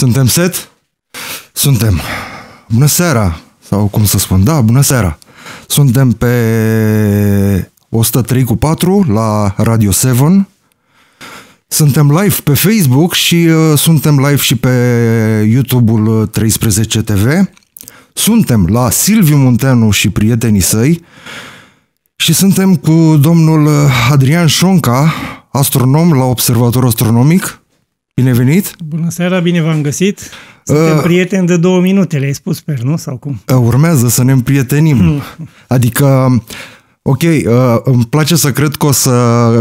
Suntem set? Suntem. Bună seara! Sau cum să spun, da, bună seara! Suntem pe 103 cu 4 la Radio 7. Suntem live pe Facebook și uh, suntem live și pe YouTube-ul 13 uh, TV. Suntem la Silviu Munteanu și prietenii săi și suntem cu domnul uh, Adrian Șonca, astronom la Observator Astronomic, Bine venit! Bună seara, bine v-am găsit! Suntem uh, prieteni de două minute, le-ai spus, pe nu? Sau cum? Uh, urmează să ne împrietenim. Mm. Adică, ok, uh, îmi place să cred că o să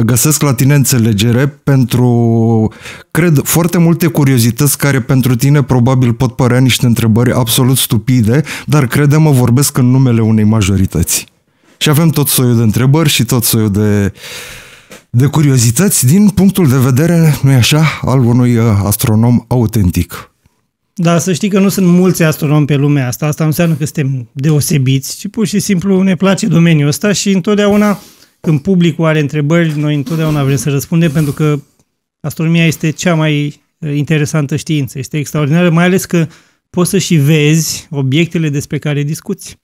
găsesc la tine înțelegere pentru, cred, foarte multe curiozități care pentru tine probabil pot părea niște întrebări absolut stupide, dar credem mă vorbesc în numele unei majorități. Și avem tot soiul de întrebări și tot soiul de... Uh, de curiozități din punctul de vedere, nu așa, al unui uh, astronom autentic. Da, să știi că nu sunt mulți astronomi pe lumea asta, asta nu înseamnă că suntem deosebiți, ci pur și simplu ne place domeniul ăsta și întotdeauna când publicul are întrebări, noi întotdeauna vrem să răspundem pentru că astronomia este cea mai uh, interesantă știință, este extraordinară, mai ales că poți să și vezi obiectele despre care discuți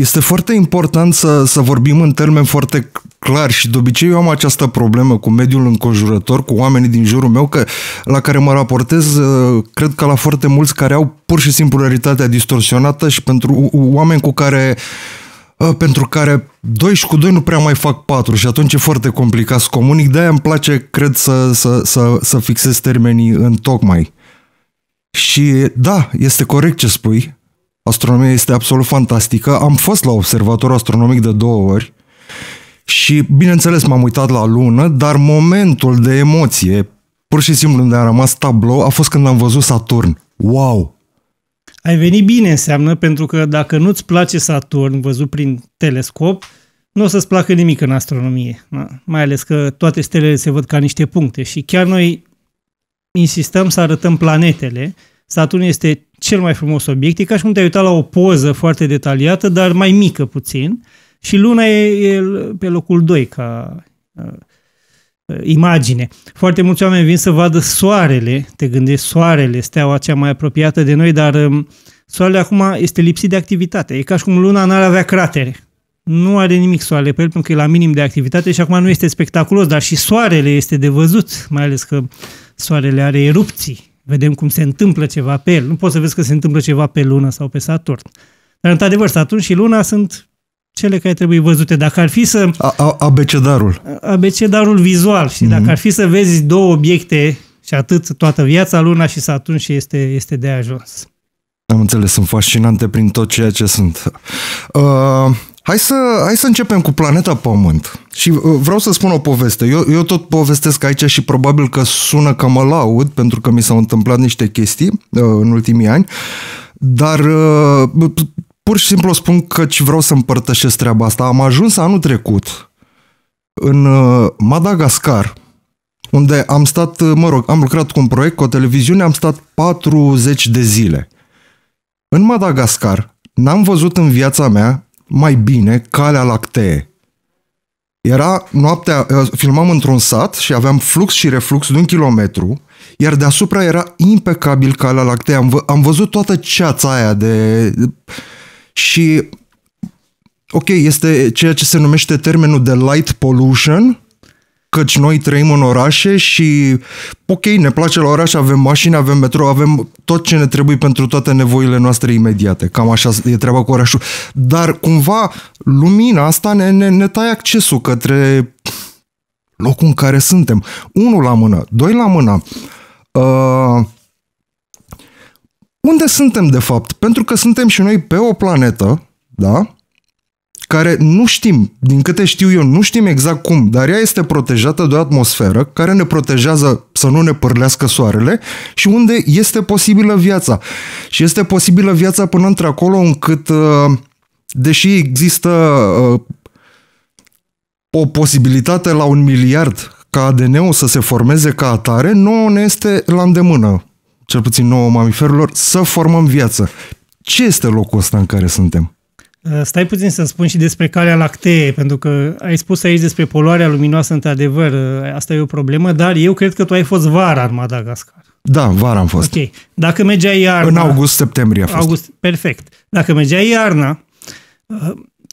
este foarte important să, să vorbim în termeni foarte clar și de obicei eu am această problemă cu mediul înconjurător, cu oamenii din jurul meu, că, la care mă raportez, uh, cred că la foarte mulți care au pur și simplu realitatea distorsionată și pentru oameni cu care uh, pentru care 2 și cu 2 nu prea mai fac 4 și atunci e foarte complicat să comunic, de-aia îmi place, cred, să, să, să, să fixez termenii în tocmai. Și da, este corect ce spui, Astronomia este absolut fantastică. Am fost la observator astronomic de două ori și, bineînțeles, m-am uitat la lună, dar momentul de emoție, pur și simplu unde a rămas tablou, a fost când am văzut Saturn. Wow! Ai venit bine, înseamnă, pentru că dacă nu-ți place Saturn văzut prin telescop, nu o să-ți placă nimic în astronomie. Da? Mai ales că toate stelele se văd ca niște puncte și chiar noi insistăm să arătăm planetele, Saturn este cel mai frumos obiect, e ca și cum te-ai uitat la o poză foarte detaliată, dar mai mică puțin, și Luna e, e pe locul 2 ca uh, uh, imagine. Foarte mulți oameni vin să vadă soarele, te gândești soarele, steaua cea mai apropiată de noi, dar um, soarele acum este lipsit de activitate. E ca și cum Luna n-ar avea cratere. Nu are nimic soarele pe el pentru că e la minim de activitate și acum nu este spectaculos, dar și soarele este de văzut, mai ales că soarele are erupții vedem cum se întâmplă ceva pe el. Nu poți să vezi că se întâmplă ceva pe Lună sau pe Saturn. Dar, într-adevăr, Saturn și Luna sunt cele care trebuie văzute. Dacă ar fi să... abecedarul. Abecedarul vizual. Și mm-hmm. dacă mhm. ar fi să vezi două obiecte și atât toată viața, Luna și Saturn și este, este de ajuns. Am înțeles, sunt fascinante prin tot ceea ce sunt. Uh, Hai să, hai să începem cu planeta Pământ. Și uh, vreau să spun o poveste. Eu, eu tot povestesc aici și probabil că sună că mă laud, pentru că mi s-au întâmplat niște chestii uh, în ultimii ani, dar uh, pur și simplu spun că vreau să împărtășesc treaba asta. Am ajuns anul trecut în Madagascar, unde am stat, mă rog, am lucrat cu un proiect, cu o televiziune, am stat 40 de zile. În Madagascar, n-am văzut în viața mea mai bine Calea Lactee. Era noaptea, filmam într-un sat și aveam flux și reflux de un kilometru, iar deasupra era impecabil Calea Lactee. Am, v- am văzut toată ceața aia de... Și ok, este ceea ce se numește termenul de light pollution, căci noi trăim în orașe și, ok, ne place la oraș, avem mașini, avem metro, avem tot ce ne trebuie pentru toate nevoile noastre imediate. Cam așa e treaba cu orașul. Dar, cumva, lumina asta ne, ne, ne taie accesul către locul în care suntem. Unul la mână, doi la mână. Uh, unde suntem, de fapt? Pentru că suntem și noi pe o planetă, da? care nu știm, din câte știu eu, nu știm exact cum, dar ea este protejată de o atmosferă care ne protejează să nu ne pârlească soarele și unde este posibilă viața. Și este posibilă viața până într-acolo încât, uh, deși există uh, o posibilitate la un miliard ca ADN-ul să se formeze ca atare, nouă ne este la îndemână, cel puțin nouă mamiferilor, să formăm viață. Ce este locul ăsta în care suntem? Eh, stai puțin să spun și despre calea lactee, pentru că ai spus aici despre poluarea luminoasă, într-adevăr, eh, asta e o problemă, dar eu cred că tu ai fost vara în Madagascar. Da, vara am fost. Ok. Dacă mergeai iarna... În august-septembrie a fost. August, perfect. Dacă mergeai iarna, eh,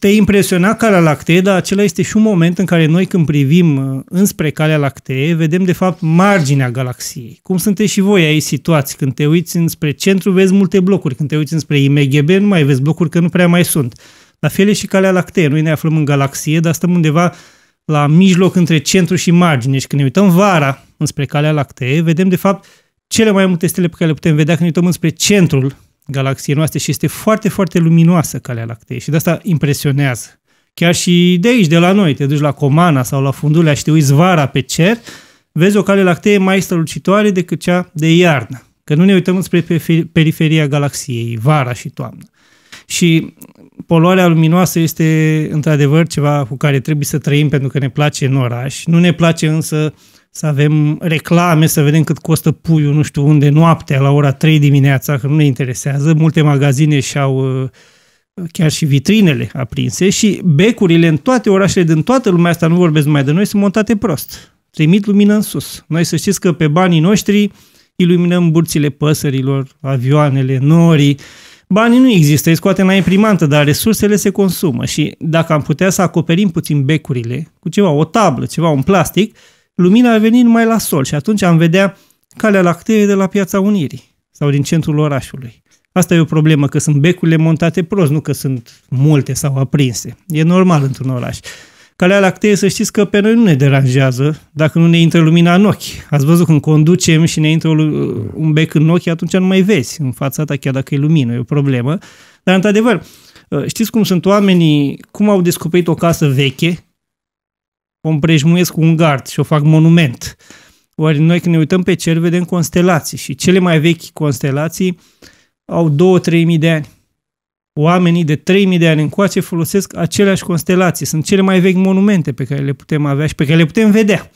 te impresiona Calea Lactee, dar acela este și un moment în care noi când privim uh, înspre Calea Lactee, vedem de fapt marginea galaxiei. Cum sunteți și voi aici situați, când te uiți înspre centru, vezi multe blocuri, când te uiți înspre IMGB, nu mai vezi blocuri că nu prea mai sunt. La fel e și Calea Lactee, noi ne aflăm în galaxie, dar stăm undeva la mijloc între centru și margine și când ne uităm vara înspre Calea Lactee, vedem de fapt cele mai multe stele pe care le putem vedea când ne uităm înspre centrul galaxiei noastre și este foarte, foarte luminoasă Calea Lactee și de asta impresionează. Chiar și de aici, de la noi, te duci la Comana sau la Fundulea și te uiți vara pe cer, vezi o Cale Lactee mai strălucitoare decât cea de iarnă. Că nu ne uităm spre periferia galaxiei, vara și toamna. Și poluarea luminoasă este într-adevăr ceva cu care trebuie să trăim pentru că ne place în oraș. Nu ne place însă uh, să avem reclame, să vedem cât costă puiul, nu știu unde, noaptea, la ora 3 dimineața, că nu ne interesează. Multe magazine și-au uh, chiar și vitrinele aprinse și becurile în toate orașele din toată lumea asta, nu vorbesc mai de noi, sunt montate prost. Trimit lumină în sus. Noi să știți că pe banii noștri iluminăm burțile păsărilor, avioanele, norii, Banii nu există, îi scoate la imprimantă, dar resursele se consumă și dacă am putea să acoperim puțin becurile cu ceva, o tablă, ceva, un plastic, lumina a venit numai la sol și atunci am vedea calea lactee de la Piața Unirii sau din centrul orașului. Asta e o problemă, că sunt becurile montate prost, nu că sunt multe sau aprinse. E normal într-un oraș. Calea lactee, să știți că pe noi nu ne deranjează dacă nu ne intră lumina în ochi. Ați văzut când conducem și ne intră un bec în ochi, atunci nu mai vezi în fața ta, chiar dacă e lumină, e o problemă. Dar, într-adevăr, știți cum sunt oamenii, cum au descoperit o casă veche o împrejmuiesc cu un gard și o fac monument. Oare noi când ne uităm pe cer vedem constelații și cele mai vechi constelații au 2-3 mii de ani. Oamenii de 3000 de ani încoace folosesc aceleași constelații. Sunt cele mai vechi monumente pe care le putem avea și pe care le putem vedea.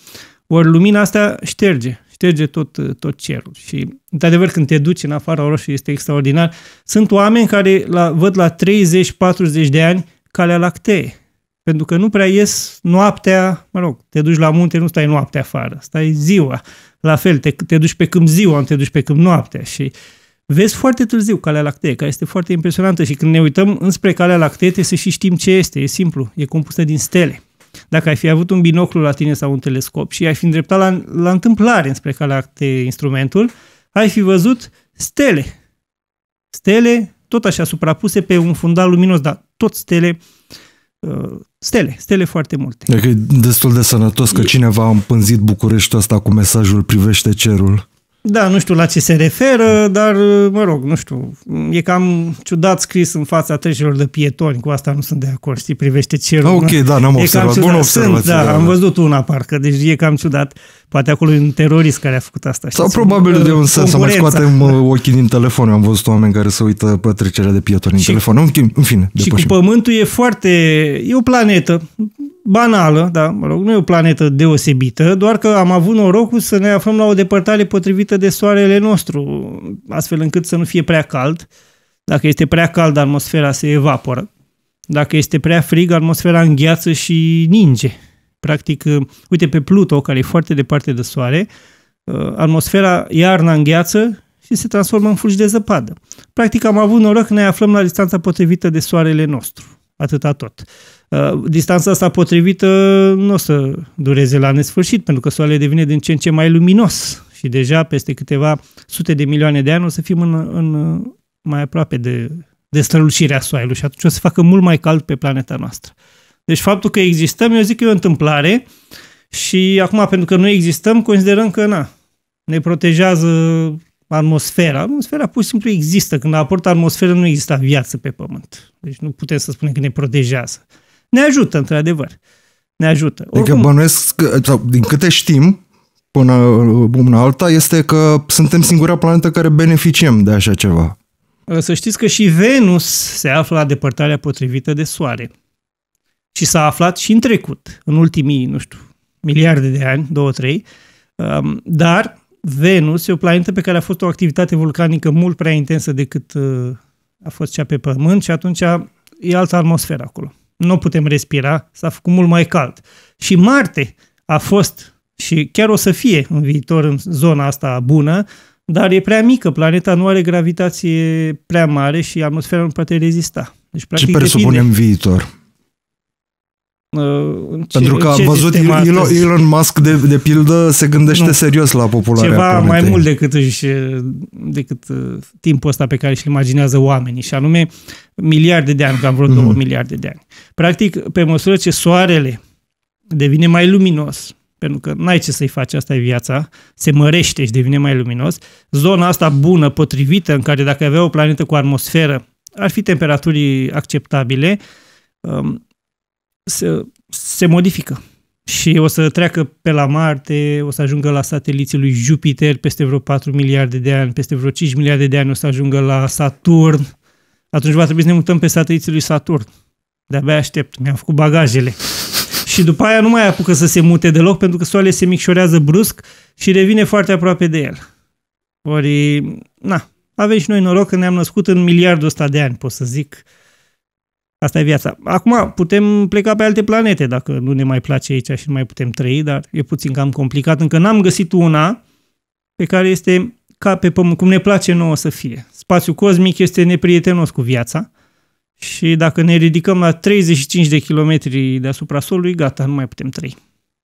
Ori lumina asta șterge, șterge tot, tot cerul. Și, într-adevăr, când te duci în afara orașului, este extraordinar. Sunt oameni care la, văd la 30-40 de ani Calea Lactee pentru că nu prea ies noaptea, mă rog, te duci la munte, nu stai noaptea afară, stai ziua. La fel, te, te duci pe câmp ziua, nu te duci pe câmp noaptea și vezi foarte târziu Calea Lactee, care este foarte impresionantă și când ne uităm înspre Calea Lactee trebuie să și știm ce este, e simplu, e compusă din stele. Dacă ai fi avut un binoclu la tine sau un telescop și ai fi îndreptat la, la întâmplare înspre Calea Lactee instrumentul, ai fi văzut stele. Stele tot așa suprapuse pe un fundal luminos, dar tot stele uh, Uh, stele, stele foarte multe. că e destul de sănătos că cineva a împânzit Bucureștiul ăsta cu mesajul privește cerul. Da, nu știu la ce se referă, dar, uh, mă rog, nu știu, e cam ciudat scris în fața trecerilor de pietoni, cu asta nu sunt de acord, știi, privește cerul. Ok, da, n-am observat, bună observație. Sunt, da, da, am da. văzut una parcă, deci e cam ciudat. Poate acolo e un terorist care a făcut asta. Sau probabil de un sens să mai scoatem uh, ochii din telefon. Eu am văzut oameni care se uită pe trecerea de pietoni din telefon. În, în fine, Și depășim. cu Pământul e foarte... E o planetă banală, da, mă rog, nu e o planetă deosebită, doar că am avut norocul să ne aflăm la o depărtare potrivită de soarele nostru, astfel încât să nu fie prea cald. Dacă este prea cald, atmosfera se evaporă. Dacă este prea frig, atmosfera îngheață și ninge. Practic, uh, uite, pe Pluto, care e foarte departe de Soare, uh, atmosfera iarna îngheață și se transformă în fulgi de zăpadă. Practic, am avut noroc că ne aflăm la distanța potrivită de Soarele nostru. Atâta tot. Uh, distanța asta potrivită nu o să dureze la nesfârșit, pentru că Soarele devine din ce în ce mai luminos și deja peste câteva sute de milioane de ani o să fim în, în mai aproape de, de strălucirea Soarelui și atunci o să facă mult mai cald pe planeta noastră. Deci faptul că existăm, eu zic că e o întâmplare și acum pentru că nu existăm, considerăm că na, ne protejează atmosfera. Atmosfera pur și simplu există. Când a apărut atmosfera nu exista viață pe pământ. Deci nu putem să spunem că ne protejează. Ne ajută, într-adevăr. Ne ajută. Adică Oricum, adică bănuiesc, sau, din câte știm, până una alta, este că suntem singura planetă care beneficiem de așa ceva. Să știți că și Venus se află la depărtarea potrivită de Soare. Și s-a aflat și în trecut, în ultimii, nu știu, miliarde de ani, două, trei, um, dar Venus e o planetă pe care a fost o activitate vulcanică mult prea intensă decât uh, a fost cea pe Pământ și atunci e altă atmosferă acolo. Nu putem respira, s-a făcut mult mai cald. Și Marte a fost și chiar o să fie în viitor în zona asta bună, dar e prea mică, planeta nu are gravitație prea mare și atmosfera nu poate rezista. Deci, practic, Ce presupunem depinde. viitor? Uh, ce, Pentru că am văzut Elon, Elon Musk, de, de pildă, se gândește nu, serios la popularea Ceva planetei. mai mult decât, își, decât uh, timpul ăsta pe care își imaginează oamenii, și anume miliarde de ani, cam vreo mm-hmm. 2 miliarde de ani. Practic, pe măsură ce soarele devine mai luminos, pentru că n-ai ce să-i faci, asta e viața, se mărește și devine mai luminos, zona asta bună, potrivită, în care dacă avea o planetă cu atmosferă, ar fi temperaturii acceptabile, um, se, se modifică. Și o să treacă pe la Marte, o să ajungă la sateliții lui Jupiter peste vreo 4 miliarde de ani, peste vreo 5 miliarde de ani o să ajungă la Saturn. Atunci va trebui să ne mutăm pe sateliții lui Saturn. De-abia aștept, mi-am făcut bagajele. Și după aia nu mai apucă să se mute deloc pentru că soarele se micșorează brusc și revine foarte aproape de el. Ori, na, avem și noi noroc că ne-am născut în miliardul ăsta de ani, pot să zic. Uh, Asta e viața. Acum putem pleca pe alte planete dacă nu ne mai place aici și nu mai putem trăi, dar e puțin cam complicat. Încă n-am găsit una pe care este ca pe pământ, cum ne place nouă să fie. Spațiul cosmic este neprietenos cu viața și dacă ne ridicăm la 35 de kilometri deasupra solului, gata, nu mai putem trăi.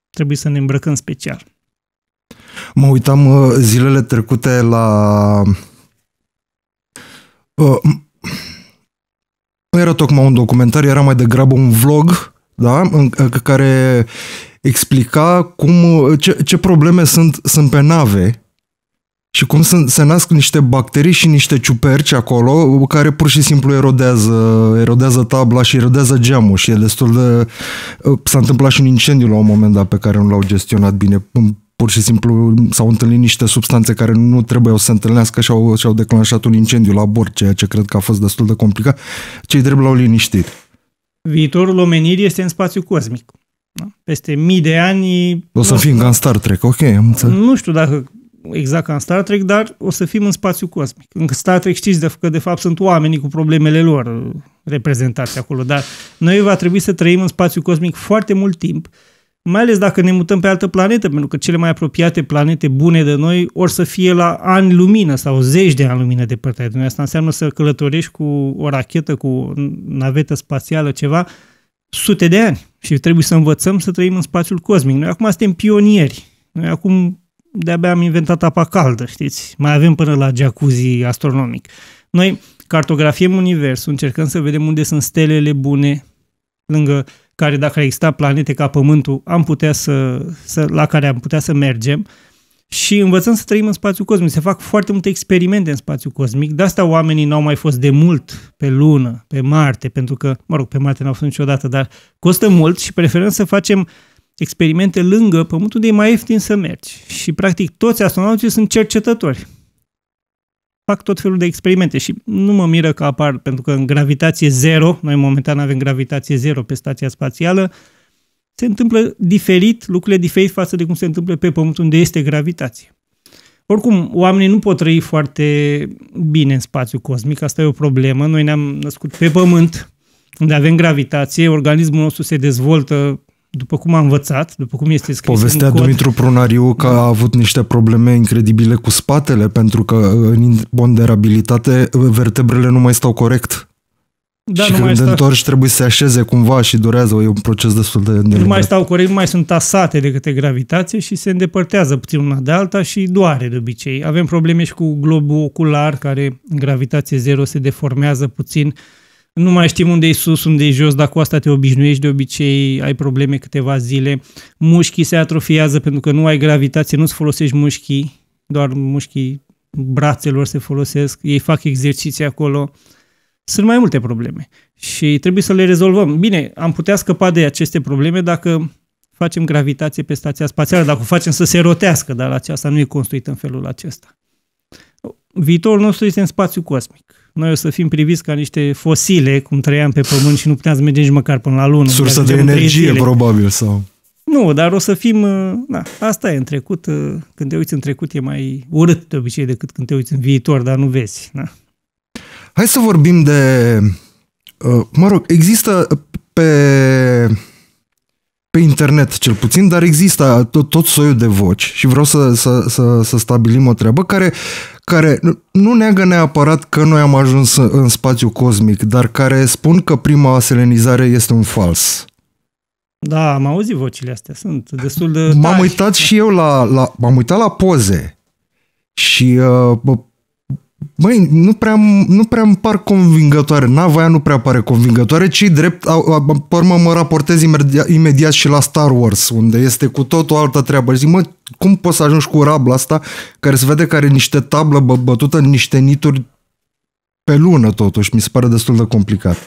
Trebuie să ne îmbrăcăm special. Mă uitam uh, zilele trecute la uh, nu păi era tocmai un documentar, era mai degrabă un vlog, da, în, care explica cum, ce, ce probleme sunt, sunt pe nave și cum sunt, se nasc niște bacterii și niște ciuperci acolo care pur și simplu erodează, erodează tabla și erodează geamul și e destul de... S-a întâmplat și un incendiu la un moment dat pe care nu l-au gestionat bine pur și simplu s-au întâlnit niște substanțe care nu trebuiau să se întâlnească și au, și au declanșat un incendiu la bord, ceea ce cred că a fost destul de complicat. Cei drept l-au liniștit. Viitorul omenirii este în spațiu cosmic. Da? Peste mii de ani... O să fim ca în Star Trek, ok, am înțeles. Nu știu dacă exact ca în Star Trek, dar o să fim în spațiu cosmic. În Star Trek știți de, că de fapt sunt oamenii cu problemele lor reprezentați acolo, dar noi va trebui să trăim în spațiu cosmic foarte mult timp mai ales dacă ne mutăm pe altă planetă, pentru că cele mai apropiate planete bune de noi or să fie la ani lumină sau zeci de ani lumină departe de noi. Asta înseamnă să călătorești cu o rachetă, cu o navetă spațială, ceva, sute de ani. Și trebuie să învățăm să trăim în spațiul cosmic. Noi acum suntem pionieri. Noi acum de-abia am inventat apa caldă, știți? Mai avem până la jacuzzi astronomic. Noi cartografiem universul, încercăm să vedem unde sunt stelele bune lângă uh, care dacă ar exista planete ca Pământul, am putea să, să, la care am putea să mergem și învățăm să trăim în spațiu cosmic. Se fac foarte multe experimente în spațiu cosmic. De asta oamenii n-au mai fost de mult pe Lună, pe Marte, pentru că, mă rog, pe Marte n-au fost niciodată, dar costă mult și preferăm să facem experimente lângă Pământul unde e mai ieftin să mergi. Și, practic, toți astronauții sunt cercetători fac tot felul de experimente și nu mă miră că apar, pentru că în gravitație zero, noi momentan avem gravitație zero pe stația spațială, se întâmplă diferit, lucrurile diferit față de cum se întâmplă pe Pământ unde este gravitație. Oricum, oamenii nu pot trăi foarte bine în spațiu cosmic, asta e o problemă. Noi ne-am născut pe Pământ, unde avem gravitație, organismul nostru se dezvoltă după cum am învățat, după cum este scris Povestea în cod, Dumitru Prunariu că a avut niște probleme incredibile cu spatele, pentru că în imponderabilitate vertebrele nu mai stau corect. Da, și nu când mai stau... trebuie să se așeze cumva și durează, e un proces destul de îndelungat. Nu mai stau corect, nu mai sunt tasate de către gravitație și se îndepărtează puțin una de alta și doare de obicei. Avem probleme și cu globul ocular, care în gravitație zero se deformează puțin, nu mai știm unde e sus, unde e jos, dacă cu asta te obișnuiești de obicei, ai probleme câteva zile, mușchii se atrofiază pentru că nu ai gravitație, nu-ți folosești mușchii, doar mușchii brațelor se folosesc, ei fac exerciții acolo. Sunt mai multe probleme și trebuie să le rezolvăm. Bine, am putea scăpa de aceste probleme dacă facem gravitație pe stația spațială, dacă o facem să se rotească, dar aceasta nu e construită în felul acesta. Viitorul nostru este în spațiu cosmic noi o să fim priviți ca niște fosile, cum trăiam pe pământ și nu puteam să mergem nici măcar până la lună. Sursă de energie, probabil, sau... Nu, dar o să fim... Uh, na, asta e în trecut. Uh, când te uiți în trecut e mai urât de obicei decât când te uiți în viitor, dar nu vezi. Na. Hai să vorbim de... Uh, mă rog, există pe pe internet cel puțin, dar există tot, tot soiul de voci și vreau să, să, să, să stabilim o treabă care, care nu neagă neapărat că noi am ajuns în spațiu cosmic, dar care spun că prima selenizare este un fals. Da, am auzit vocile astea, sunt destul de... M-am tari. uitat și eu la, la... M-am uitat la poze și uh, Băi, nu prea, nu prea îmi par convingătoare. Nava aia nu prea pare convingătoare, ci drept, pe urmă mă raportez imediat, imediat și la Star Wars, unde este cu tot o altă treabă. Zic, mă, cum poți să ajungi cu rabla asta, care se vede că are niște tablă bă, bătută în niște nituri pe lună, totuși. Mi se pare destul de complicat.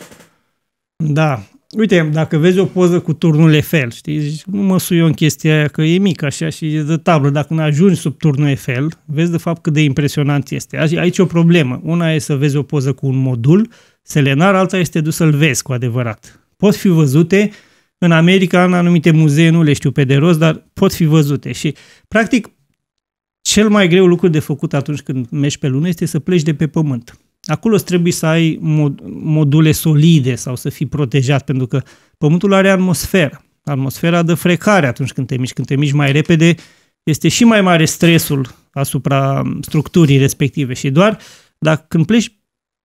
Da, uite, dacă vezi o poză cu turnul Eiffel, știi, zici, nu mă sui eu în chestia aia că e mic așa și e de tablă. Dacă nu ajungi sub turnul Eiffel, vezi de fapt cât de impresionant este. Aici e o problemă. Una e să vezi o poză cu un modul selenar, alta este dus să-l vezi cu adevărat. Pot fi văzute în America, în anumite muzee, nu le știu pe de rost, dar pot fi văzute. Și, practic, cel mai greu lucru de făcut atunci când mergi pe lună este să pleci de pe pământ. Acolo îți trebuie să ai mod, module solide sau să fii protejat, pentru că Pământul are atmosferă. Atmosfera dă frecare atunci când te miști. Când te miști mai repede, este și mai mare stresul asupra structurii respective și doar dacă când pleci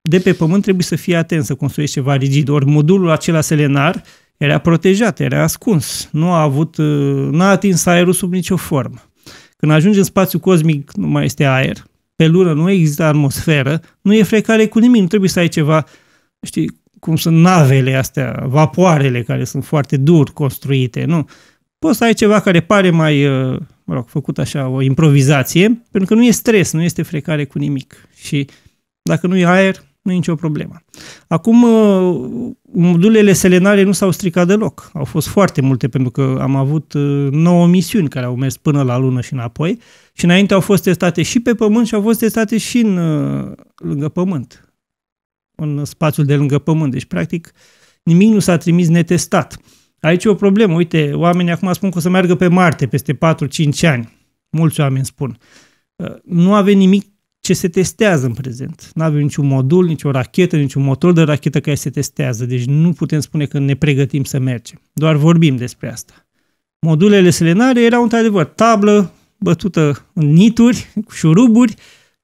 de pe pământ trebuie să fii atent să construiești ceva rigid. Ori modulul acela selenar era protejat, era ascuns, nu a avut, n-a atins aerul sub nicio formă. Când ajungi în spațiu cosmic, nu mai este aer, pe lună nu există atmosferă, nu e frecare cu nimic, nu trebuie să ai ceva, știi, cum sunt navele astea, vapoarele care sunt foarte dur construite, nu? Poți să ai ceva care pare mai, uh, mă rog, făcut așa, o improvizație, pentru că nu e stres, nu este frecare cu nimic. Și dacă nu e aer, nu e nicio problemă. Acum, uh, modulele selenare nu s-au stricat deloc. Au fost foarte multe, pentru că am avut uh, nouă misiuni care au mers până la lună și înapoi și înainte au fost testate și pe pământ și au fost testate și în, uh, lângă pământ, în spațiul de lângă pământ. Deci, practic, nimic nu s-a trimis netestat. Aici e o problemă. Uite, oamenii acum spun că o să meargă pe Marte peste 4-5 ani. Mulți oameni spun. Nu avem nimic ce se testează în prezent. Nu avem niciun modul, nicio rachetă, niciun motor de rachetă care se testează, deci nu putem spune că ne pregătim să mergem. Doar vorbim despre asta. Modulele selenare erau într-adevăr tablă bătută în nituri, cu șuruburi,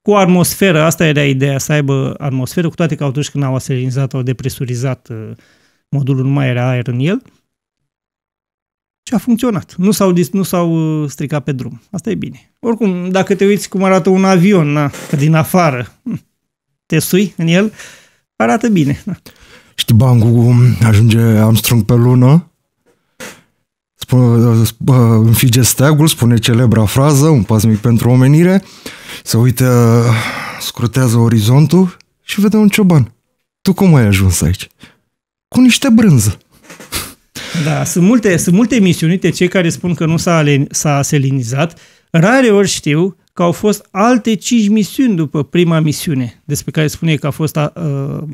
cu atmosferă, asta era ideea, să aibă atmosferă, cu toate că atunci când au aselinizat, au depresurizat, uh, modulul nu mai era aer în el – și a funcționat. Nu s-au, nu s-au uh, stricat pe drum. Asta e bine. Oricum, dacă te uiți cum arată un avion na, din afară, hm, te sui în el, arată bine. Na. Știi Bangu um, ajunge Armstrong pe lună? Spune, uh, uh, înfige steagul, spune celebra frază, un pas mic pentru omenire, se uită, scrutează orizontul și vede un cioban. Tu cum ai ajuns aici? Cu niște brânză. Da, sunt multe, sunt multe misiuni de cei care spun că nu s-a, alen, s-a selinizat, rare ori știu că au fost alte cinci misiuni după prima misiune, despre care spune că a fost a, a,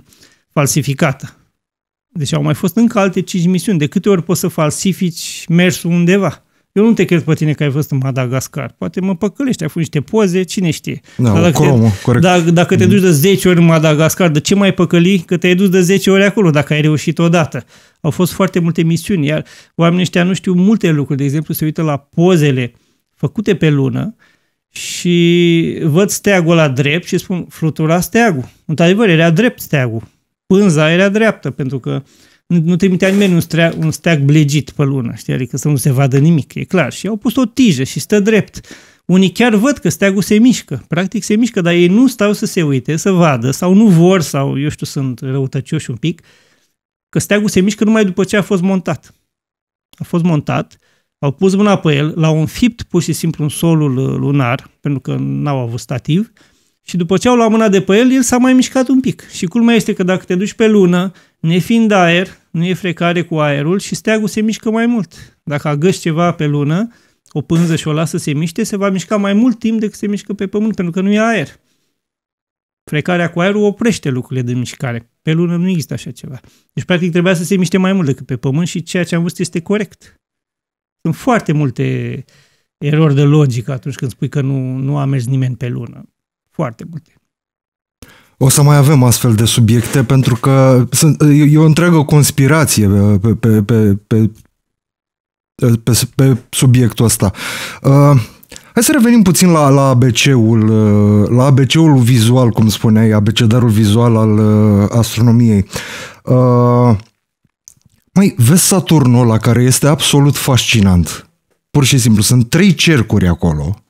falsificată. Deci au mai fost încă alte cinci misiuni. De câte ori poți să falsifici mersul undeva? Eu nu te cred pe tine că ai fost în Madagascar. Poate mă păcălești, ai făcut niște poze, cine știe. Da, Dar dacă, cromă, te, corect. Dacă, dacă te mm. duci de 10 ori în Madagascar, de ce mai păcăli că te-ai dus de 10 ori acolo, dacă ai reușit odată? Au fost foarte multe misiuni, iar oamenii ăștia nu știu multe lucruri. De exemplu, se uită la pozele făcute pe lună și văd steagul la drept și spun, flutura steagul. Într-adevăr, era drept steagul. Pânza era dreaptă, pentru că uh, nu, nu trimitea nimeni un, stre- un steag blegit pe lună, știi? Adică să nu se vadă nimic, e clar. Și au pus o tijă și stă drept. Unii chiar văd că steagul se mișcă, practic se mișcă, dar ei nu stau să se uite, să vadă, sau nu vor, sau eu știu, sunt răutăcioși un pic, că steagul se mișcă numai după ce a fost montat. A fost montat, au pus mâna pe el, l-au înfipt pur și simplu în solul uh, lunar, pentru că n-au avut stativ, și după ce au luat mâna de pe el, el s-a mai mișcat un pic. Și culmea este că dacă te duci pe lună, nefiind aer, nu e frecare cu aerul și steagul se mișcă mai mult. Dacă agăși ceva pe lună, o pânză și o lasă să se miște, se va mișca mai mult timp decât se mișcă pe pământ, pentru că nu e aer. Frecarea cu aerul oprește lucrurile de mișcare. Pe lună nu există așa ceva. Deci, practic, trebuia să se miște mai mult decât pe pământ și ceea ce am văzut este corect. Sunt foarte multe erori de logică atunci când spui că nu, nu a mers nimeni pe lună. Foarte multe. O să mai avem astfel de subiecte pentru că sunt, e o întreagă conspirație uh, pe, pe, pe, pe, uh, pe, pe subiectul ăsta. Uh, hai să revenim puțin la, la ABC-ul, uh, la ABC-ul vizual, cum spuneai, abecedarul vizual al uh, astronomiei. Uh, mai vezi Saturnul ăla care este absolut fascinant. Pur și simplu, sunt trei cercuri acolo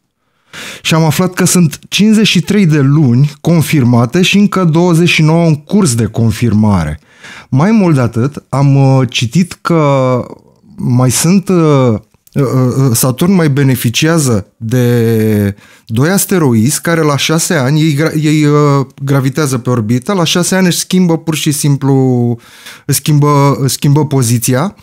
și am aflat că sunt 53 de luni confirmate și încă 29 în curs de confirmare. Mai mult de atât, am uh, citit că mai sunt uh, uh, Saturn mai beneficiază de doi asteroizi care la șase ani, ei, ei gravitează pe orbită, la șase ani își schimbă pur și simplu, schimbă, schimbă poziția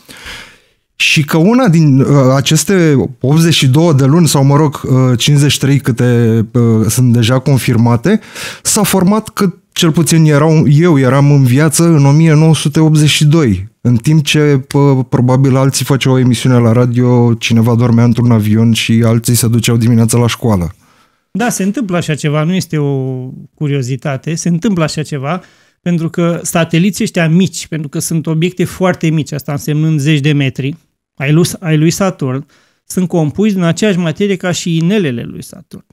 și că una din uh, aceste 82 de luni, sau mă rog, 53 uh, câte uh, sunt deja confirmate, s-a format cât cel puțin erau, eu eram în viață în 1982, în timp ce pă, probabil alții făceau o emisiune la radio, cineva dormea într-un avion și alții se duceau dimineața la școală. Da, se întâmplă așa ceva, nu este o curiozitate, se întâmplă așa ceva pentru că sateliții ăștia mici, pentru că sunt obiecte foarte mici, asta însemnând zeci de metri, ai lui, ai lui Saturn sunt compuși din aceeași materie ca și inelele lui Saturn.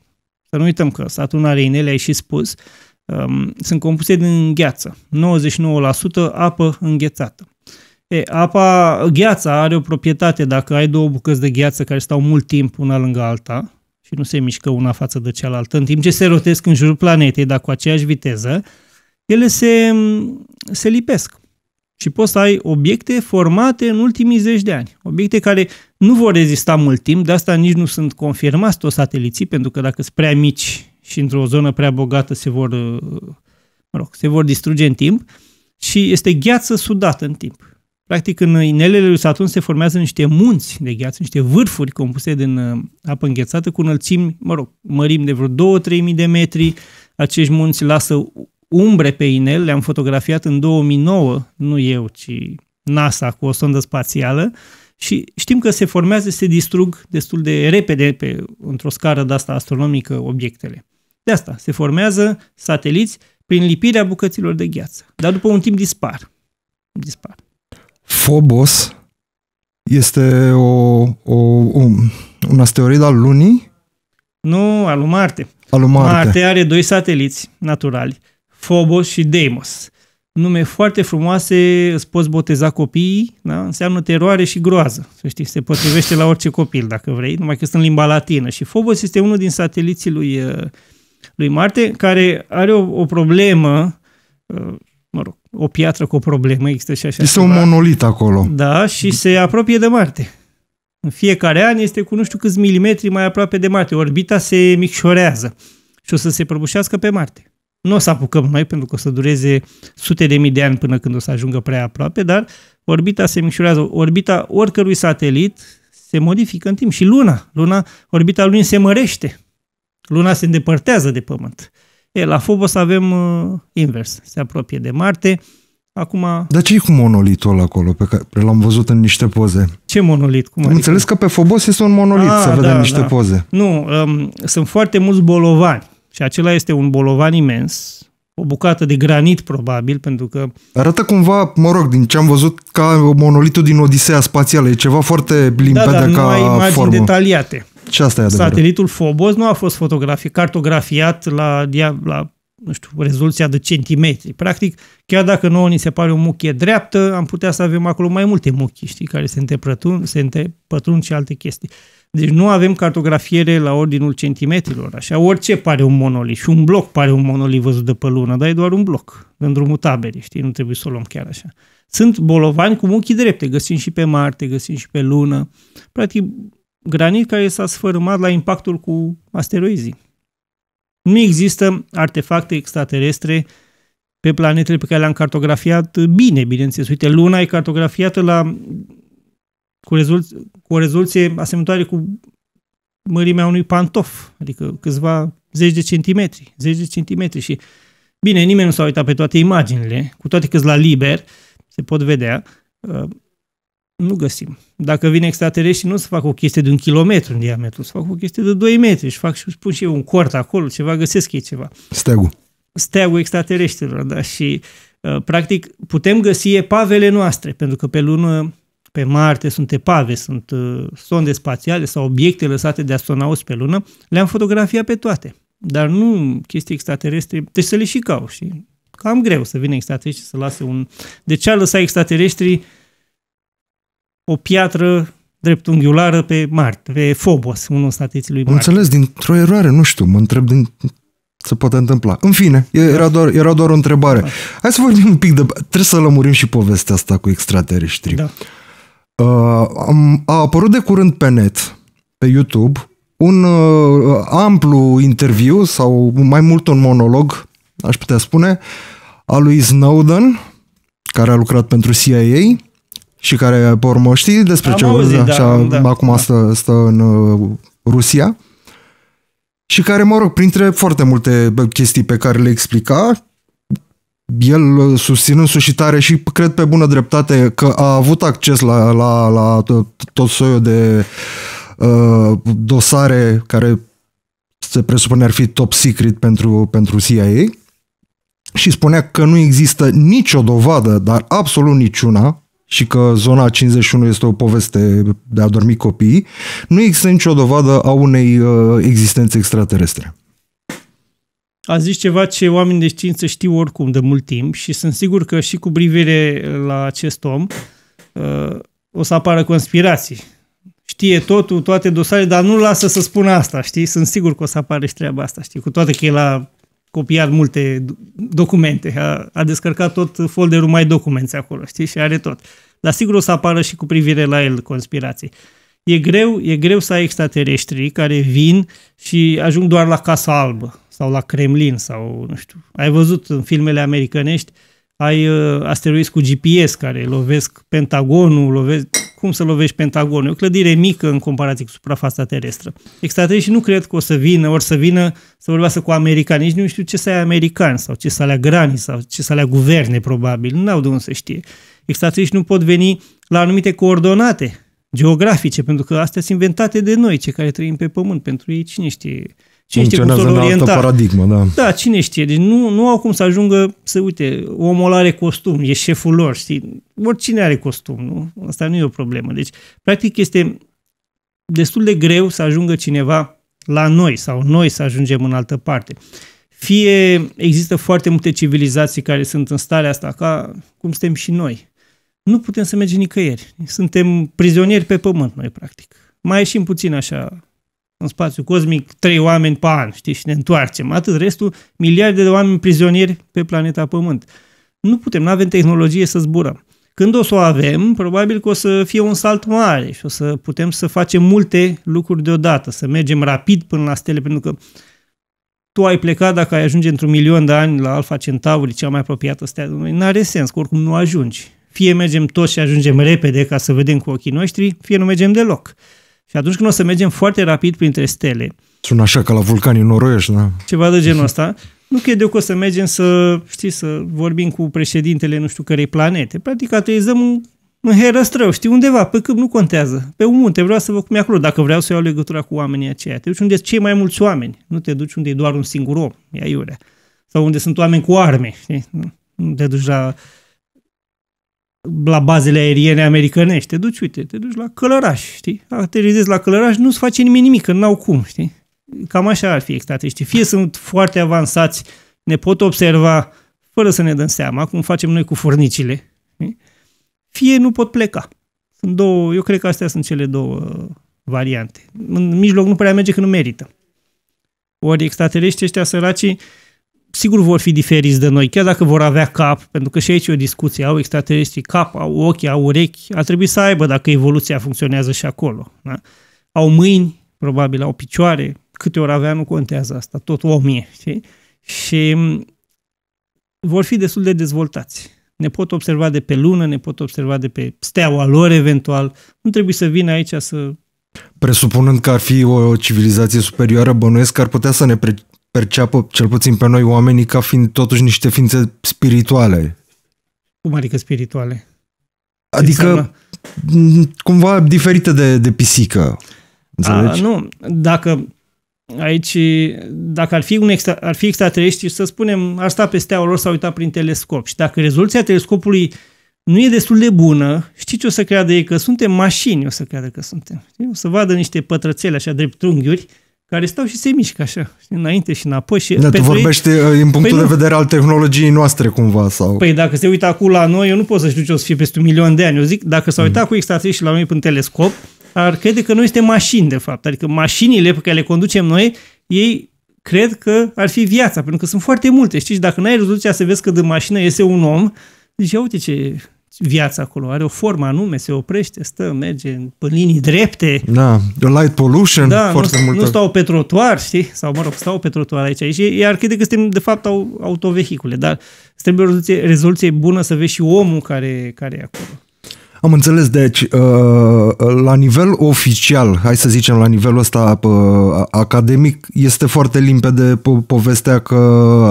Să nu uităm că Saturn are inele, ai și spus, um, sunt compuse din gheață, 99% apă înghețată. E, apa, gheața are o proprietate, dacă ai două bucăți de gheață care stau mult timp una lângă alta și nu se mișcă una față de cealaltă, în timp ce se rotesc în jurul planetei, dar cu aceeași viteză, ele se, se lipesc și poți să ai obiecte formate în ultimii zeci de ani. Obiecte care nu vor rezista mult timp, de asta nici nu sunt confirmați toți sateliții, pentru că dacă sunt prea mici și într-o zonă prea bogată se vor, uh, mă rog, se vor distruge în timp și este gheață sudată în timp. Practic, în inelele lui Saturn se formează niște munți de gheață, niște vârfuri compuse din uh, apă înghețată cu înălțimi, mă rog, mărim de vreo 2-3 mii de metri. Acești munți lasă umbre pe inel, le-am fotografiat în 2009, nu eu, ci NASA cu o sondă spațială și știm că se formează, se distrug destul de repede pe, într-o scară de asta astronomică obiectele. De asta se formează sateliți prin lipirea bucăților de gheață, dar după un timp dispar. dispar. Phobos este o, o, o, un asteroid al Lunii? Nu, al lui Marte. Al Marte. Marte are doi sateliți naturali. Phobos și Deimos. Nume foarte frumoase, îți poți boteza copiii, da? înseamnă teroare și groază. Să știi, se potrivește la orice copil, dacă vrei, numai că sunt în limba latină. Și Phobos este unul din sateliții lui, uh, lui Marte, care are o, o problemă, uh, mă rog, o piatră cu o problemă, există și așa. Este un monolit acolo. Da, și se apropie de Marte. În fiecare an este cu nu știu câți milimetri mai aproape de Marte. Orbita se micșorează și o să se prăbușească pe Marte. Nu o să apucăm noi, pentru că o să dureze sute de mii de ani până când o să ajungă prea aproape, dar orbita se micșorează. Orbita oricărui satelit se modifică în timp și luna. luna orbita lui se mărește. Luna se îndepărtează de Pământ. E, la Phobos avem uh, invers, se apropie de Marte. Acum... Dar ce e cu monolitul ăla acolo, pe care l-am văzut în niște poze? Ce monolit? Cum Am adică? înțeles că pe Phobos este un monolit, A, ah, să vedem da, niște da. poze. Nu, um, sunt foarte mulți bolovani și acela este un bolovan imens, o bucată de granit probabil, pentru că... Arată cumva, mă rog, din ce am văzut, ca monolitul din Odiseea spațială. E ceva foarte limpede da, dar ca nu ai imagini formă. detaliate. Și asta e Satelitul Phobos nu a fost fotografiat, cartografiat la, la nu știu, rezoluția de centimetri. Practic, chiar dacă nouă ni se pare o muchie dreaptă, am putea să avem acolo mai multe muchii, știi, care se întrepătrund, se întepătrund și alte chestii. Deci nu avem cartografiere la ordinul centimetrilor, așa. Orice pare un monolit și un bloc pare un monolit văzut de pe lună, dar e doar un bloc în drumul taberii, știi, nu trebuie să o luăm chiar așa. Sunt bolovani cu muchii drepte, găsim și pe Marte, găsim și pe lună. Practic, granit care s-a sfărâmat la impactul cu asteroizii. Nu există artefacte extraterestre pe planetele pe care le-am cartografiat bine, bineînțeles. Uite, Luna e cartografiată la cu, rezol- cu o rezoluție asemănătoare cu mărimea unui pantof, adică câțiva zeci de centimetri, zeci de centimetri și bine, nimeni nu s-a uitat pe toate imaginile, cu toate că la liber, se pot vedea, uh, nu găsim. Dacă vin extraterestri, nu se să fac o chestie de un kilometru în diametru, se să fac o chestie de 2 metri și fac și spun și eu un cort acolo, ceva, găsesc ei ceva. Steagul. Steagul extraterestrilor, da, și uh, practic putem găsi epavele noastre, pentru că pe lună pe Marte, sunt epave, sunt uh, sonde spațiale sau obiecte lăsate de astronauți pe lună, le-am fotografiat pe toate. Dar nu chestii extraterestre, deci să le și cau, și cam greu să vină extraterestri să lase un... De ce ar lăsa extraterestrii o piatră dreptunghiulară pe Marte, pe Phobos, unul stateții lui Marte. Înțeles, dintr-o eroare, nu știu, mă întreb din se poate întâmpla. În fine, era da. doar, era doar o întrebare. Da. Hai să vorbim un pic de... Trebuie să lămurim și povestea asta cu extraterestri. Da. Uh, a apărut de curând pe net, pe YouTube, un uh, amplu interviu sau mai mult un monolog, aș putea spune, a lui Snowden, care a lucrat pentru CIA și care, pe urmă, știi despre am ce auzit, da, și a, da, acum da. Stă, stă în uh, Rusia și care, mă rog, printre foarte multe chestii pe care le explica, el uh, susțin însuși tare și cred pe bună dreptate că a avut acces la, la, la tot soiul de uh, dosare care se presupune ar fi top secret pentru, pentru CIA și spunea că nu există nicio dovadă, dar absolut niciuna, și că zona 51 este o poveste de a dormi copiii, nu există nicio dovadă a unei uh, existențe extraterestre a zis ceva ce oamenii de știință știu oricum de mult timp și sunt sigur că și cu privire la acest om uh, o să apară conspirații. Știe totul, toate dosarele, dar nu lasă să spună asta, știi? Sunt sigur că o să apară și treaba asta, știi? Cu toate că el a copiat multe documente, a, a descărcat tot folderul mai documente acolo, știi? Și are tot. Dar sigur o să apară și cu privire la el conspirații. E greu, e greu să ai extraterestrii care vin și ajung doar la Casa Albă sau la Kremlin sau nu știu. Ai văzut în filmele americanești, ai uh, asteroizi cu GPS care lovesc Pentagonul, lovesc, cum să lovești Pentagonul? E o clădire mică în comparație cu suprafața terestră. Extraterestrii nu cred că o să vină, ori să vină să vorbească cu americani. Nici nu știu ce să ai americani sau ce să alea grani sau ce să alea guverne, probabil. Nu au de unde să știe. Extraterestrii nu pot veni la anumite coordonate geografice, pentru că astea sunt inventate de noi, cei care trăim pe pământ. Pentru ei, cine știe Cine știe cum să-l orienta. Altă paradigmă, da. da, cine știe. Deci nu, nu au cum să ajungă să, uite, omul are costum, e șeful lor, știi? Oricine are costum, nu? Asta nu e o problemă. Deci, practic, este destul de greu să ajungă cineva la noi sau noi să ajungem în altă parte. Fie există foarte multe civilizații care sunt în starea asta, ca cum suntem și noi. Nu putem să mergem nicăieri. Suntem prizonieri pe pământ noi, practic. Mai ieșim puțin așa în spațiu cosmic trei oameni pe an, știi, și ne întoarcem. Atât restul, miliarde de oameni prizonieri pe planeta Pământ. Nu putem, nu avem tehnologie să zburăm. Când o să o avem, probabil că o să fie un salt mare și o să putem să facem multe lucruri deodată, să mergem rapid până la stele, pentru că tu ai plecat dacă ai ajunge într-un milion de ani la Alfa Centauri, cea mai apropiată stea nu are sens, că oricum nu ajungi. Fie mergem toți și ajungem repede ca să vedem cu ochii noștri, fie nu mergem deloc. Și atunci când o să mergem foarte rapid printre stele... Sună așa ca la vulcanii noroiești, da? Ceva de genul ăsta. Nu cred eu că o să mergem să, știi, să vorbim cu președintele nu știu cărei planete. Practic ateizăm în, în herăstrău, știi, undeva, pe câmp nu contează. Pe un munte, vreau să vă cum e acolo, dacă vreau să iau legătura cu oamenii aceia. Te duci unde cei mai mulți oameni, nu te duci unde e doar un singur om, e aiurea. Sau unde sunt oameni cu arme, știi? Nu te duci la la bazele aeriene americanești. Te duci, uite, te duci la Călăraș, știi? Aterizezi la Călăraș, nu-ți face nimeni nimic, că n-au cum, știi? Cam așa ar fi știi? Fie sunt foarte avansați, ne pot observa fără să ne dăm seama, cum facem noi cu furnicile, știi? fie nu pot pleca. Sunt două, eu cred că astea sunt cele două variante. În mijloc nu prea merge că nu merită. Ori extraterestri ăștia săracii sigur vor fi diferiți de noi, chiar dacă vor avea cap, pentru că și aici e o discuție, au extraterestri cap, au ochi, au urechi, ar trebui să aibă dacă evoluția funcționează și acolo. Da? Au mâini, probabil, au picioare, câte ori avea nu contează asta, tot o mie. știi? Și mm, vor fi destul de dezvoltați. Ne pot observa de pe lună, ne pot observa de pe steaua lor eventual. Nu trebuie să vină aici să Presupunând că ar fi o civilizație superioară, bănuiesc că ar putea să ne pre- perceapă, cel puțin pe noi oamenii, ca fiind totuși niște ființe spirituale. Cum adică spirituale? Adică înseamnă... cumva diferite de, de pisică. A, nu, dacă aici, dacă ar fi, un extra, ar fi extraterestri, să spunem, ar sta pe steaua lor, s-a uitat prin telescop și dacă rezoluția telescopului nu e destul de bună, știi ce o să creadă ei? Că suntem mașini, o să creadă că suntem. O să vadă niște pătrățele așa, drept trunghiuri, care stau și se mișcă așa, înainte și înapoi. Și da, tu vorbești ei, uh, din păi punctul păi de nu. vedere al tehnologiei noastre cumva. sau. Păi dacă se uită acum la noi, eu nu pot să știu ce o să fie peste un milion de ani. Eu zic, dacă s-au mm. uitat mm. cu și la noi prin telescop, ar crede că noi suntem mașini, de fapt. Adică mașinile pe care le conducem noi, ei cred că ar fi viața, pentru că sunt foarte multe. Știi, dacă n-ai rezoluția să vezi că de mașină iese un om, zici, uite ce viața acolo. Are o formă anume, se oprește, stă, merge pe linii drepte. Da, the light pollution da, foarte nu, mult. Nu stau pe trotuar, știi? Sau, mă rog, stau pe trotuar aici. aici iar cred că suntem, de fapt, autovehicule. Dar trebuie o rezoluție, rezoluție bună să vezi și omul care, care e acolo. Am înțeles, deci uh, uh, la nivel oficial, hai să zicem la nivelul ăsta uh, academic, este foarte limpede povestea că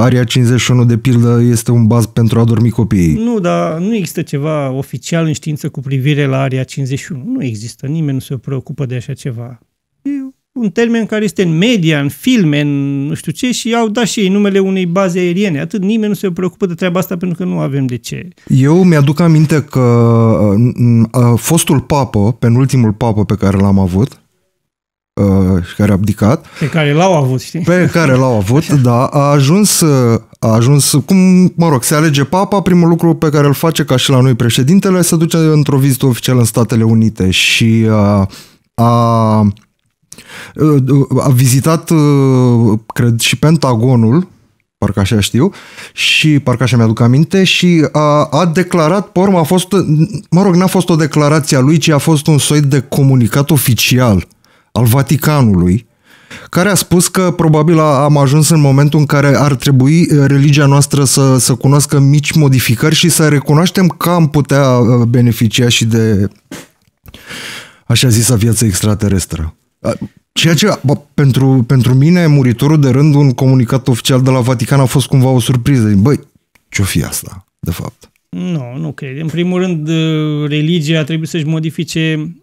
aria 51 de pildă este un baz pentru a dormi copiii. Nu, dar nu există ceva oficial în știință cu privire la aria 51. Nu există, nimeni nu se preocupă de așa ceva. Eu un termen care este în media, în filme, în nu știu ce, și au dat și ei numele unei baze aeriene. Atât nimeni nu se preocupă de treaba asta pentru că nu avem de ce. Eu mi-aduc aminte că uh, uh, fostul papă, penultimul papă pe care l-am avut, uh, și care a abdicat. Pe care l-au avut, știi? Pe care l-au avut, da. A ajuns, a ajuns, cum, mă rog, se alege papa, primul lucru pe care îl face ca și la noi președintele, se duce într-o vizită oficială în Statele Unite și a, a a vizitat, cred, și Pentagonul, parcă așa știu, și parcă așa mi-aduc aminte, și a, a declarat, pe urmă a fost, mă rog, n-a fost o declarație a lui, ci a fost un soi de comunicat oficial al Vaticanului, care a spus că probabil am ajuns în momentul în care ar trebui religia noastră să, să cunoască mici modificări și să recunoaștem că am putea beneficia și de așa zisă viață extraterestră. Ceea ce, bă, pentru, pentru mine, muritorul de rând, un comunicat oficial de la Vatican a fost cumva o surpriză. Băi, ce-o fi asta, de fapt? Nu, nu cred. În primul rând, uh, religia trebuie să-și modifice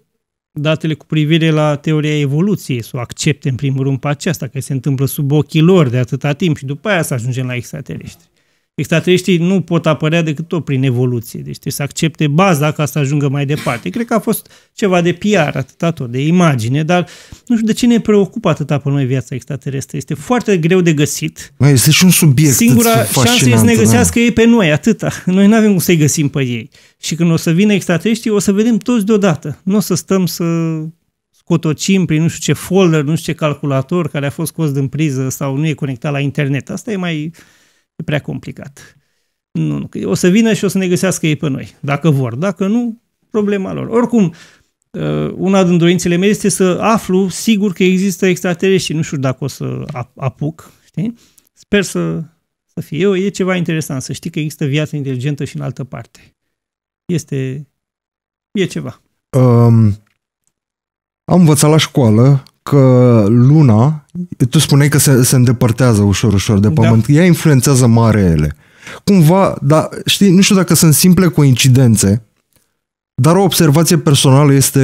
datele cu privire la teoria evoluției, să o accepte în primul rând pe aceasta, că se întâmplă sub ochii lor de atâta timp și după aia să ajungem la extraterestri extraterestrii nu pot apărea decât tot prin evoluție. Deci trebuie să accepte baza ca să ajungă mai departe. Cred că a fost ceva de PR, atâta tot, de imagine, dar nu știu de ce ne preocupă atâta pe noi viața extraterestră. Este foarte greu de găsit. Mai este și un subiect Singura șansă este să ne găsească da. ei pe noi, atâta. Noi nu avem cum să-i găsim pe ei. Și când o să vină extraterestrii, o să vedem toți deodată. Nu o să stăm să scotocim prin nu știu ce folder, nu știu ce calculator care a fost scos din priză sau nu e conectat la internet. Asta e mai e prea complicat. Nu, nu, o să vină și o să ne găsească ei pe noi, dacă vor. Dacă nu, problema lor. Oricum, uh, una din dorințele mele este să aflu sigur că există extraterestri. Nu știu dacă o să apuc, știi? Sper să, să fie. Eu, e ceva interesant să știi că există viață inteligentă și în altă parte. Este... e ceva. Um, am învățat la școală că luna, tu spuneai că se, se îndepărtează ușor, ușor de da. pământ, da. ea influențează mareele. Cumva, dar știi, nu știu dacă sunt simple coincidențe, dar o observație personală este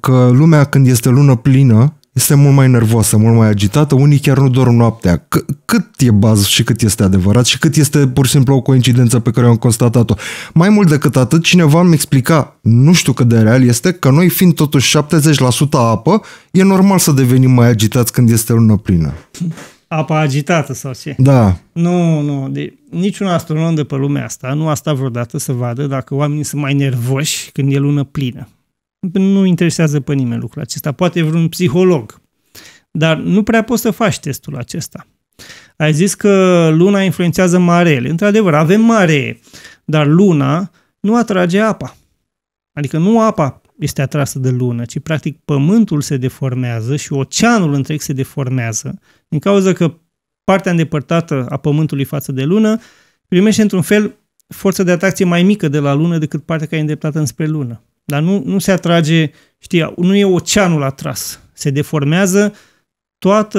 că lumea când este lună plină, este mult mai nervoasă, mult mai agitată, unii chiar nu dorm noaptea. C- cât e bază și cât este adevărat și cât este pur și simplu o coincidență pe care am constatat-o. Mai mult decât atât, cineva mi explica, nu știu cât de real este, că noi fiind totuși 70% apă, e normal să devenim mai agitați când este lună plină. Apa agitată sau ce? Da. Nu, nu, de, niciun astronom de pe lumea asta nu a stat vreodată să vadă dacă oamenii sunt mai nervoși când e lună plină nu interesează pe nimeni lucrul acesta. Poate vreun psiholog. Dar nu prea poți să faci testul acesta. Ai zis că luna influențează mareele. Într-adevăr, avem maree, dar luna nu atrage apa. Adică nu apa este atrasă de lună, ci practic pământul se deformează și oceanul întreg se deformează din cauza că partea îndepărtată a pământului față de lună primește într-un fel forță de atracție mai mică de la lună decât partea care e îndreptată înspre lună. Dar nu, nu se atrage, știi, nu e oceanul atras. Se deformează toată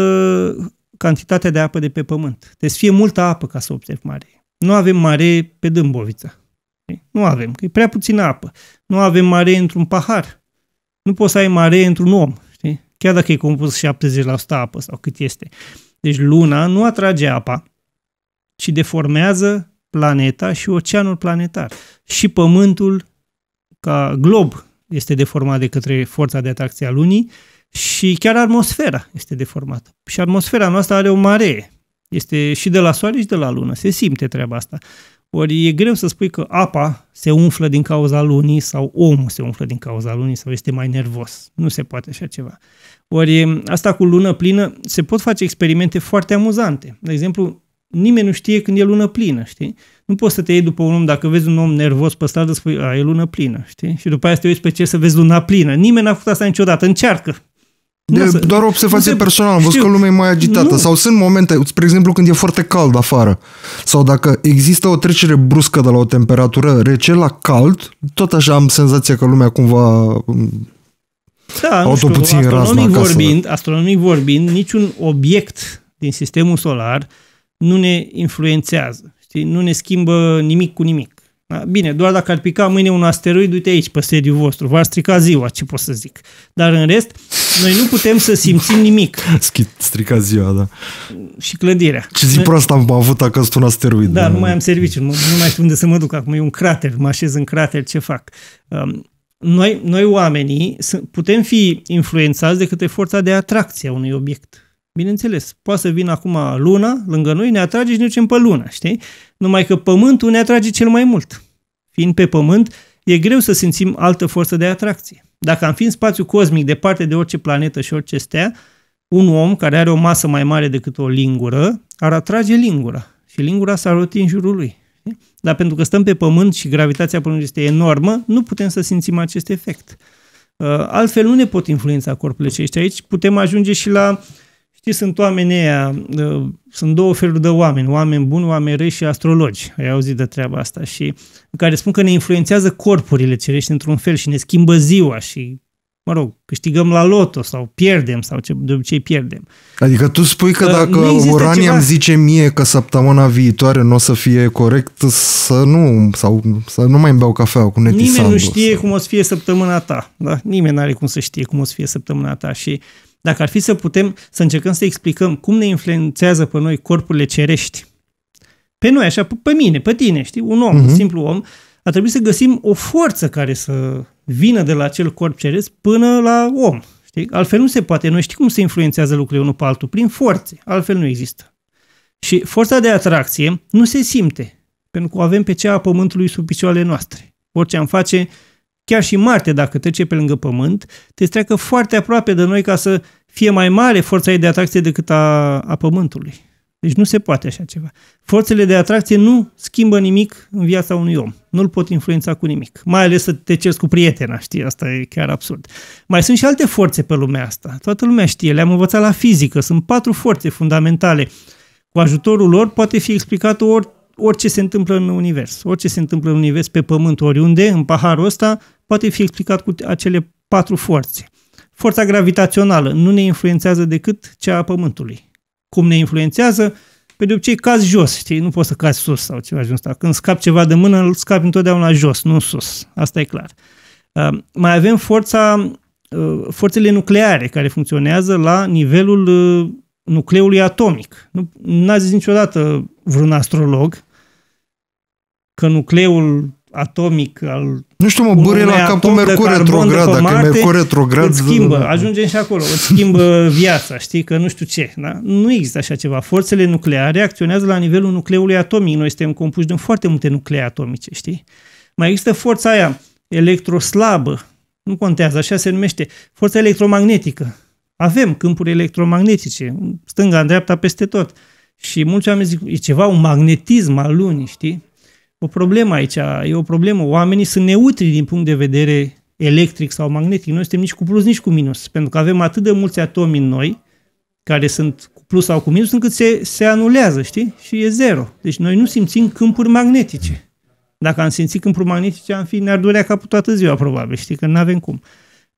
cantitatea de apă de pe pământ. Deci fie multă apă ca să observi mare. Nu avem mare pe Dâmbovița. Nu avem, că e prea puțină apă. Nu avem mare într-un pahar. Nu poți să ai mare într-un om, știi? Chiar dacă e compus 70% apă sau cât este. Deci luna nu atrage apa, ci deformează planeta și oceanul planetar. Și pământul ca glob este deformat de către forța de atracție a lunii și chiar atmosfera este deformată. Și atmosfera noastră are o mare Este și de la soare și de la lună. Se simte treaba asta. Ori e greu să spui că apa se umflă din cauza lunii sau omul se umflă din cauza lunii sau este mai nervos. Nu se poate așa ceva. Ori asta cu lună plină se pot face experimente foarte amuzante. De exemplu, nimeni nu știe când e lună plină, știi? Nu poți să te iei după un om, dacă vezi un om nervos pe stradă, spui, a, e lună plină, știi? Și după aia să te uiți pe ce să vezi luna plină. Nimeni n-a făcut asta niciodată, încearcă. De, să, doar observație personală, am văzut că lumea e mai agitată. Nu. Sau sunt momente, spre exemplu, când e foarte cald afară. Sau dacă există o trecere bruscă de la o temperatură rece la cald, tot așa am senzația că lumea cumva mm, da, auto puțin astronomic da. vorbind, astronomic vorbind, niciun obiect din sistemul solar nu ne influențează, știi? nu ne schimbă nimic cu nimic. Da? Bine, doar dacă ar pica mâine un asteroid, uite aici, pe sediul vostru, v-ar strica ziua, ce pot să zic. Dar în rest, noi nu putem să simțim nimic. Strica ziua, da. Și clădirea. Ce zi proastă am avut dacă sunt un asteroid. Da, da, nu mai am serviciu, nu, nu mai știu unde să mă duc acum, e un crater, mă așez în crater, ce fac? Um, noi, noi oamenii putem fi influențați de către forța de atracție a unui obiect. Bineînțeles, poate să vină acum luna lângă noi, ne atrage și ne ducem pe luna, știi? Numai că pământul ne atrage cel mai mult. Fiind pe pământ, e greu să simțim altă forță de atracție. Dacă am fi în spațiu cosmic, departe de orice planetă și orice stea, un om care are o masă mai mare decât o lingură ar atrage lingura și lingura s-ar roti în jurul lui. Dar pentru că stăm pe pământ și gravitația pământului este enormă, nu putem să simțim acest efect. Uh, altfel nu ne pot influența corpurile și Aici putem ajunge și la uh, Știi, sunt oamenii aia, ă, sunt două feluri de oameni, oameni buni, oameni răi și astrologi. Ai auzit de treaba asta și care spun că ne influențează corpurile cerești într-un fel și ne schimbă ziua și mă rog, câștigăm la loto sau pierdem sau ce, de obicei pierdem. Adică tu spui că dacă Urania ceva... îmi zice mie că săptămâna viitoare nu o să fie corect să nu, sau să nu mai beau cafea cu netisandu. Nimeni nu știe sau... cum o să fie săptămâna ta, da? Nimeni nu are cum să știe cum o să fie săptămâna ta și dacă ar fi să putem să încercăm să explicăm cum ne influențează pe noi corpurile cerești, pe noi, așa, pe mine, pe tine, știi, un om, uh-huh. Mhm. un simplu om, ar trebui să găsim o forță care să vină de la acel corp ceresc până la om. Știi? Altfel nu se poate. Noi știi cum se influențează lucrurile unul pe altul, prin forțe. Altfel nu există. Și forța de atracție nu se simte, pentru că o avem pe cea a pământului sub picioarele noastre. Orice am face, Chiar și Marte, dacă trece pe lângă Pământ, te treacă foarte aproape de noi ca să fie mai mare forța ei de atracție decât a, a Pământului. Deci nu se poate așa ceva. Forțele de atracție nu schimbă nimic în viața unui om. Nu-l pot influența cu nimic. Mai ales să te ceri cu prietena, știi? Asta e chiar absurd. Mai sunt și alte forțe pe lumea asta. Toată lumea știe. Le-am învățat la fizică. Sunt patru forțe fundamentale. Cu ajutorul lor poate fi explicat or, orice se întâmplă în univers. Orice se întâmplă în univers, pe pământ, oriunde, în paharul ăsta, poate fi explicat cu acele patru forțe. Forța gravitațională nu ne influențează decât cea a Pământului. Cum ne influențează? Pe de obicei cazi jos, știi? Nu poți să cazi sus sau ceva genul ăsta. Când scapi ceva de mână, îl scapi întotdeauna jos, nu sus. Asta e clar. Uh, mai avem forța, uh, forțele nucleare care funcționează la nivelul uh, nucleului atomic. Nu a zis niciodată vreun astrolog că nucleul atomic al nu știu, mă, bure la capul Mercur retrograd, dacă e Mercur retrograd... Îți schimbă, ajungem și acolo, îți schimbă viața, știi, că nu știu ce, da? Nu există așa ceva. Forțele nucleare acționează la nivelul nucleului atomic. Noi suntem compuși din foarte multe nuclee atomice, știi? Mai există forța aia electroslabă, nu contează, așa se numește, forța electromagnetică. Avem câmpuri electromagnetice, stânga, dreapta, peste tot. Și mulți oameni zic, e ceva, un magnetism al lunii, știi? o problemă aici, e o problemă. Oamenii sunt neutri din punct de vedere electric sau magnetic. Noi suntem nici cu plus, nici cu minus, pentru că avem atât de mulți atomi în noi, care sunt cu plus sau cu minus, încât se, se anulează, știi? Și e zero. Deci noi nu simțim câmpuri magnetice. Dacă am simțit câmpuri magnetice, am fi ne-ar durea capul toată ziua, probabil, știi? Că nu avem cum.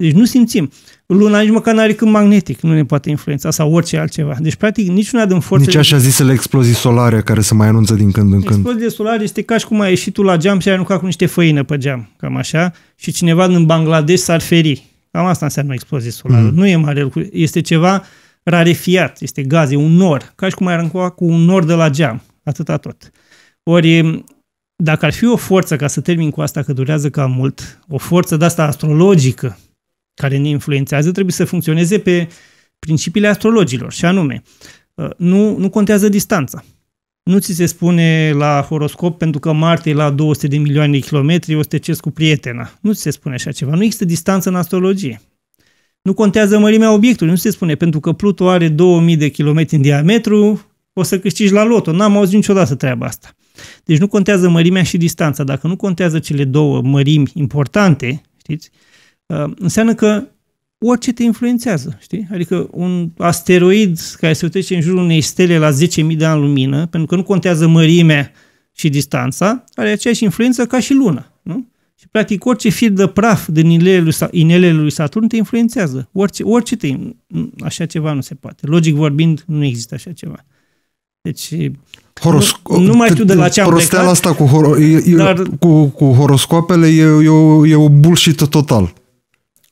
Deci nu simțim. Luna nici măcar nu are câmp magnetic, nu ne poate influența sau orice altceva. Deci, practic, niciuna din forțe... Nici așa zisele explozii solare care se mai anunță din când în când. Explozii solară este ca și cum ai ieșit tu la geam și ai aruncat cu niște făină pe geam, cam așa, și cineva din Bangladesh s-ar feri. Cam asta înseamnă explozie solară. Mm. Nu e mare lucru. Este ceva rarefiat, este gaze un nor, ca și cum ai aruncat cu un nor de la geam, atâta tot. Ori, dacă ar fi o forță, ca să termin cu asta, că durează cam mult, o forță de asta astrologică, care ne influențează trebuie să funcționeze pe principiile astrologilor, și anume, uh, nu, nu contează distanța. Nu ți se spune la horoscop pentru că Marte e la 200 de milioane de kilometri, o să te ceri cu prietena. Nu ți se spune așa ceva. Nu există distanță în astrologie. Nu contează mărimea obiectului, nu ți se spune, pentru că Pluto are 2000 de kilometri în diametru, o să câștigi la loto. N-am auzit niciodată treaba asta. Deci nu contează mărimea și distanța. Dacă nu contează cele două mărimi importante, știți, uh, Uh, înseamnă că orice te influențează, știi? Adică un asteroid care se trece în jurul unei stele la 10.000 de ani lumină, pentru că nu contează mărimea și distanța, are aceeași influență ca și luna, nu? Și practic orice fir de praf din inelele lui Saturn te influențează. Orice, orice te... Așa ceva nu se poate. Logic vorbind, nu există așa ceva. Deci, Horosco- nu, nu mai știu de la ce am plecat. asta cu, horo- e, e, dar, cu, cu horoscoapele e, e, o, e o bullshit total.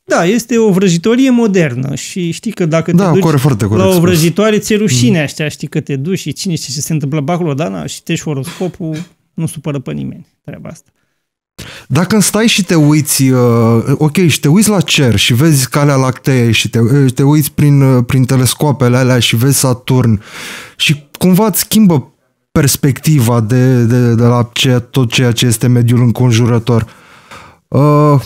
Da, este o vrăjitorie modernă și știi că dacă da, te duci foarte la o vrăjitoare, ți-e rușine mm. știi că te duci și cine știe ce se întâmplă acolo, da, na, și te horoscopul, nu supără pe nimeni treaba asta. Dacă stai și te uiți, uh, ok, și te uiți la cer și vezi Calea Lactee și te, uh, te uiți prin, uh, prin telescoapele alea și vezi Saturn și cumva îți schimbă perspectiva de, de, de la ce, tot ceea ce este mediul înconjurător. Uh,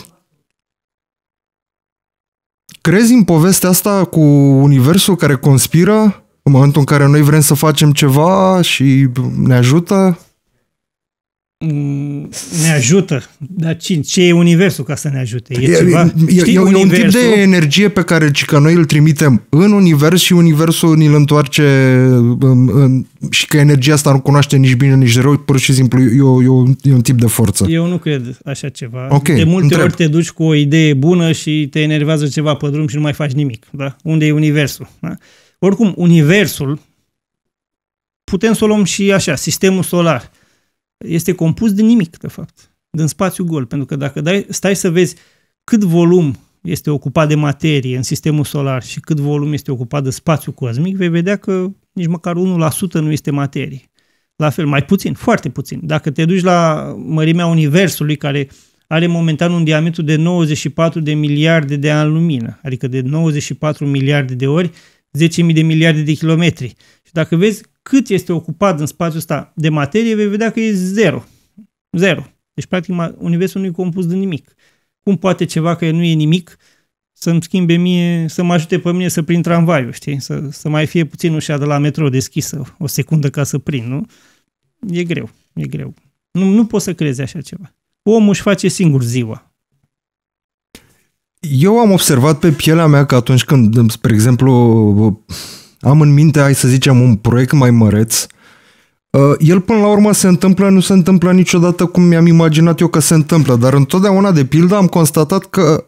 Crezi în povestea asta cu universul care conspiră în momentul în care noi vrem să facem ceva și ne ajută? ne ajută. Dar cine? Ce e universul ca să ne ajute? E, e, ceva? e, Știi, e universul? un tip de energie pe care că noi îl trimitem în univers și universul ni-l întoarce în, în, și că energia asta nu cunoaște nici bine, nici rău, pur și simplu e, e, e un tip de forță. Eu nu cred așa ceva. Okay, de multe întreb. ori te duci cu o idee bună și te enervează ceva pe drum și nu mai faci nimic. Da? Unde e universul? Da? Oricum, universul putem să o luăm și așa, sistemul solar – este compus din nimic, de fapt, din spațiu gol. Pentru că dacă dai, stai să vezi cât volum este ocupat de materie în sistemul solar și cât volum este ocupat de spațiu cosmic, vei vedea că nici măcar 1% nu este materie. La fel, mai puțin, foarte puțin. Dacă te duci la mărimea Universului, care are momentan un diametru de 94 de miliarde de ani lumină, adică de 94 miliarde de ori 10.000 de miliarde de kilometri. Și dacă vezi cât este ocupat în spațiul ăsta de materie, vei vedea că e zero. Zero. Deci, practic, universul nu e compus de nimic. Cum poate ceva că nu e nimic să-mi schimbe mie, să mă ajute pe mine să prind tramvaiul, știi? Să, să mai fie puțin ușa de la metro deschisă o secundă ca să prind, nu? E greu, e greu. Nu, nu poți să crezi așa ceva. Omul își face singur ziua. Eu am observat pe pielea mea că atunci când, spre exemplu, am în minte, hai să zicem, un proiect mai măreț, uh, el până la urmă se întâmplă, nu se întâmplă niciodată cum mi-am imaginat eu că se întâmplă, dar întotdeauna, de pildă, am constatat că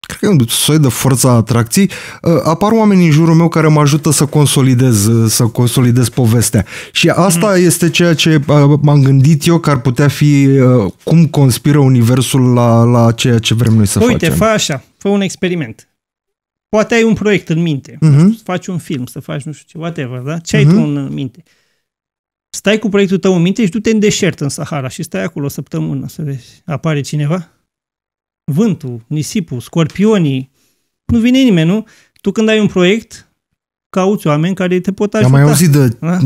cred că e un soi de forța atracției, uh, apar oameni în jurul meu care mă ajută să consolidez, uh, să consolidez povestea. Și asta mm-hmm. este ceea ce m-am gândit eu că ar putea fi cum conspiră universul la, la ceea ce vrem noi să Uite, facem. Uite, fă așa, fă un experiment. Poate ai un proiect în minte, uh-huh. Mhm. știu, să faci un film, să faci nu știu ce, whatever, da? Ce uh-huh. ai mhm. tu în minte? Stai cu proiectul tău în minte și du-te în deșert, în Sahara, și stai acolo o săptămână să vezi. Apare cineva? Vântul, nisipul, scorpionii. Nu vine nimeni, nu? Tu când ai un proiect, cauți oameni care te pot ajuta. Am mai auzit de da?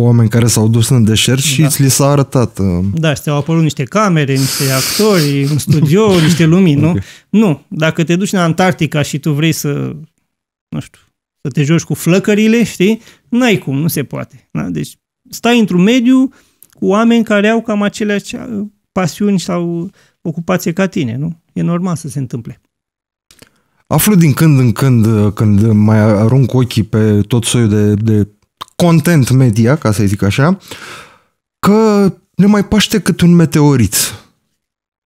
oameni care s-au dus în deșert și da. li s-a arătat. Uh, da, și au apărut niște camere, niște actori, un studio, niște lumini, okay. nu? Nu. Dacă te duci în Antarctica și tu vrei să, nu știu, să te joci cu flăcările, știi? N-ai cum, nu se poate. Da? Deci stai într-un mediu cu oameni care au cam aceleași uh, pasiuni sau ocupație ca tine, nu? E normal să se întâmple. Aflu din când în când, uh, când mai arunc ochii pe tot soiul de, de content media, ca să zic așa, că ne mai paște cât un meteorit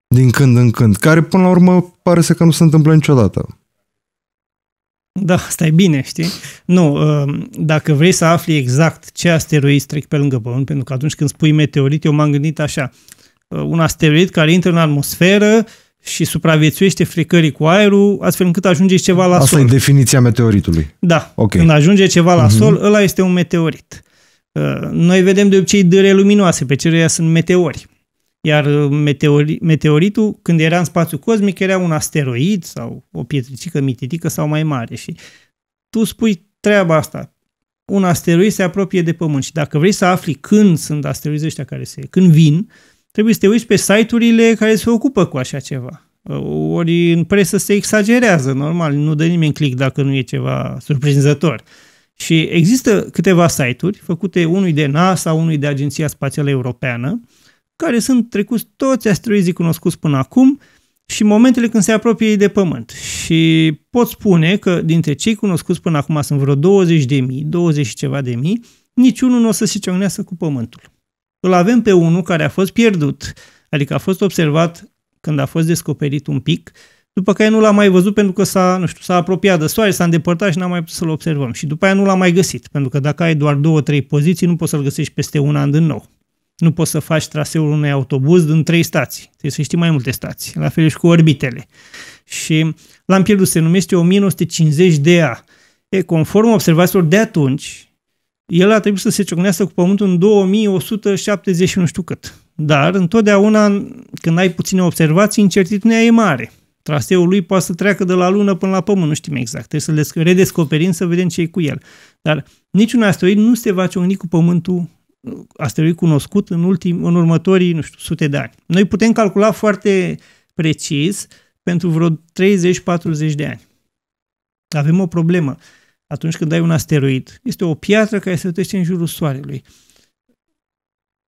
din când în când, care până la urmă pare să că nu se întâmplă niciodată. Da, stai bine, știi? Nu, uh, dacă vrei să afli exact ce asteroid trec pe lângă Pământ, pentru că atunci când spui meteorit, eu m-am gândit așa, uh, un asteroid care intră în atmosferă, și supraviețuiește frecării cu aerul, astfel încât ajunge ceva la Asta sol. Asta e definiția meteoritului. Da. Okay. Când ajunge ceva la uh-huh. sol, ăla este un meteorit. Uh, noi vedem de obicei dâre luminoase, pe cererea sunt meteori. Iar uh, meteori, meteoritul, când era în spațiu cosmic, era un asteroid sau o pietricică mititică sau mai mare. Și tu spui treaba asta. Un asteroid se apropie de Pământ și dacă vrei să afli când sunt asteroizi ăștia care se... când vin, uh, trebuie să te uiți pe site-urile care se ocupă cu așa ceva. Ori în presă se exagerează, normal, nu dă nimeni click dacă nu e ceva surprinzător. Și există câteva site-uri făcute unui de NASA, unui de Agenția Spațială Europeană, care sunt trecuți toți asteroizii cunoscuți până acum și momentele când se apropie ei de Pământ. Și pot spune că dintre cei cunoscuți până acum sunt vreo 20 de mii, 20 și ceva de mii, niciunul nu o să se ciocnească cu Pământul îl avem pe unul care a fost pierdut, adică a fost observat când a fost descoperit un pic, după care nu l-a mai văzut pentru că s-a, nu știu, s-a apropiat de soare, s-a îndepărtat și n-a mai putut să-l observăm. Și după aia nu l-a mai găsit, pentru că dacă ai doar două, trei poziții, nu poți să-l găsești peste un an din nou. Nu poți să faci traseul unui autobuz din trei stații. Trebuie să știi mai multe stații. La fel și cu orbitele. Și l-am pierdut, se numește 1950 DA. E, conform observațiilor de atunci, el a trebuit să se ciocnească cu pământul în 2170 nu știu cât. Dar întotdeauna când ai puține observații, incertitudinea e mare. Traseul lui poate să treacă de la lună până la pământ, nu știm exact. Trebuie să le redescoperim să vedem ce e cu el. Dar niciun asteroid nu se va ciocni cu pământul uh, asteroid cunoscut în, ultim, în următorii, nu știu, sute de ani. Noi putem calcula foarte precis pentru vreo 30-40 de ani. Avem o problemă atunci când ai un asteroid. Este o piatră care se rotește în jurul Soarelui.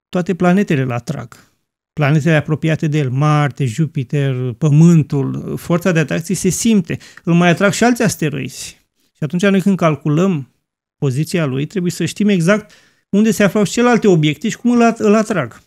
Toate planetele îl atrag. Planetele apropiate de el, Marte, Jupiter, Pământul, forța de atracție se simte. Îl mai atrag și alți asteroizi. Și atunci noi când calculăm poziția lui, trebuie să știm exact unde se aflau și celelalte obiecte și cum îl, îl atrag.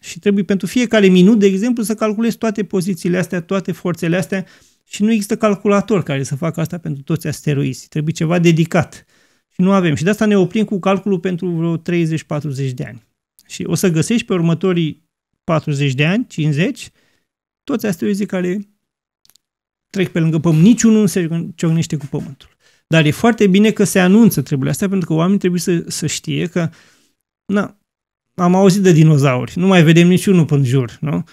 Și trebuie pentru fiecare minut, de exemplu, să calculezi toate pozițiile astea, toate forțele astea, și nu există calculator care să facă asta pentru toți asteroizi. Trebuie ceva dedicat. Și nu avem. Și de asta ne oprim cu calculul pentru vreo 30-40 de ani. Și o să găsești pe următorii 40 de ani, 50, toți asteroizii care trec pe lângă Pământ. Niciunul nu se ciocnește cu Pământul. Dar e foarte bine că se anunță treburile astea, pentru că oamenii trebuie să, să știe că na, am auzit de dinozauri, nu mai vedem niciunul până jur, nu?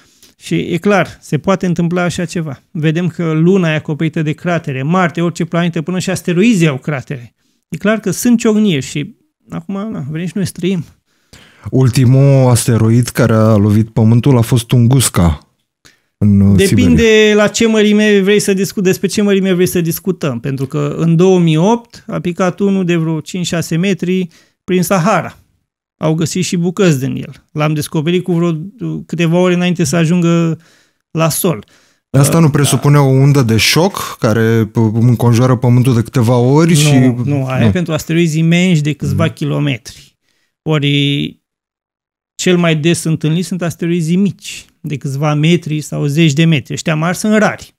Și e clar, se poate întâmpla așa ceva. Vedem că Luna e acoperită de cratere, Marte, orice planetă, până și asteroizii au cratere. E clar că sunt ciocniri și acum na, vrem și noi străim. Ultimul asteroid care a lovit Pământul a fost Tunguska. În uh, Depinde Siberia. la ce mărime vrei să discut, despre ce mărime vrei să discutăm, pentru că în 2008 a picat unul de vreo 5-6 metri prin Sahara au găsit și bucăți din el. L-am descoperit cu vreo câteva ore înainte să ajungă la sol. Asta uh, nu da. presupune da. o undă de șoc care înconjoară Pământul de câteva ori nu, și... Nu, aia nu. pentru asteroizi imensi de câțiva mm. kilometri. Ori cel mai des întâlnit sunt asteroizi mici, de câțiva metri sau zeci de metri. Ăștia mari sunt rari.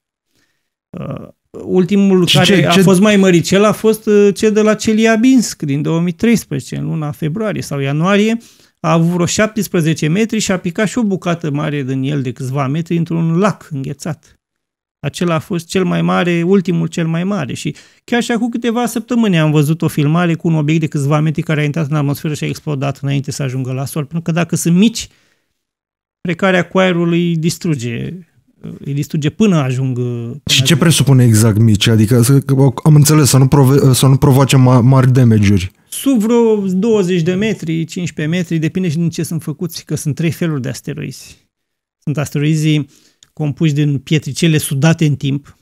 Uh, ultimul ce, care ce, a fost mai mărit, cel a fost uh, cel de la Celiabinsk din 2013, în luna februarie sau ianuarie, a avut vreo 17 metri și a picat și o bucată mare din el de câțiva metri într-un lac înghețat. Acela a fost cel mai mare, ultimul cel mai mare și chiar și acum câteva săptămâni am văzut o filmare cu un obiect de câțiva metri care a intrat în atmosferă și a explodat înainte să ajungă la sol, pentru că dacă sunt mici, precarea cu aerului distruge îi distruge până ajung... Uh, până și ajung. ce presupune exact mici? Adică am înțeles să nu, prove, să nu provoace mari damage-uri. Sub vreo 20 de metri, 15 metri, depinde și din ce sunt făcuți, că sunt trei feluri de asteroizi. Sunt asteroizii compuși din pietricele sudate în timp,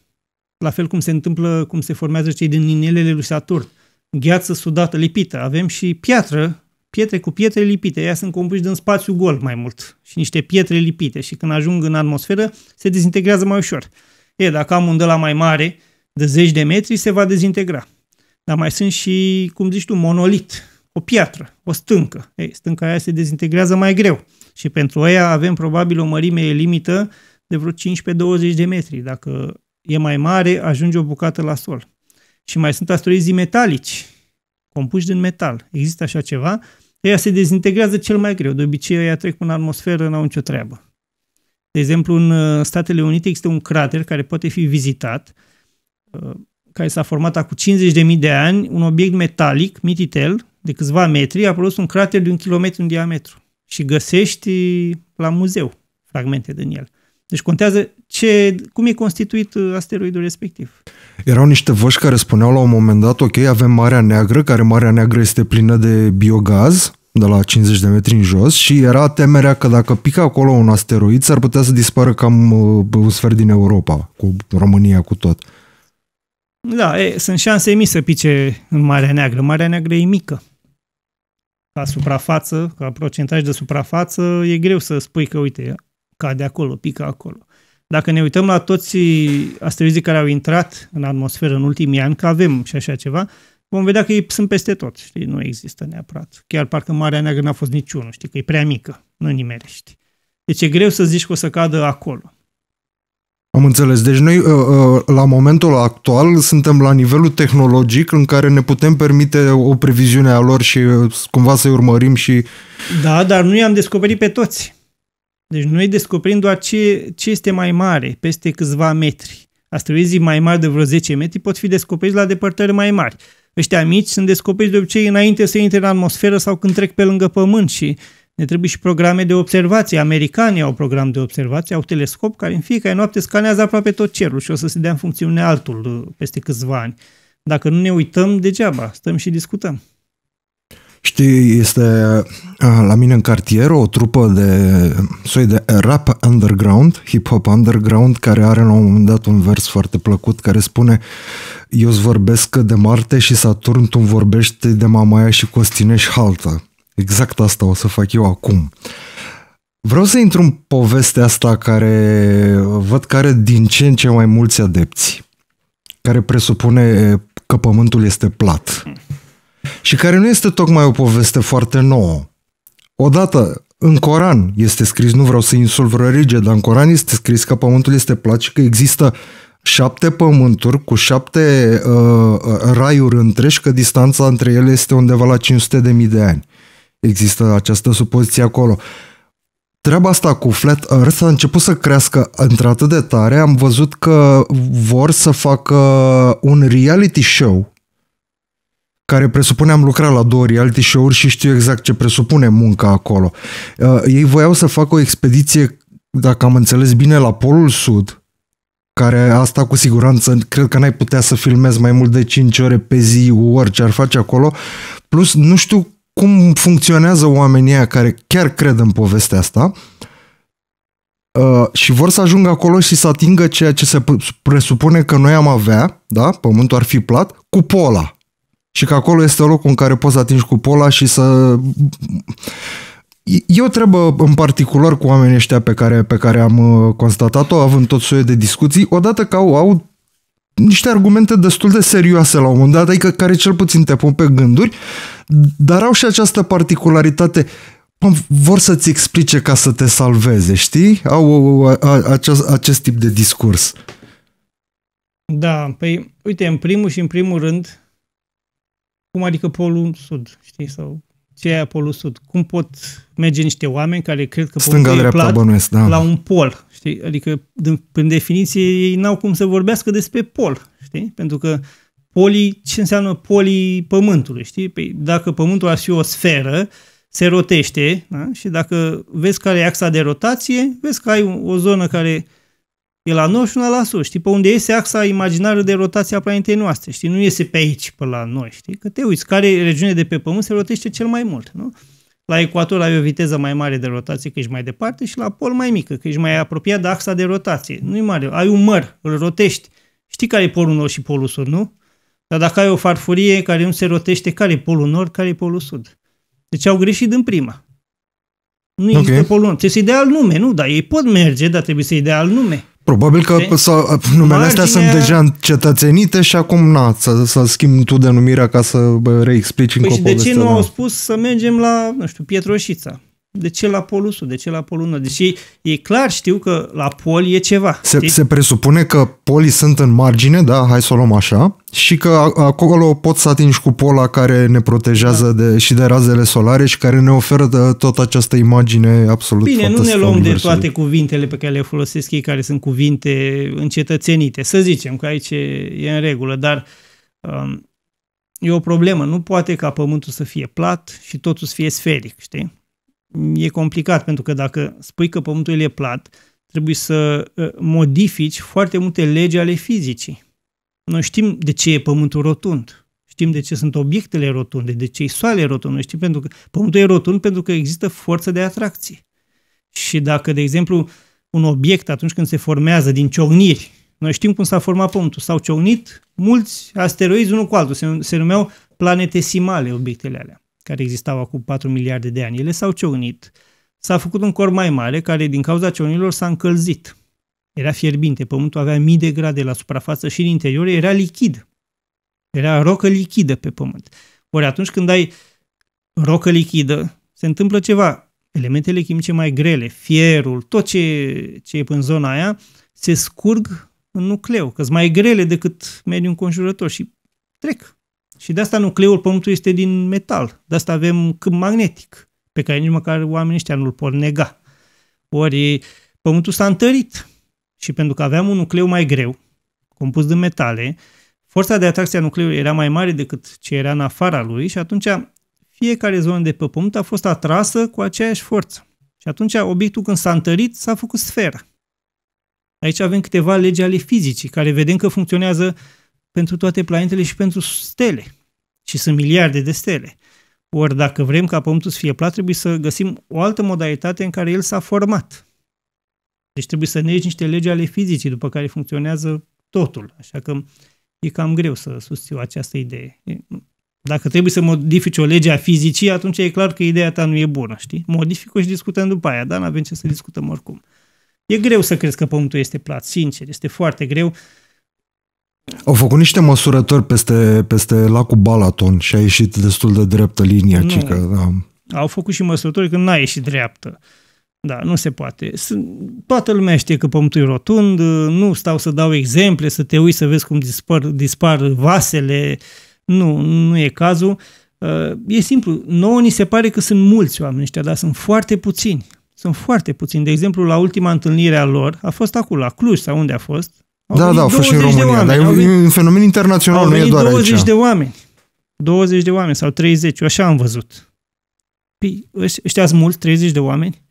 la fel cum se întâmplă, cum se formează cei din inelele lui Saturn. Gheață sudată, lipită. Avem și piatră pietre cu pietre lipite. Ea sunt compuși din spațiu gol mai mult și niște pietre lipite și când ajung în atmosferă se dezintegrează mai ușor. E, dacă am un de la mai mare, de zeci de metri, se va dezintegra. Dar mai sunt și, cum zici tu, monolit, o piatră, o stâncă. Ei, stânca aia se dezintegrează mai greu și pentru aia avem probabil o mărime limită de vreo 15-20 de metri. Dacă e mai mare, ajunge o bucată la sol. Și mai sunt asteroizii metalici, compuși din metal. Există așa ceva. Ea se dezintegrează cel mai greu. De obicei, ea trec în atmosferă, n-au nicio treabă. De exemplu, în uh, Statele Unite există un crater care poate fi vizitat, uh, care s-a format acum 50.000 de ani, un obiect metalic, mititel, de câțiva metri, a produs un crater de un kilometru în diametru și găsești la muzeu fragmente din el. Deci contează ce, cum e constituit uh, asteroidul respectiv. Erau niște voști care spuneau la un moment dat, ok, avem Marea Neagră, care Marea Neagră este plină de biogaz, de la 50 de metri în jos și era temerea că dacă pică acolo un asteroid s-ar putea să dispară cam uh, un sfert din Europa, cu România, cu tot. Da, e, sunt șanse mici să pice în Marea Neagră. Marea Neagră e mică. Ca suprafață, ca procentaj de suprafață, e greu să spui că, uite, cade acolo, pică acolo. Dacă ne uităm la toți asteroizii care au intrat în atmosferă în ultimii ani, că avem și așa ceva, vom vedea că ei sunt peste tot, știi, nu există neapărat. Chiar parcă Marea Neagră n-a fost niciunul, știi, că e prea mică, nu nimerești. Deci e greu să zici că o să cadă acolo. Am înțeles. Deci noi, uh, uh, la momentul actual, suntem la nivelul tehnologic în care ne putem permite o previziune a lor și uh, cumva să-i urmărim și... Da, dar nu i-am descoperit pe toți. Deci noi descoperim doar ce, ce este mai mare peste câțiva metri. Asteroizii mai mari de vreo 10 metri pot fi descoperiți la depărtări mai mari. Ăștia mici sunt descoperiți de obicei înainte să intre în atmosferă sau când trec pe lângă pământ și ne trebuie și programe de observație. Americanii au program de observație, au telescop care în fiecare noapte scanează aproape tot cerul și o să se dea în funcțiune altul uh, peste câțiva ani. Dacă nu ne uităm, degeaba, stăm și discutăm. Știi, este la mine în cartier o trupă de soi de rap underground, hip-hop underground, care are la un moment dat un vers foarte plăcut care spune eu îți vorbesc de Marte și Saturn, tu vorbești de Mamaia și Costinești haltă. Exact asta o să fac eu acum. Vreau să intru în povestea asta care văd că are din ce în ce mai mulți adepți, care presupune că pământul este plat și care nu este tocmai o poveste foarte nouă. Odată, în Coran este scris, nu vreau să insult vreo religie, dar în Coran este scris că pământul este plat și că există șapte pământuri cu șapte uh, uh raiuri întregi, că distanța între ele este undeva la 500 de mii de ani. Există această supoziție acolo. Treaba asta cu Flat Earth a început să crească într-atât de tare, am văzut că vor să facă un reality show care presupune am lucrat la două reality show-uri și știu exact ce presupune munca acolo. Uh, ei voiau să facă o expediție, dacă am înțeles bine, la Polul Sud, care asta cu siguranță, cred că n-ai putea să filmezi mai mult de 5 ore pe zi, orice ar face acolo, plus nu știu cum funcționează oamenii aia care chiar cred în povestea asta uh, și vor să ajungă acolo și să atingă ceea ce se presupune că noi am avea, da, pământul ar fi plat, cu pola și că acolo este locul în care poți să atingi cupola și să... E o treabă în particular cu oamenii ăștia pe care, pe care am uh, constatat-o, având tot soiul de discuții, odată că au, au niște argumente destul de serioase la un moment dat, adică care cel puțin te pun pe gânduri, dar au și această particularitate vor să-ți explice ca să te salveze, știi? Au acest, acest tip de discurs. Da, păi uite, în primul și în primul rând, cum adică polul sud, știi? Sau ce e polul sud? Cum pot merge niște oameni care cred că Stânga pot plat bănuiesc, da. la un pol, știi? Adică, din, prin definiție, ei n-au cum să vorbească despre pol, știi? Pentru că Poli, ce înseamnă polii pământului, știi? Păi, dacă pământul ar fi o sferă, se rotește da? și dacă vezi care e axa de rotație, vezi că ai o zonă care E la noi și la sus, știi, pe unde iese axa imaginară de rotație a planetei noastre, știi, nu iese pe aici, pe la noi, știi, că te uiți, care regiune de pe Pământ se rotește cel mai mult, nu? La ecuator ai o viteză mai mare de rotație că ești mai departe și la pol mai mică, că ești mai apropiat de axa de rotație. nu e mare, ai un măr, îl rotești. Știi care e polul nord și polul sud, nu? Dar dacă ai o farfurie care nu se rotește, care e polul nord, care e polul sud? Deci au greșit în prima. Nu există okay. polul nord. Trebuie să-i dea alt nume, nu? Dar ei pot merge, dar trebuie să-i dea alt nume. Probabil că sau, numele Marginea... astea sunt deja cetățenite și acum na, să, să schimb tu denumirea ca să reexplici păi încă și de ce nu au da. spus să mergem la, nu știu, Pietroșița? de ce la polul sud, de ce la polul nord. Deci e, clar, știu că la pol e ceva. Se, se presupune că polii sunt în margine, da, hai să o luăm așa, și că acolo poți să atingi cu pola care ne protejează da. de, și de razele solare și care ne oferă de tot această imagine absolut Bine, nu ne luăm de toate cuvintele pe care le folosesc ei, care sunt cuvinte încetățenite. Să zicem că aici e în regulă, dar um, e o problemă. Nu poate ca pământul să fie plat și totul să fie sferic, știi? e complicat, pentru că dacă spui că Pământul e plat, trebuie să uh, modifici foarte multe legi ale fizicii. Noi știm de ce e Pământul rotund, știm de ce sunt obiectele rotunde, de ce e soarele rotund, noi știm pentru că Pământul e rotund pentru că există forță de atracție. Și dacă, de exemplu, un obiect atunci când se formează din ciogniri, noi știm cum s-a format Pământul, s-au ciognit mulți asteroizi unul cu altul, se, se numeau planetesimale obiectele alea care existau acum 4 miliarde de ani. Ele s-au ciognit, s-a făcut un cor mai mare care din cauza ciognilor s-a încălzit. Era fierbinte, pământul avea mii de grade la suprafață și în interior era lichid. Era rocă lichidă pe pământ. Ori atunci când ai rocă lichidă, se întâmplă ceva. Elementele chimice mai grele, fierul, tot ce, ce e în zona aia, se scurg în nucleu, că sunt mai grele decât mediul înconjurător și trec. Și de asta nucleul Pământului este din metal. De asta avem câmp magnetic, pe care nici măcar oamenii ăștia nu-l pot nega. Ori Pământul s-a întărit și pentru că aveam un nucleu mai greu, compus din metale, forța de atracție a nucleului era mai mare decât ce era în afara lui și atunci fiecare zonă de pe Pământ a fost atrasă cu aceeași forță. Și atunci obiectul când s-a întărit, s-a făcut sfera. Aici avem câteva legi ale fizicii, care vedem că funcționează pentru toate planetele și pentru stele. Și sunt miliarde de stele. Ori dacă vrem ca Pământul să fie plat, trebuie să găsim o altă modalitate în care el s-a format. Deci trebuie să negi niște legi ale fizicii după care funcționează totul. Așa că e cam greu să susțiu această idee. Dacă trebuie să modifici o lege a fizicii, atunci e clar că ideea ta nu e bună, știi? modific și discutăm după aia, dar nu avem ce să discutăm oricum. E greu să crezi că Pământul este plat, sincer, este foarte greu. Uh, au făcut niște măsurători peste, peste lacul Balaton și a ieșit destul de dreaptă linia. Nu. Cică, da. Au făcut și măsurători când n-a ieșit dreaptă. Da, nu se poate. Toată lumea știe că pământul e rotund, nu stau să dau exemple, să te uiți să vezi cum dispar, dispar vasele, nu, nu e cazul. Uh, e simplu, nouă ni se pare că sunt mulți oameni ăștia, dar sunt foarte puțini. Sunt foarte puțini. De exemplu, la ultima întâlnire a lor, a fost acolo, la Cluj sau unde a fost, da, da, au fost și în România, dar e un fenomen internațional, nu e doar 20 aici. de oameni. 20 de oameni sau 30, eu așa am văzut. Păi, ăștia sunt mulți, 30 de oameni?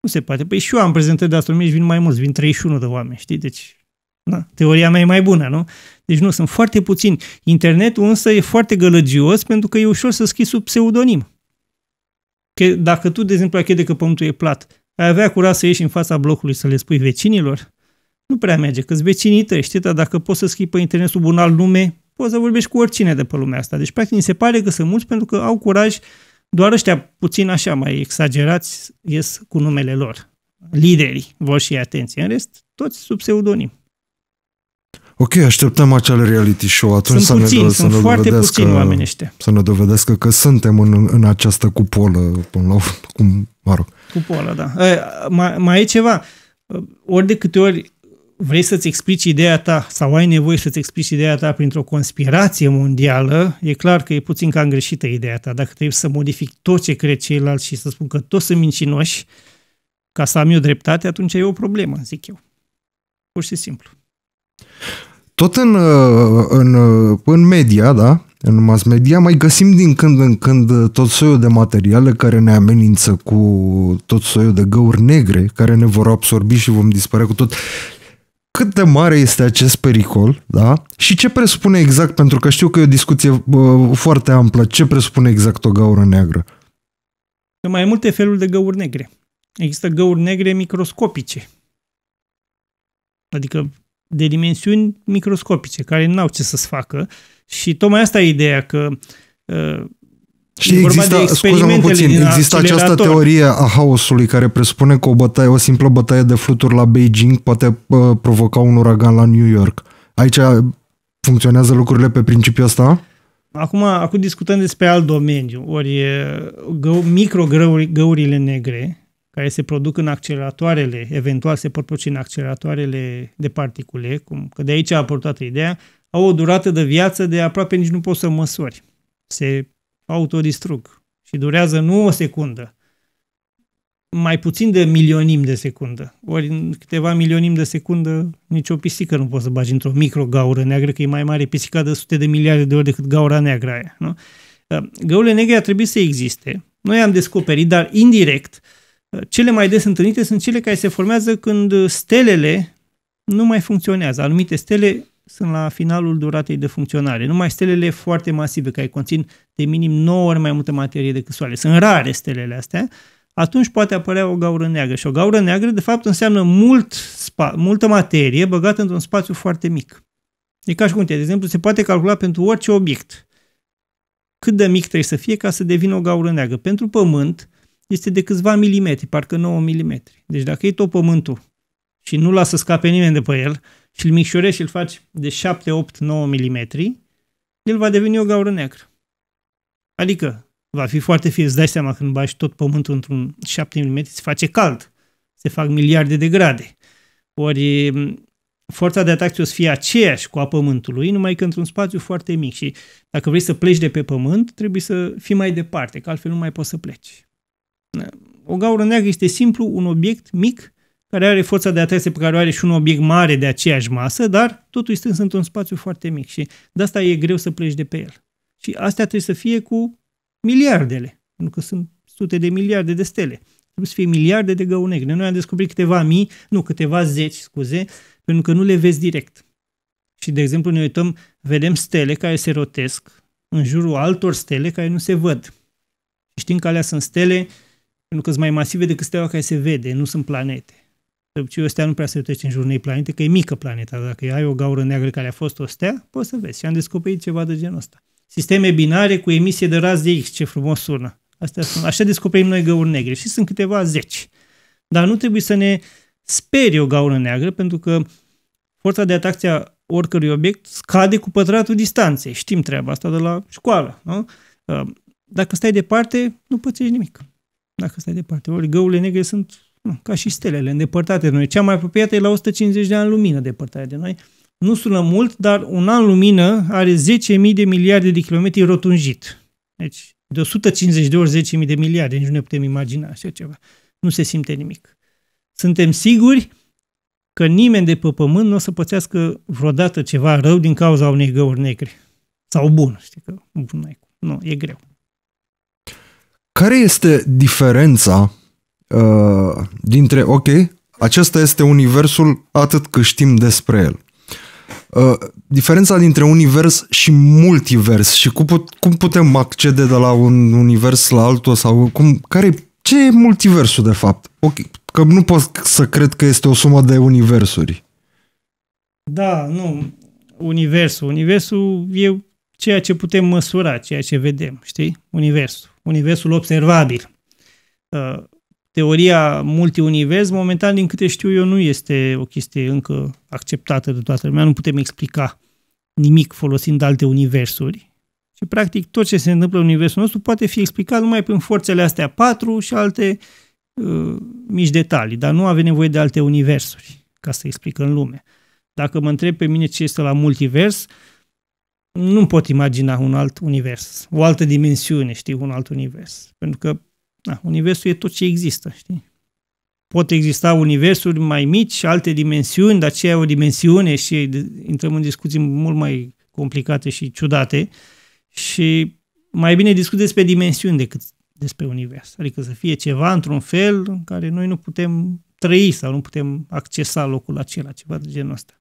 Nu se poate. Păi și eu am prezentat de astfel, vin mai mulți, vin 31 de oameni, știi? Deci, na, teoria mea e mai bună, nu? Deci nu, sunt foarte puțini. Internetul însă e foarte gălăgios pentru că e ușor să scrii sub pseudonim. Că dacă tu, de exemplu, ai crede că pământul e plat, ai avea curaj să ieși în fața blocului să le spui vecinilor? nu prea merge, că vecinii tăi, știi, dar dacă poți să scrii pe internet sub un alt nume, poți să vorbești cu oricine de pe lumea asta. Deci, practic, mi se pare că sunt mulți pentru că au curaj, doar ăștia puțin așa mai exagerați ies cu numele lor. Liderii vor și atenție. În rest, toți sub pseudonim. Ok, așteptăm acel reality show atunci sunt să, puțin, ne, sunt să, ne foarte dovedească, puțini oameni ăștia. să ne dovedească că suntem în, în această cupolă până la urmă, cum, mă rog. Cupolă, da. Mai, mai e ceva. Ori de câte ori vrei să-ți explici ideea ta sau ai nevoie să-ți explici ideea ta printr-o conspirație mondială, e clar că e puțin cam greșită ideea ta. Dacă trebuie să modific tot ce cred ceilalți și să spun că toți sunt mincinoși ca să am eu dreptate, atunci e o problemă, zic eu. Pur și simplu. Tot în, uh, în, uh, în media, da? În mass media mai găsim din când în când tot soiul de materiale care ne amenință cu tot soiul de găuri negre care ne vor absorbi și vom dispărea cu tot cât de mare este acest pericol da? și ce presupune exact, pentru că știu că e o discuție uh, foarte amplă, ce presupune exact o gaură neagră? Sunt mai multe feluri de găuri negre. Există găuri negre microscopice, adică de dimensiuni microscopice, care n-au ce să-ți facă și tocmai asta e ideea că uh, și există scuze-mă puțin, există această teorie a haosului care presupune că o, bătaie, o simplă bătaie de fluturi la Beijing poate uh, provoca un uragan la New York. Aici funcționează lucrurile pe principiul ăsta? Acum, acum discutăm despre alt domeniu, ori gău, microgăurile negre, care se produc în acceleratoarele, eventual se pot produce în acceleratoarele de particule, cum, că de aici a apărut ideea, au o durată de viață de aproape nici nu poți să măsori. Se autodistrug și durează nu o secundă, mai puțin de milionim de secundă. Ori în câteva milionim de secundă nicio pisică nu poți să bagi într-o microgaură neagră, că e mai mare pisica de sute de miliarde de ori decât gaura neagră aia. Nu? Uh, găurile negre ar trebui să existe. Noi am descoperit, dar indirect, uh, cele mai des întâlnite sunt cele care se formează când stelele nu mai funcționează. Anumite stele sunt la finalul duratei de funcționare. Numai stelele foarte masive, care conțin de minim 9 ori mai multă materie decât soarele. sunt rare stelele astea, atunci poate apărea o gaură neagră. Și o gaură neagră, de fapt, înseamnă mult spa- multă materie băgată într-un spațiu foarte mic. E ca și cum, de exemplu, se poate calcula pentru orice obiect cât de mic trebuie să fie ca să devină o gaură neagră. Pentru Pământ este de câțiva milimetri, parcă 9 milimetri. Deci dacă e tot Pământul și nu lasă scape nimeni de pe el, și îl micșorezi și îl faci de 7, 8, 9 mm, el va deveni o gaură neagră. Adică va fi foarte fie, îți dai seama când bași tot pământul într-un 7 mm, se face cald, se fac miliarde de grade. Ori forța de atac o să fie aceeași cu a pământului, numai că într-un spațiu foarte mic și dacă vrei să pleci de pe pământ, trebuie să fii mai departe, că altfel nu mai poți să pleci. O gaură neagră este simplu un obiect mic care are forța de atracție pe care o are și un obiect mare de aceeași masă, dar totuși sunt într-un spațiu foarte mic și de asta e greu să pleci de pe el. Și astea trebuie să fie cu miliardele, pentru că sunt sute de miliarde de stele. Trebuie să fie miliarde de găuri negre. Noi am descoperit câteva mii, nu, câteva zeci, scuze, pentru că nu le vezi direct. Și, de exemplu, ne uităm, vedem stele care se rotesc în jurul altor stele care nu se văd. Știm că alea sunt stele pentru că sunt mai masive decât steaua care se vede, nu sunt planete Răbciul stea nu prea se rotește în jurul unei planete, că e mică planeta. Dacă ai o gaură neagră care a fost o stea, poți să vezi. Și am descoperit ceva de genul ăsta. Sisteme binare cu emisie de raze X, ce frumos sună. Astea sunt. Așa descoperim noi găuri negre și sunt câteva zeci. Dar nu trebuie să ne sperie o gaură neagră, pentru că forța de atracție a oricărui obiect scade cu pătratul distanței. Știm treaba asta de la școală. Nu? Ă, dacă stai departe, nu pățești nimic. Dacă stai departe. Ori găurile negre sunt nu, ca și stelele, îndepărtate de noi. Cea mai apropiată e la 150 de ani lumină depărtare de noi. Nu sună mult, dar un an lumină are 10.000 de miliarde de kilometri rotunjit. Deci, de 150 de ori 10.000 de miliarde, nici nu ne putem imagina așa ceva. Nu se simte nimic. Suntem siguri că nimeni de pe pământ nu o să pățească vreodată ceva rău din cauza unei găuri negre. Sau bun, știi că bun, nu, e greu. Care este diferența Uh, dintre, ok, acesta este universul atât că știm despre el. Uh, diferența dintre univers și multivers și cum, putem accede de la un univers la altul sau cum, care, ce e multiversul de fapt? ok, că nu pot să cred că este o sumă de universuri. Da, nu. Universul. Universul e ceea ce putem măsura, ceea ce vedem, știi? Universul. Universul observabil. Uh, teoria multiunivers, momentan, din câte știu eu, nu este o chestie încă acceptată de toată lumea. Nu putem explica nimic folosind alte universuri. Și, practic, tot ce se întâmplă în universul nostru poate fi explicat numai prin forțele astea patru și alte uh, mici detalii, dar nu avem nevoie de alte universuri ca să explicăm lumea. Dacă mă întreb pe mine ce este la multivers, nu pot imagina un alt univers, o altă dimensiune, știi, un alt univers. Pentru că da, universul e tot ce există, știi? Pot exista universuri mai mici, alte dimensiuni, dar ce e o dimensiune și intrăm în discuții mult mai complicate și ciudate și mai bine discut despre dimensiuni decât despre univers. Adică să fie ceva într-un fel în care noi nu putem trăi sau nu putem accesa locul acela, ceva de genul ăsta.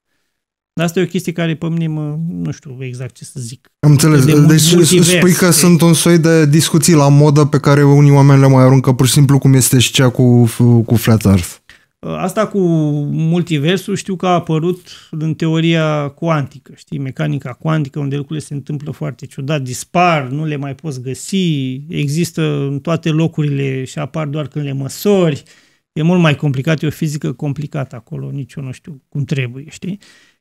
Dar asta e o chestie care pe mine mă, nu știu exact ce să zic. Am înțeles. De deci multivers, spui că e. sunt un soi de discuții la modă pe care unii oameni le mai aruncă pur și simplu cum este și cea cu, cu Flat Earth. Ă, asta cu multiversul știu că a apărut în teoria cuantică, știi, mecanica cuantică, unde lucrurile se întâmplă foarte ciudat, dispar, nu le mai poți găsi, există în toate locurile și apar doar când le măsori, e mult mai complicat, e o fizică complicată acolo, nici eu nu știu cum trebuie, știi?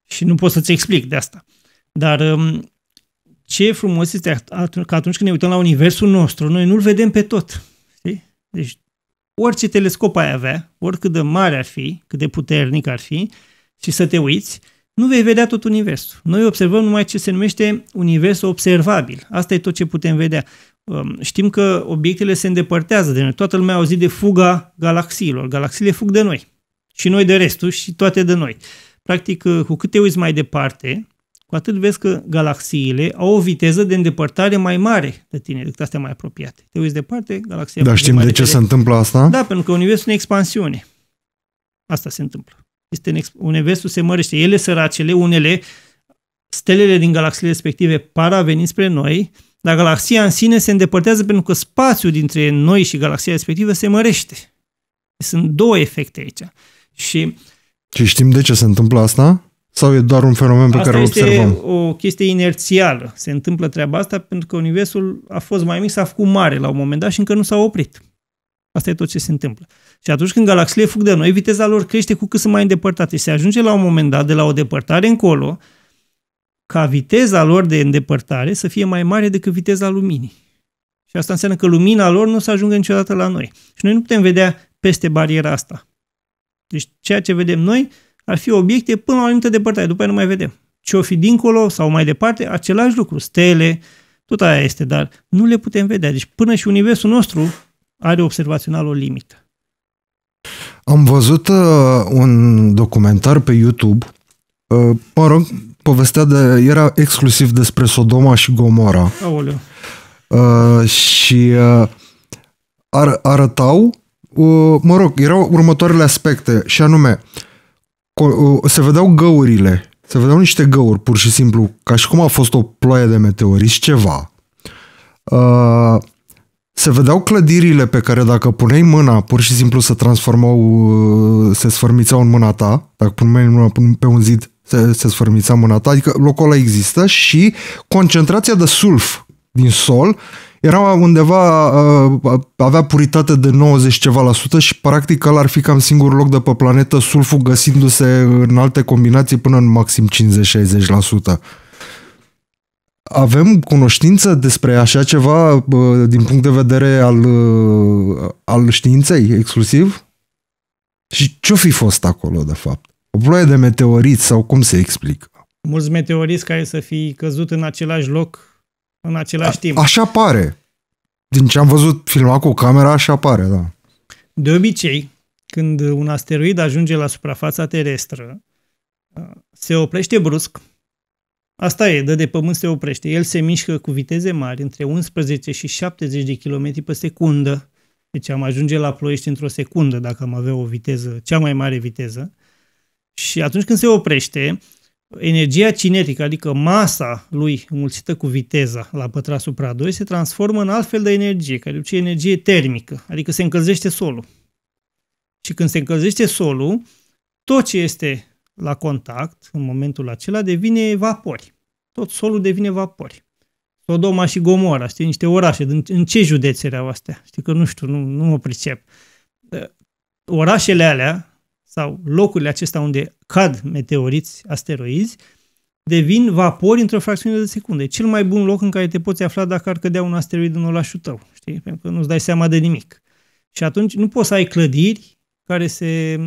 și nu pot să-ți explic de asta. Dar um, ce frumos este că atunci când ne uităm la universul nostru, noi nu-l vedem pe tot. Știi? Deci orice telescop ai avea, oricât de mare ar fi, cât de puternic ar fi, și să te uiți, nu vei vedea tot universul. Noi observăm numai ce se numește univers observabil. Asta e tot ce putem vedea. Um, știm că obiectele se îndepărtează de noi. Toată lumea a auzit de fuga galaxiilor. Galaxiile fug de noi. Și noi de restul și toate de noi. Practic, uh, cu cât te uiți mai departe, cu atât vezi că galaxiile au o viteză de îndepărtare mai mare de tine decât astea mai apropiate. Te uiți departe, galaxia... Dar știm de ce se întâmplă asta? Da, pentru că Universul e în expansiune. Asta se întâmplă. Este în exp- Universul se mărește. Ele săracele, unele, stelele din galaxiile respective par a veni spre noi, dar galaxia în sine se îndepărtează pentru că spațiul dintre noi și galaxia respectivă se mărește. Sunt două efecte aici. Și uh, și știm de ce se întâmplă asta? Sau e doar un fenomen pe asta care îl observăm? Asta o chestie inerțială. Se întâmplă treaba asta pentru că Universul a fost mai mic, s-a făcut mare la un moment dat și încă nu s-a oprit. Asta e tot ce se întâmplă. Și atunci când galaxiile fug de noi, viteza lor crește cu cât sunt mai îndepărtate. se ajunge la un moment dat, de la o depărtare încolo, ca viteza lor de îndepărtare să fie mai mare decât viteza luminii. Și asta înseamnă că lumina lor nu o să ajungă niciodată la noi. Și noi nu putem vedea peste bariera asta. Deci ceea ce vedem noi ar fi obiecte până la o anumită depărtare, după aia nu mai vedem. Ce o fi dincolo sau mai departe, același lucru, stele, tot aia este, dar nu le putem vedea. Deci până și universul nostru are observațional o limită. Am văzut uh, un documentar pe YouTube, uh, mă rog, povestea de, era exclusiv despre Sodoma și Gomora. Aoleu. Uh, și uh, ar, arătau mă rog, erau următoarele aspecte și anume, se vedeau găurile, se vedeau niște găuri pur și simplu, ca și cum a fost o ploaie de meteoriți, ceva. Uh, se vedeau clădirile pe care dacă puneai mâna, pur și simplu se transformau, uh, se sfărmițau în mâna ta, dacă puneai mâna pe un zid, se, se sfărmița mâna ta, adică locul ăla există și concentrația de sulf din sol era undeva, uh, avea puritate de 90 ceva la sută și practic ăla ar fi cam singur loc de pe planetă sulful găsindu-se în alte combinații până în maxim 50-60%. Avem cunoștință despre așa ceva uh, din punct de vedere al, uh, al științei exclusiv? Și ce-o fi fost acolo, de fapt? O ploaie de meteoriți sau cum se explică? Mulți meteoriți care să fi căzut în același loc în același A, timp. Așa pare. Din ce am văzut filmat cu camera, așa pare, da. De obicei, când un asteroid ajunge la suprafața terestră, se oprește brusc. Asta e, dă de pământ se oprește. El se mișcă cu viteze mari, între 11 și 70 de km pe secundă. Deci am ajunge la ploiești într-o secundă dacă am avea o viteză, cea mai mare viteză. Și atunci când se oprește, energia cinetică, adică masa lui mulțită cu viteza la pătrat supra 2, se transformă în altfel de energie, care duce energie termică, adică se încălzește solul. Și când se încălzește solul, tot ce este la contact în momentul acela devine vapori. Tot solul devine vapori. Sodoma și Gomora, știi, niște orașe. În ce județe erau astea? Știi că nu știu, nu, nu mă pricep. Ă, orașele alea, sau locurile acestea unde cad meteoriți, asteroizi, devin vapori într-o fracțiune de secundă. E cel mai bun loc în care te poți afla dacă ar cădea un asteroid în orașul tău, știi? Pentru că nu-ți dai seama de nimic. Și atunci nu poți să ai clădiri care se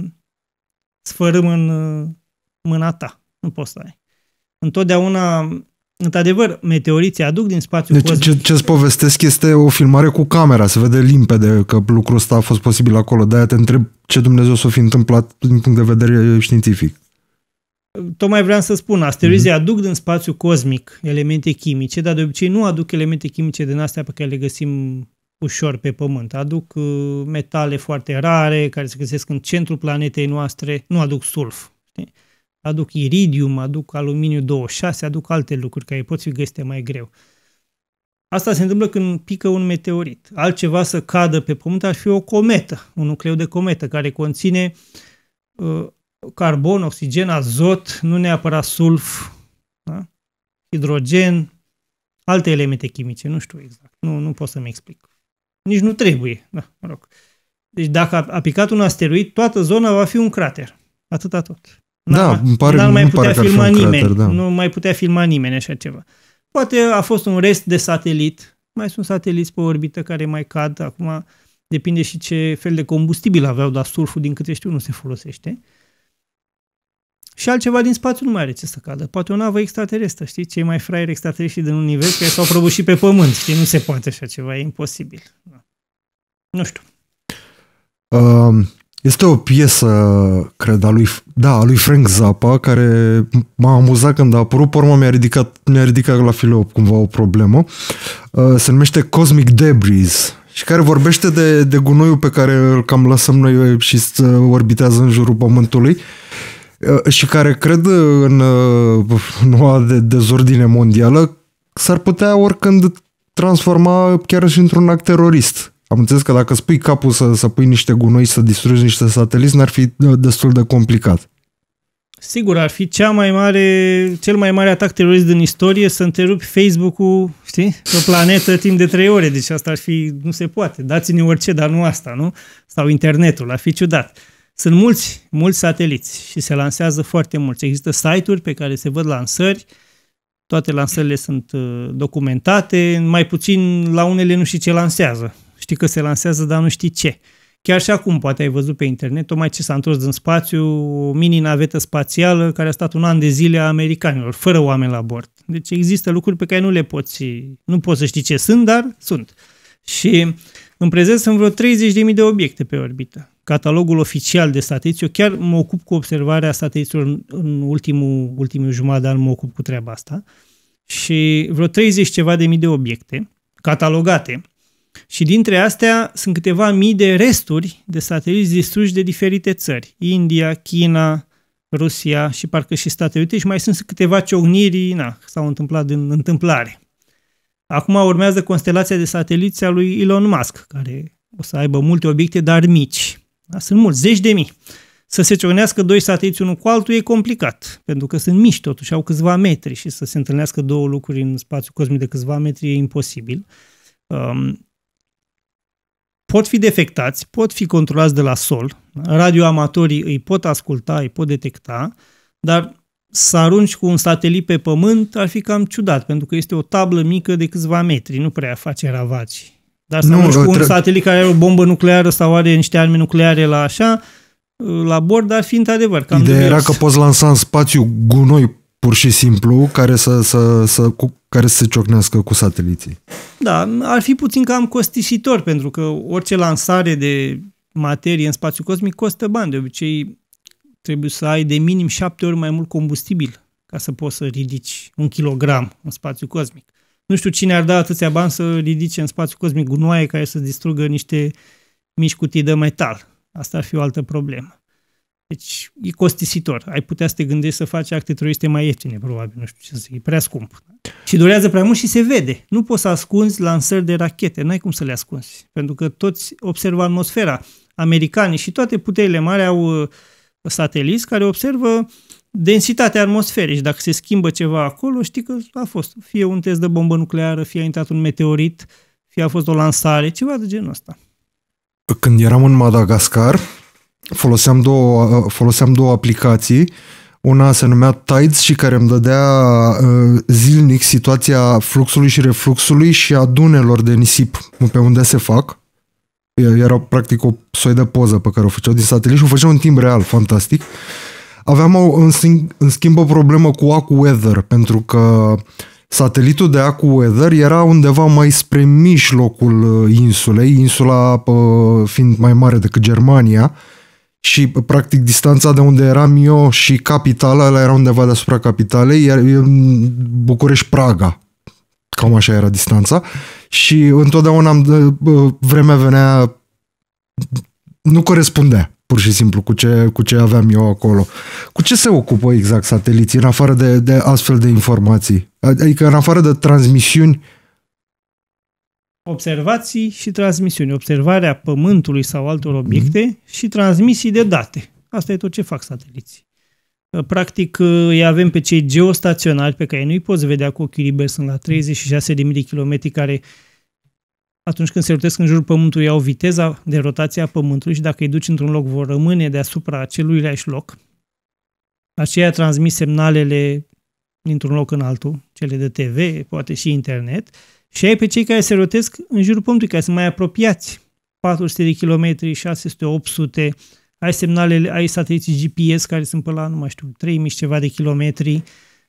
sfărâm în uh, mâna ta. Nu poți să ai. Întotdeauna Într-adevăr, meteoriții aduc din spațiu deci, cosmic. Ce, ce-ți povestesc este o filmare cu camera, se vede limpede că lucrul ăsta a fost posibil acolo. De-aia te întreb ce Dumnezeu s-a fi întâmplat din punct de vedere științific. Tocmai vreau să spun, asteroizii mm-hmm. aduc din spațiu cosmic elemente chimice, dar de obicei nu aduc elemente chimice din astea pe care le găsim ușor pe Pământ. Aduc uh, metale foarte rare care se găsesc în centrul planetei noastre, nu aduc sulf. Știi? aduc iridium, aduc aluminiu 26, aduc alte lucruri care pot fi găsite mai greu. Asta se întâmplă când pică un meteorit. Altceva să cadă pe Pământ ar fi o cometă, un nucleu de cometă care conține uh, carbon, oxigen, azot, nu neapărat sulf, da? hidrogen, alte elemente chimice, nu știu exact, nu, nu pot să-mi explic. Nici nu trebuie, da, mă rog. Deci dacă a, a picat un asteroid, toată zona va fi un crater, atâta tot. Da, îmi pare, nu mai putea pare filma nimeni. Crater, da. Nu mai putea filma nimeni așa ceva. Poate a fost un rest de satelit. Mai sunt sateliți pe orbită care mai cad. Acum depinde și ce fel de combustibil aveau, dar surful, din câte știu, nu se folosește. Și altceva din spațiu nu mai are ce să cadă. Poate o navă extraterestră, știi? Cei mai fraieri extraterestri din univers care s-au prăbușit pe pământ. Știi? Nu se poate așa ceva, e imposibil. Nu știu. Um, este o piesă, cred, a lui, da, a lui Frank Zappa, care m-a amuzat când a apărut, pe urmă mi-a ridicat, mi-a ridicat la filo cumva o problemă. Uh, se numește Cosmic Debris și care vorbește de, de gunoiul pe care îl cam lăsăm noi uh, și să uh, orbitează în jurul Pământului și care cred în noua de dezordine mondială s-ar putea oricând transforma chiar și într-un act terorist am înțeles că dacă spui capul să, să pui niște gunoi, să distrugi niște sateliți, n-ar fi uh, destul de complicat. Sigur, ar fi cea mai mare, cel mai mare atac terorist din istorie să întrerupi Facebook-ul, știi, pe planetă timp de trei ore. Deci asta ar fi, nu se poate. Dați-ne orice, dar nu asta, nu? Sau internetul, ar fi ciudat. Sunt mulți, mulți sateliți și se lansează foarte mulți. Există site-uri pe care se văd lansări, toate lansările sunt uh, documentate, mai puțin la unele nu știu ce lansează. Știi că se lansează, dar nu știi ce. Chiar și acum, poate ai văzut pe internet, tocmai ce s-a întors din spațiu, o mini-navetă spațială care a stat un an de zile a americanilor, fără oameni la bord. Deci există lucruri pe care nu le poți, nu poți să știi ce sunt, dar sunt. Și în prezent sunt vreo 30.000 de obiecte pe orbită. Catalogul oficial de sateliți, eu chiar mă ocup cu observarea sateliților în ultimul, ultimul jumătate de an, mă ocup cu treaba asta. Și vreo 30 ceva de mii de obiecte catalogate, și dintre astea sunt câteva mii de resturi de sateliți distruși de diferite țări. India, China, Rusia și parcă și Statele Unite și mai sunt câteva ciogniri, na, s-au întâmplat din întâmplare. Acum urmează constelația de sateliți a lui Elon Musk, care o să aibă multe obiecte, dar mici. Da, sunt mulți, zeci de mii. Să se ciocnească doi sateliți unul cu altul e complicat, pentru că sunt mici totuși, au câțiva metri și să se întâlnească două lucruri în spațiu cosmic de câțiva metri e imposibil. Um, pot fi defectați, pot fi controlați de la sol, radioamatorii îi pot asculta, îi pot detecta, dar să arunci cu un satelit pe pământ ar fi cam ciudat, pentru că este o tablă mică de câțiva metri, nu prea face ravaci. Dar să nu, arunci cu un tre- satelit care are o bombă nucleară sau are niște arme nucleare la așa, la bord dar fi într-adevăr cam Ideea dubios. era că poți lansa în spațiu gunoi pur și simplu care să, să, să, cu, care să se ciocnească cu sateliții. Da, ar fi puțin cam costisitor, pentru că orice lansare de materie în spațiu cosmic costă bani. De obicei, trebuie să ai de minim șapte ori mai mult combustibil ca să poți să ridici un kilogram în spațiu cosmic. Nu știu cine ar da atâția bani să ridice în spațiu cosmic gunoaie care să distrugă niște mici cutii de metal. Asta ar fi o altă problemă. Deci e costisitor. Ai putea să te gândești să faci acte teroriste mai ieftine, probabil, nu știu ce să zic, e prea scump. Și durează prea mult și se vede. Nu poți să ascunzi lansări de rachete, n-ai cum să le ascunzi, pentru că toți observă atmosfera. Americanii și toate puterile mari au uh, sateliți care observă densitatea atmosferei și dacă se schimbă ceva acolo, știi că a fost fie un test de bombă nucleară, fie a intrat un meteorit, fie a fost o lansare, ceva de genul ăsta. Când eram în Madagascar, foloseam două, uh, foloseam două aplicații. Una se numea Tides și care îmi dădea uh, zilnic situația fluxului și refluxului și a dunelor de nisip pe unde se fac. Era practic o soi de poză pe care o făceau din satelit și o făceau în timp real, fantastic. Aveam o, în, în schimb o problemă cu AccuWeather, pentru că satelitul de AccuWeather era undeva mai spre mijlocul uh, insulei, insula uh, fiind mai mare decât Germania, uh, și practic distanța de unde eram eu și capitala, ăla era undeva deasupra capitalei, iar București-Praga, cam așa era distanța și întotdeauna am, vremea venea nu corespundea pur și simplu cu ce, cu ce aveam eu acolo. Cu ce se ocupă exact sateliții în afară de, de astfel de informații? Adică în afară de transmisiuni uh, observații și transmisiuni, observarea Pământului sau altor obiecte mm-hmm. și transmisii de date. Asta e tot ce fac sateliții. Practic, îi avem pe cei geostaționari, pe care nu-i poți vedea cu ochii liberi, sunt la 36.000 de kilometri, care atunci când se rotesc în jurul Pământului au viteza de rotație a Pământului și dacă îi duci într-un loc vor rămâne deasupra aceluiași loc. Aceia transmis semnalele dintr-un loc în altul, cele de TV, poate și internet. Uh, și ai pe cei care se rotesc în jurul Pământului, care sunt mai apropiați. 400 de kilometri, 600, 800. Ai semnalele, ai sateliții GPS care sunt pe la, nu mai știu, 3000 ceva de kilometri.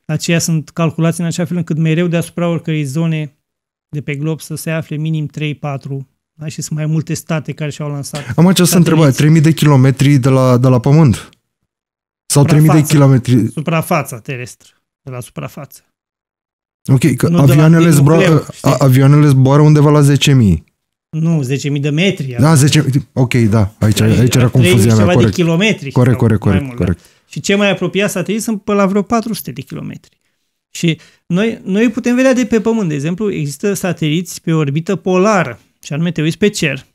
Aceia sunt calculați în așa fel încât mereu deasupra oricărei zone de pe glob să se afle minim 3-4 da? și sunt mai multe state care și-au lansat. Am această întrebare. 3000 de kilometri de la, de la Pământ? Sau suprafața, 3000 de kilometri? Suprafața terestră, de la suprafață. Ok, că nu avioanele, zboară, nucleu, avioanele zboară undeva la 10.000. Nu, 10.000 de metri. Da, 10.000. Adică ok, da, aici, aici era confuzia mea. Corect. de kilometri. Corect, corect, corect. corect. Da. corect. Și cei mai apropiați satelit sunt pe la vreo 400 de kilometri. Și noi, noi putem vedea de pe Pământ, de exemplu, există sateliți pe orbită polară, și anume te uiți pe cer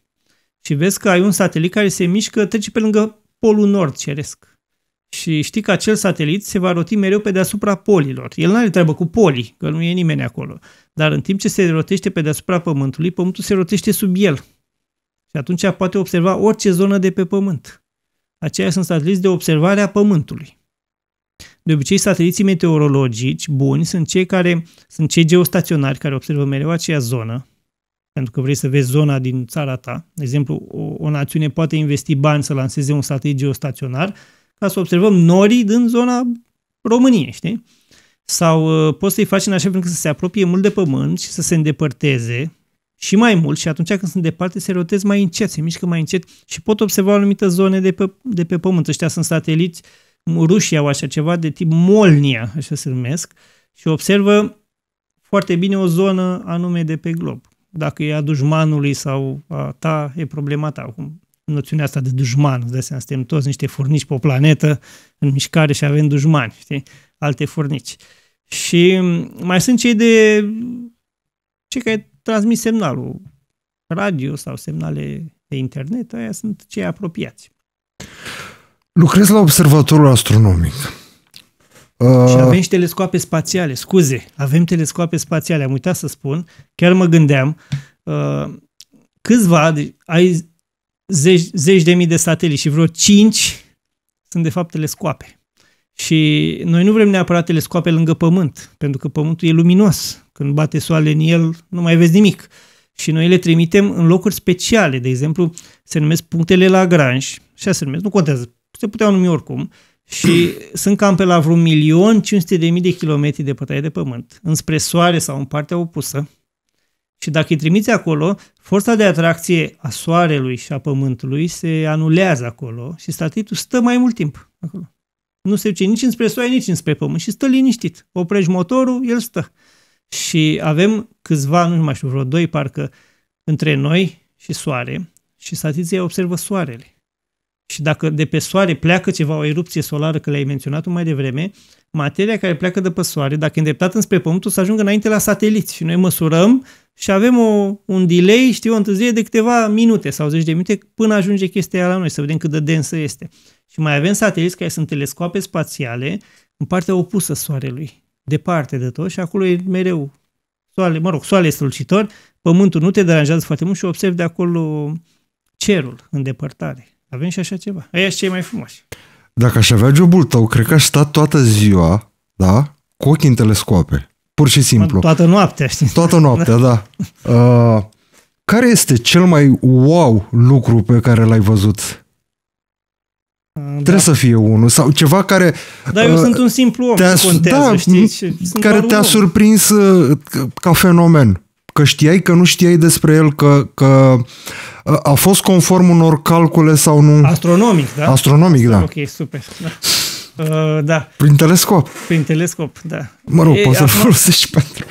și vezi că ai un satelit care se mișcă, trece pe lângă polul nord ceresc și știi că acel satelit se va roti mereu pe deasupra polilor. El nu are treabă cu polii, că nu e nimeni acolo. Dar în timp ce se rotește pe deasupra Pământului, Pământul se rotește sub el. Și atunci poate observa orice zonă de pe Pământ. Aceia sunt sateliți de observare a Pământului. De obicei, sateliții meteorologici buni sunt cei care sunt cei geostaționari care observă mereu aceea zonă, pentru că vrei să vezi zona din țara ta. De exemplu, o, o națiune poate investi bani să lanseze un satelit geostaționar ca să observăm norii din zona României, știi? Sau uh, poți să-i faci în așa fel încât să se apropie mult de pământ și să se îndepărteze și mai mult și atunci când sunt departe se rotez mai încet, se mișcă mai încet și pot observa anumite zone de pe, de pe pământ. Ăștia sunt sateliți rușii au așa ceva de tip Molnia, așa se numesc, și observă foarte bine o zonă anume de pe glob. Dacă e a dușmanului sau a ta, e problema ta. Acum, noțiunea asta de dușman, îți dai seama, suntem toți niște furnici pe o planetă în mișcare și avem dușmani, știi, alte furnici. Și mai sunt cei de cei care transmit semnalul radio sau semnale de internet, aia sunt cei apropiați. Lucrez la observatorul astronomic. Și uh, avem și telescoape spațiale, scuze, avem telescoape spațiale, am uitat să spun, chiar mă gândeam, uh, câțiva, ai zeci, zeci de mii de sateliți și vreo cinci sunt de fapt telescoape. Și noi nu vrem neapărat telescoape lângă pământ, pentru că pământul e luminos. Când bate soarele în el, nu mai vezi nimic. Și noi le trimitem în locuri speciale, de exemplu, se numesc punctele Lagrange, și se numesc, nu contează, se puteau numi oricum, și sunt cam pe la vreo milion 500 de mii de kilometri de pătaie de pământ, înspre soare sau în partea opusă, și dacă îi trimiți acolo, forța de atracție a Soarelui și a Pământului se anulează acolo și statitul stă mai mult timp acolo. Nu se duce nici înspre soare, nici înspre pământ și stă liniștit. Oprești motorul, el stă. Și avem câțiva, nu mai știu, vreo doi parcă, între noi și soare și statiția observă soarele și dacă de pe soare pleacă ceva, o erupție solară, că le-ai menționat mai devreme, materia care pleacă de pe soare, dacă e îndreptată înspre Pământ, o să ajungă înainte la sateliți și noi măsurăm și avem o, un delay, știu, o întârziere de câteva minute sau zeci de minute până ajunge chestia la noi, să vedem cât de densă este. Și mai avem sateliți care sunt telescoape spațiale în partea opusă Soarelui, departe de tot și acolo e mereu soare, mă rog, soare strălucitor, pământul nu te deranjează foarte mult și observi de acolo cerul în depărtare. Avem și așa ceva. Aia și cei mai frumoși. Dacă aș avea jobul tău, cred că aș sta toată ziua, da? Cu ochii în telescoape. Pur și simplu. Toată noaptea, știi? Toată noaptea, da. da. Uh, care este cel mai wow lucru pe care l-ai văzut? Da. Trebuie să fie unul sau ceva care... Dar eu uh, sunt un simplu om, te-a, contează, da, știi? Sunt care te-a om. surprins uh, ca fenomen că știai că nu știai despre el, că, că uh, a fost conform unor calcule sau nu. Astronomic, da? Astronomic, da. Ok, super. Da. Uh, da. Prin telescop. Prin telescop, da. Mă rog, e, poți să folosești pentru...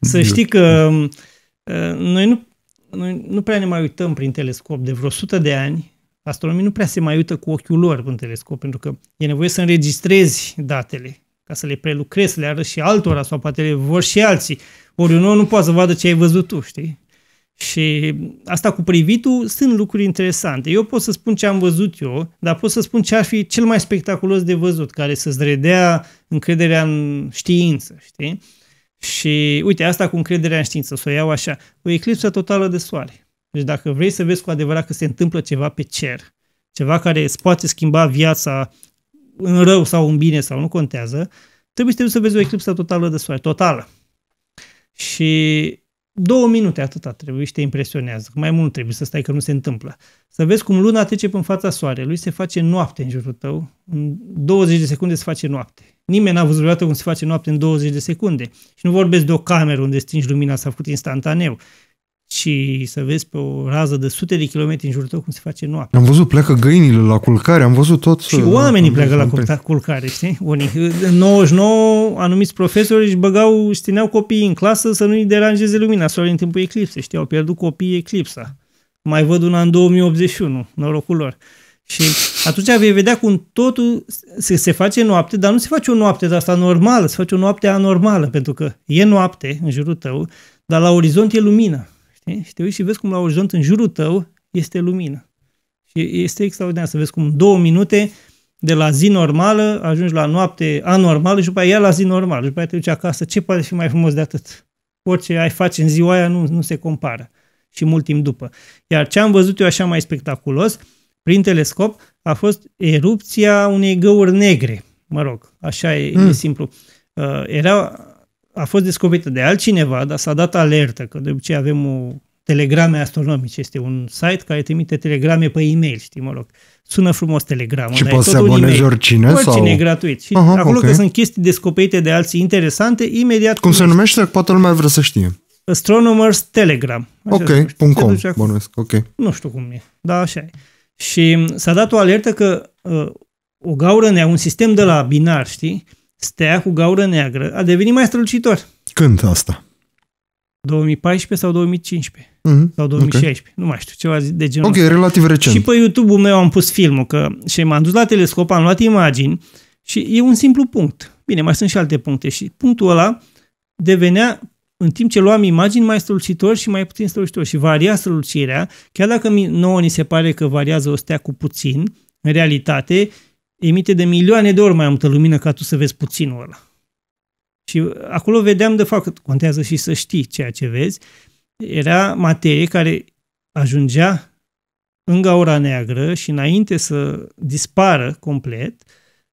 Să știi că uh, noi nu, noi nu prea ne mai uităm prin telescop de vreo 100 de ani. Astronomii nu prea se mai uită cu ochiul lor prin telescop, pentru că e nevoie să înregistrezi datele ca să le prelucrezi, să le arăți și altora sau poate le vor și alții om nu poate să vadă ce ai văzut tu, știi? Și asta cu privitul sunt lucruri interesante. Eu pot să spun ce am văzut eu, dar pot să spun ce ar fi cel mai spectaculos de văzut, care să-ți redea încrederea în știință, știi? Și uite, asta cu încrederea în știință, să o iau așa, o eclipsă totală de soare. Deci dacă vrei să vezi cu adevărat că se întâmplă ceva pe cer, ceva care îți poate schimba viața în rău sau în bine sau nu contează, trebuie să te duci să vezi o eclipsă totală de soare, totală și două minute atâta trebuie și te impresionează. Mai mult trebuie să stai că nu se întâmplă. Să vezi cum luna trece în fața soarelui, se face noapte în jurul tău. În 20 de secunde se face noapte. Nimeni n-a văzut vreodată cum se face noapte în 20 de secunde. Și nu vorbesc de o cameră unde stingi lumina s-a făcut instantaneu și să vezi pe o rază de sute de kilometri în jurul tău cum se face noapte. Am văzut, pleacă găinile la culcare, am văzut tot. Și uh, oamenii da, pleacă la da, da. culcare, culcare, știi? Unii. În 99, anumiți profesori își băgau, își țineau copiii în clasă să nu-i deranjeze lumina soarele în timpul eclipsei, știi? Au pierdut copiii eclipsa. Mai văd una în 2081, norocul lor. Și atunci vei vedea cum totul se, se face noapte, dar nu se face o noapte de asta normală, se face o noapte anormală, pentru că e noapte în jurul tău, dar la orizont e lumină. Știi? Și te uiți și vezi cum la orizont în jurul tău este lumină. Și este extraordinar să vezi cum două minute de la zi normală ajungi la noapte anormală și după aia la zi normală și după aia te duci acasă. Ce poate fi mai frumos de atât? Orice ai face în ziua aia nu, nu se compară și mult timp după. Iar ce am văzut eu așa mai spectaculos, prin telescop, a fost erupția unei găuri negre. Mă rog, așa e, mm. e simplu. Uh, era a fost descoperită de altcineva, dar s-a dat alertă, că de obicei avem o telegrame astronomice. Este un site care trimite telegrame pe e-mail, știi, mă rog. Sună frumos telegramă, și dar poți e tot să un e oricine, oricine sau... e gratuit. Și Aha, acolo okay. că sunt chestii descoperite de alții interesante, imediat... Cum se numește? Poate lumea vrea să știe. Astronomers Telegram. com, bănuiesc, ok. Nu știu cum e, dar așa e. Și s-a dat o alertă că uh, o gaură nea, un sistem de la binar, știi, Stea cu gaură neagră a devenit mai strălucitor. Când asta? 2014 sau 2015 mm-hmm. sau 2016, okay. nu mai știu, ceva de genul Ok, relativ recent. Și pe YouTube-ul meu am pus filmul că, și m-am dus la telescop, am luat imagini și e un simplu punct. Bine, mai sunt și alte puncte și punctul ăla devenea în timp ce luam imagini mai strălucitor și mai puțin strălucitor și varia strălucirea, chiar dacă nouă ni se pare că variază o stea cu puțin, în realitate emite de milioane de ori mai multă lumină ca tu să vezi puținul ăla. Și acolo vedeam, de fapt, contează și să știi ceea ce vezi, era materie care ajungea în gaura neagră și înainte să dispară complet,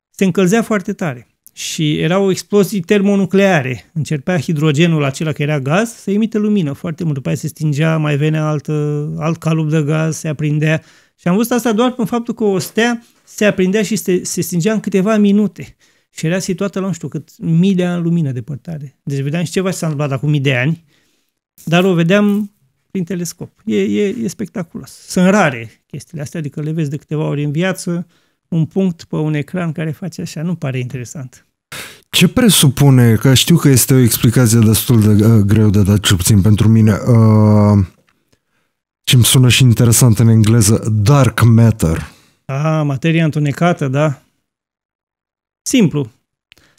se încălzea foarte tare. Și erau explozii termonucleare. Încerpea hidrogenul acela care era gaz să emite lumină foarte mult. După aceea se stingea, mai venea altă, alt calup de gaz, se aprindea și am văzut asta doar prin faptul că o stea se aprindea și se, se stingea în câteva minute. Și era situată la, nu știu, cât mii de ani lumină părtare. Deci vedeam și ceva ce s-a întâmplat acum mii de ani, dar o vedeam prin telescop. E, e, e spectaculos. Sunt rare chestiile astea, adică le vezi de câteva ori în viață, un punct pe un ecran care face așa, nu pare interesant. Ce presupune, că știu că este o explicație destul de uh, greu de dat, cel puțin pentru mine, uh, și îmi sună și interesant în engleză, dark matter. Ah, materia întunecată, da. Simplu.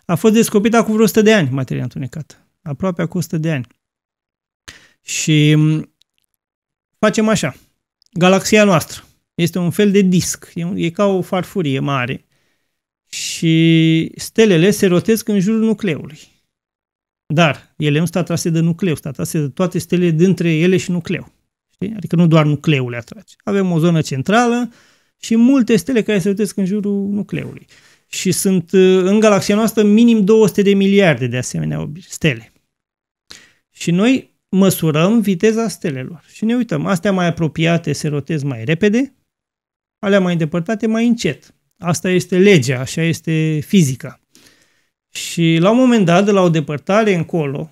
A fost descoperită acum vreo 100 de ani materia întunecată. Aproape acum 100 de ani. Și facem așa. Galaxia noastră este un fel de disc. E, e ca o farfurie mare. Și stelele se rotesc în jurul nucleului. Dar ele nu sunt atrase de nucleu, sunt atrase de toate stelele dintre ele și nucleu. Adică nu doar nucleul le atrage. Avem o zonă centrală și multe stele care se rotesc în jurul nucleului. Și sunt uh, în galaxia noastră minim 200 de miliarde de asemenea stele. Și noi măsurăm viteza stelelor. Și ne uităm, astea mai apropiate se rotez mai repede, alea mai îndepărtate mai încet. Asta este legea, așa este fizica. Și la un moment dat, de la o depărtare încolo,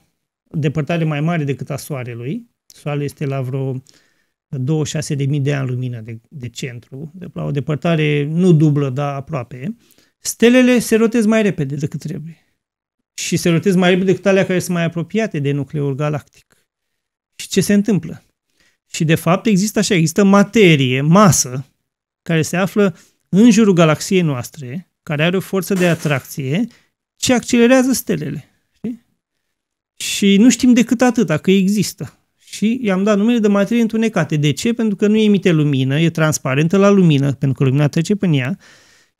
depărtare mai mare decât a Soarelui, Soarele este la vreo 26.000 de ani lumină de, de centru, de la o depărtare nu dublă, dar aproape, stelele se rotesc mai repede decât trebuie. Și se rotesc mai repede decât alea care sunt mai apropiate de nucleul galactic. Și ce se întâmplă? Și de fapt există așa, există materie, masă, care se află în jurul galaxiei noastre, care are o forță de atracție, ce accelerează stelele. Și nu știm decât atâta, că există și i-am dat numele de materie întunecate. De ce? Pentru că nu emite lumină, e transparentă la lumină, pentru că lumina trece prin ea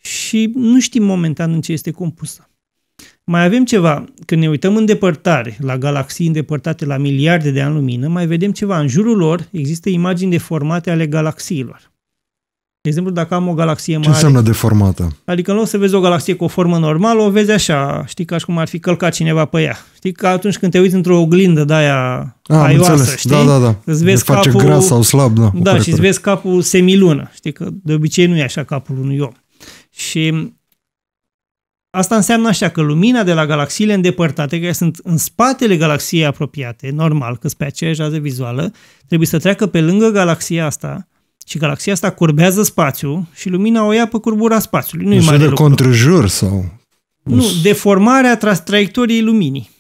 și nu știm momentan în ce este compusă. Mai avem ceva, când ne uităm în depărtare, la galaxii îndepărtate la miliarde de ani lumină, mai vedem ceva. În jurul lor există imagini deformate ale galaxiilor. De exemplu, dacă am o galaxie mare... Ce înseamnă deformată? Adică în loc să vezi o galaxie cu o formă normală, o vezi așa, știi, ca și cum ar fi călcat cineva pe ea. Știi, că atunci când te uiți într-o oglindă de-aia A, ah, aioasă, știi? Da, da, da. Îți vezi face capul... gras sau slab, da. Da, și îți vezi capul semilună, știi, că de obicei nu e așa capul unui om. Și Asta înseamnă așa că lumina de la galaxiile îndepărtate, care sunt în spatele galaxiei apropiate, normal, că pe aceeași rază vizuală, trebuie să treacă pe lângă galaxia asta și galaxia asta curbează spațiul și lumina o ia pe curbura spațiului. Nu e mare lucru. contrajur sau... Nu, deformarea tra- traiectoriei luminii.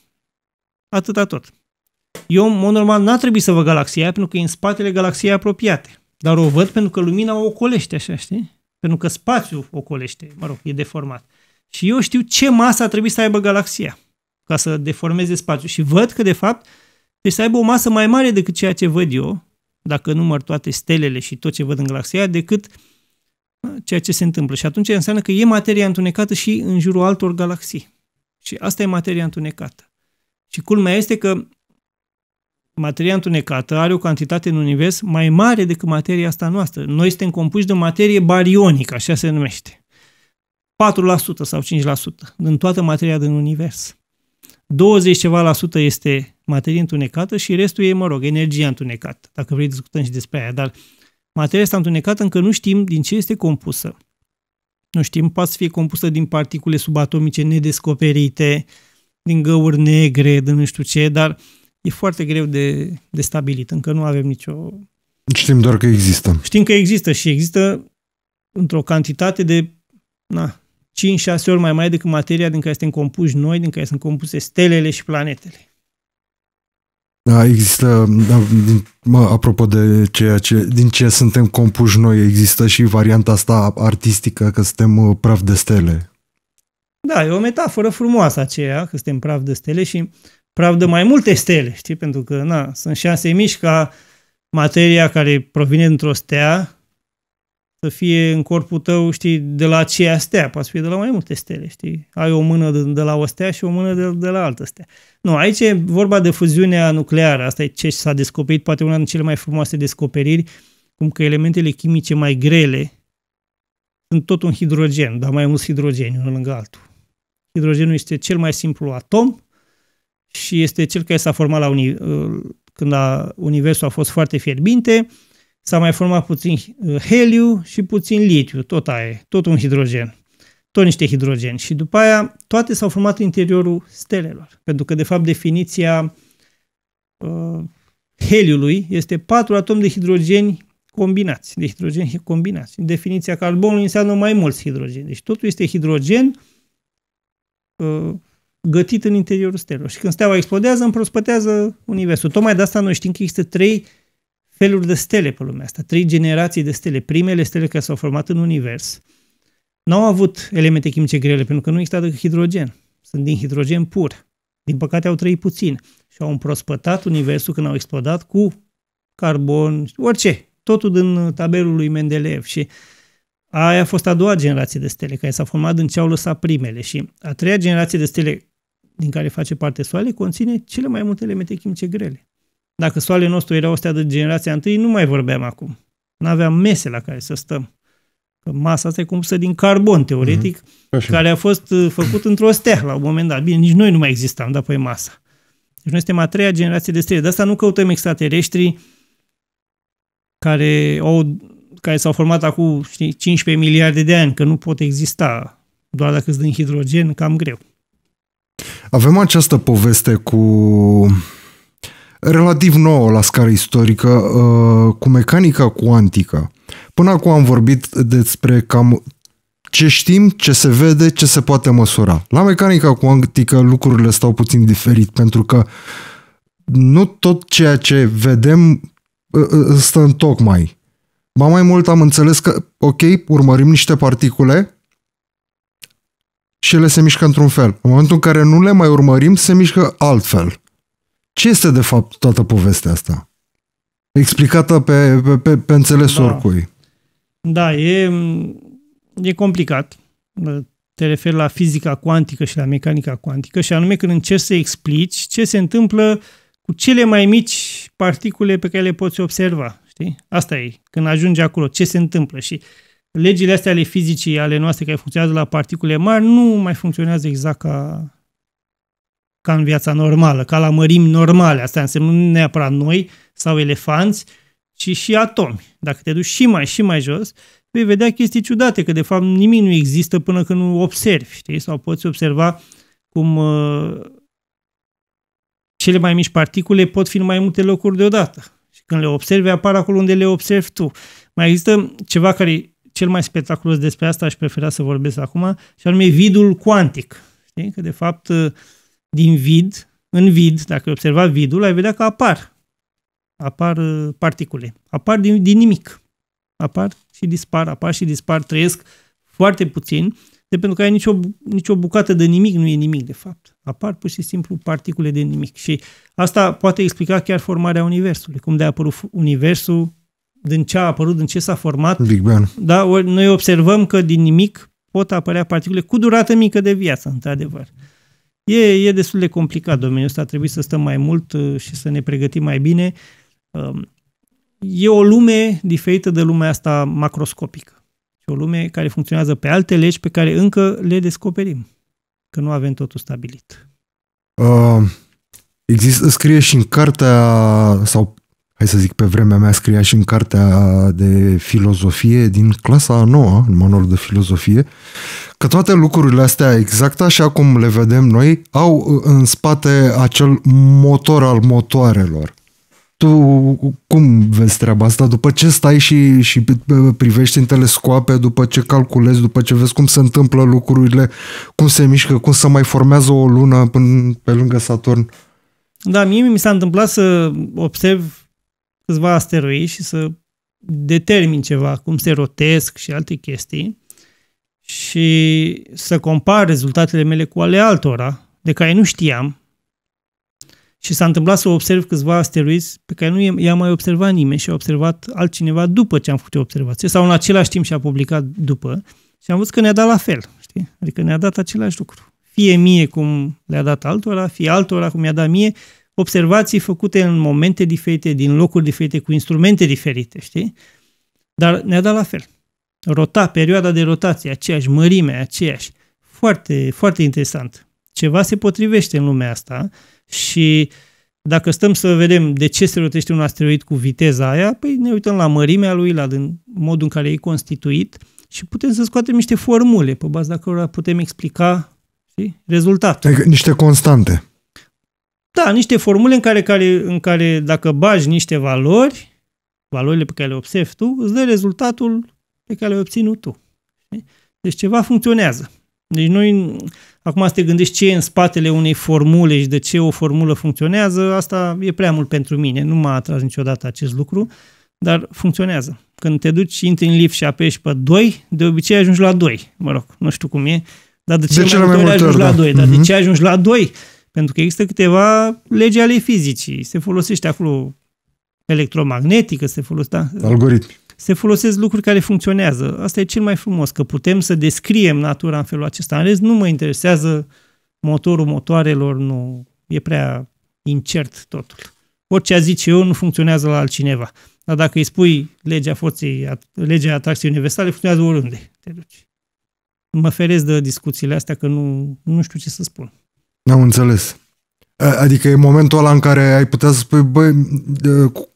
Atâta tot. Eu, în mod normal, n-ar trebui să văd galaxia pentru că e în spatele galaxiei apropiate. Dar o văd pentru că lumina o ocolește așa, știi? Pentru că spațiul ocolește, mă rog, e deformat. Și eu știu ce masă a trebuit să aibă galaxia ca să deformeze spațiul. Și văd că, de fapt, trebuie să aibă o masă mai mare decât ceea ce văd eu, dacă număr toate stelele și tot ce văd în galaxia, decât uh, ceea ce se întâmplă. Și atunci înseamnă că e materia întunecată și în jurul altor galaxii. Și asta e materia întunecată. Și culmea este că materia întunecată are o cantitate în univers mai mare decât materia asta noastră. Noi suntem compuși de o materie barionică, așa se numește. 4% sau 5% din toată materia din univers. 20 ceva la sută este materie întunecată și restul e, mă rog, energia întunecată, dacă vrei discutăm și despre aia, dar materia asta întunecată încă nu știm din ce este compusă. Nu știm, poate să fie compusă din particule subatomice nedescoperite, din găuri negre, de nu știu ce, dar e foarte greu de, de stabilit, încă nu avem nicio... Știm doar că există. Știm că există și există într-o cantitate de na, 5-6 ori mai mare decât materia din care suntem compuși noi, din care sunt compuse stelele și planetele. Da, există, da, mă, apropo de ceea ce, din ce suntem compuși noi, există și varianta asta artistică că suntem uh, praf de stele. Da, e o metaforă frumoasă aceea, că suntem praf de stele și praf de mai multe stele, știi? Pentru că, na, sunt șanse mici ca materia care provine dintr-o stea să fie în corpul tău, știi, de la aceea stea, poate fi de la mai multe stele, știi? Ai o mână de, de la o stea și o mână de, de la altă stea. Nu, aici e vorba de fuziunea nucleară, asta e ce s-a descoperit, poate una dintre cele mai frumoase descoperiri, cum că elementele chimice mai grele sunt tot un hidrogen, dar mai mult hidrogen unul lângă altul. Hidrogenul este cel mai simplu atom și este cel care s-a format la uni- uh, când a, Universul a fost foarte fierbinte, S-a mai format puțin uh, heliu și puțin litiu, tot aia, tot un hidrogen tot niște hidrogen și după aia toate s-au format în interiorul stelelor. Pentru că, de fapt, definiția uh, heliului este patru atomi de hidrogeni combinați, de hidrogeni combinați. Definiția carbonului înseamnă mai mulți hidrogeni. Deci totul este hidrogen uh, gătit în interiorul stelelor. Și când steaua explodează, împrospătează universul. Tocmai de asta noi știm că există trei feluri de stele pe lumea asta, trei generații de stele, primele stele care s-au format în univers, n-au avut elemente chimice grele pentru că nu exista decât hidrogen. Sunt din hidrogen pur. Din păcate au trăit puțin și au împrospătat universul când au explodat cu carbon, orice, totul din tabelul lui Mendeleev și aia a fost a doua generație de stele care s-a format din ce au lăsat primele și a treia generație de stele din care face parte Soarele conține cele mai multe elemente chimice grele. Dacă soarele nostru era stea de generația întâi, nu mai vorbeam acum. Nu aveam mese la care să stăm. Că masa asta e compusă din carbon, teoretic, mm-hmm. Așa. care a fost uh, făcut într-o stea la un moment dat. Bine, nici noi nu mai existam, dar păi masa. Deci noi suntem a treia generație de stele. De asta nu căutăm extraterestri care, au, care s-au format acum știi, 15 miliarde de ani, că nu pot exista doar dacă sunt din hidrogen, cam greu. Avem această poveste cu relativ nouă la scară istorică, uh, cu mecanica cuantică. Până acum am vorbit despre cam ce știm, ce se vede, ce se poate măsura. La mecanica cuantică lucrurile stau puțin diferit, pentru că nu tot ceea ce vedem uh, uh, stă în tocmai. Ba mai mult am înțeles că, ok, urmărim niște particule și ele se mișcă într-un fel. În momentul în care nu le mai urmărim, se mișcă altfel. Ce este de fapt toată povestea asta? Explicată pe, pe, pe, pe înțeles da. oricui. Da, e, e complicat. Te referi la fizica cuantică și la mecanica cuantică și anume când încerci să explici ce se întâmplă cu cele mai mici particule pe care le poți observa. Știi? Asta e. Când ajungi acolo, ce se întâmplă și legile astea ale fizicii ale noastre care funcționează la particule mari nu mai funcționează exact ca ca în viața normală, ca la mărimi normale. Asta înseamnă nu neapărat noi sau elefanți, ci și atomi. Dacă te duci și mai și mai jos, vei vedea chestii ciudate, că de fapt nimic nu există până când nu observi, știi? Sau poți observa cum uh, cele mai mici particule pot fi în mai multe locuri deodată. Și când le observi, apar acolo unde le observi tu. Mai există ceva care e cel mai spectaculos despre asta, aș prefera să vorbesc acum, și anume vidul cuantic. Știi? Că de fapt uh, din vid, în vid, dacă observa vidul, ai vedea că apar. Apar uh, particule. Apar din, din nimic. Apar și dispar, apar și dispar, trăiesc foarte puțin, de pentru că ai nicio, nicio bucată de nimic, nu e nimic de fapt. Apar pur și simplu particule de nimic. Și asta poate explica chiar formarea Universului, cum de a apărut Universul, din ce a apărut, din ce s-a format. Big Bang. Da, noi observăm că din nimic pot apărea particule cu durată mică de viață, într-adevăr. Mm. E, e destul de complicat domeniul ăsta, trebuie să stăm mai mult uh, și să ne pregătim mai bine. Um, e o lume diferită de lumea asta macroscopică. E o lume care funcționează pe alte legi pe care încă le descoperim, că nu avem totul stabilit. Uh, um, există, scrie și în cartea sau hai să zic, pe vremea mea scria și în cartea de filozofie din clasa a noua, în manualul de filozofie, că toate lucrurile astea, exact așa cum le vedem noi, au uh, în spate acel motor al motoarelor. Tu cum vezi treaba asta? După ce stai și, și privești în telescoape, după ce calculezi, după ce vezi cum se întâmplă lucrurile, cum se mișcă, cum se mai formează o lună până pe lângă Saturn? Da, mie mi s-a întâmplat să observ câțiva asteroi și să determin ceva, cum se rotesc și alte chestii și să compar rezultatele mele cu ale altora, de care nu știam, și s-a întâmplat să observ câțiva asteroizi pe care nu i-a mai observat nimeni și a observat altcineva după ce am făcut observație sau în același timp și-a publicat după și am văzut că ne-a dat la fel, știi? Adică ne-a dat același lucru. Fie mie cum le-a dat altora, fie altora cum i-a dat mie, observații făcute în momente diferite, din locuri diferite, cu instrumente diferite, știi? Dar ne-a dat la fel. Rota, perioada de rotație, aceeași, mărime, aceeași. Foarte, foarte interesant. Ceva se potrivește în lumea asta și dacă stăm să vedem de ce se rotește un asteroid cu viteza aia, păi ne uităm la mărimea lui, la modul în care e constituit și putem să scoatem niște formule pe baza cărora putem explica știi, rezultatul. Adică niște constante. Da, niște formule în care, care, în care dacă bagi niște valori, valorile pe care le observi tu, îți dă rezultatul pe care le ai obținut tu. Deci ceva funcționează. Deci noi, acum să te gândești ce e în spatele unei formule și de ce o formulă funcționează, asta e prea mult pentru mine. Nu m-a atras niciodată acest lucru, dar funcționează. Când te duci, intri în lift și apeși pe 2, de obicei ajungi la 2. Mă rog, nu știu cum e, dar de ce, de mai, mai multe ori ajungi ori, la 2? Da. Dar mm-hmm. de mhm. ce ajungi la 2? Pentru că există câteva legi ale fizicii. Se folosește acolo electromagnetică, se folosește... Da? Algoritmi. Se folosesc lucruri care funcționează. Asta e cel mai frumos, că putem să descriem natura în felul acesta. În rest, nu mă interesează motorul motoarelor, nu e prea incert totul. Orice a zice eu nu funcționează la altcineva. Dar dacă îi spui legea forței, legea atracției universale, funcționează oriunde te duci. Mă feresc de discuțiile astea că nu, nu știu ce să spun. Am înțeles. Adică e momentul ăla în care ai putea să spui, băi,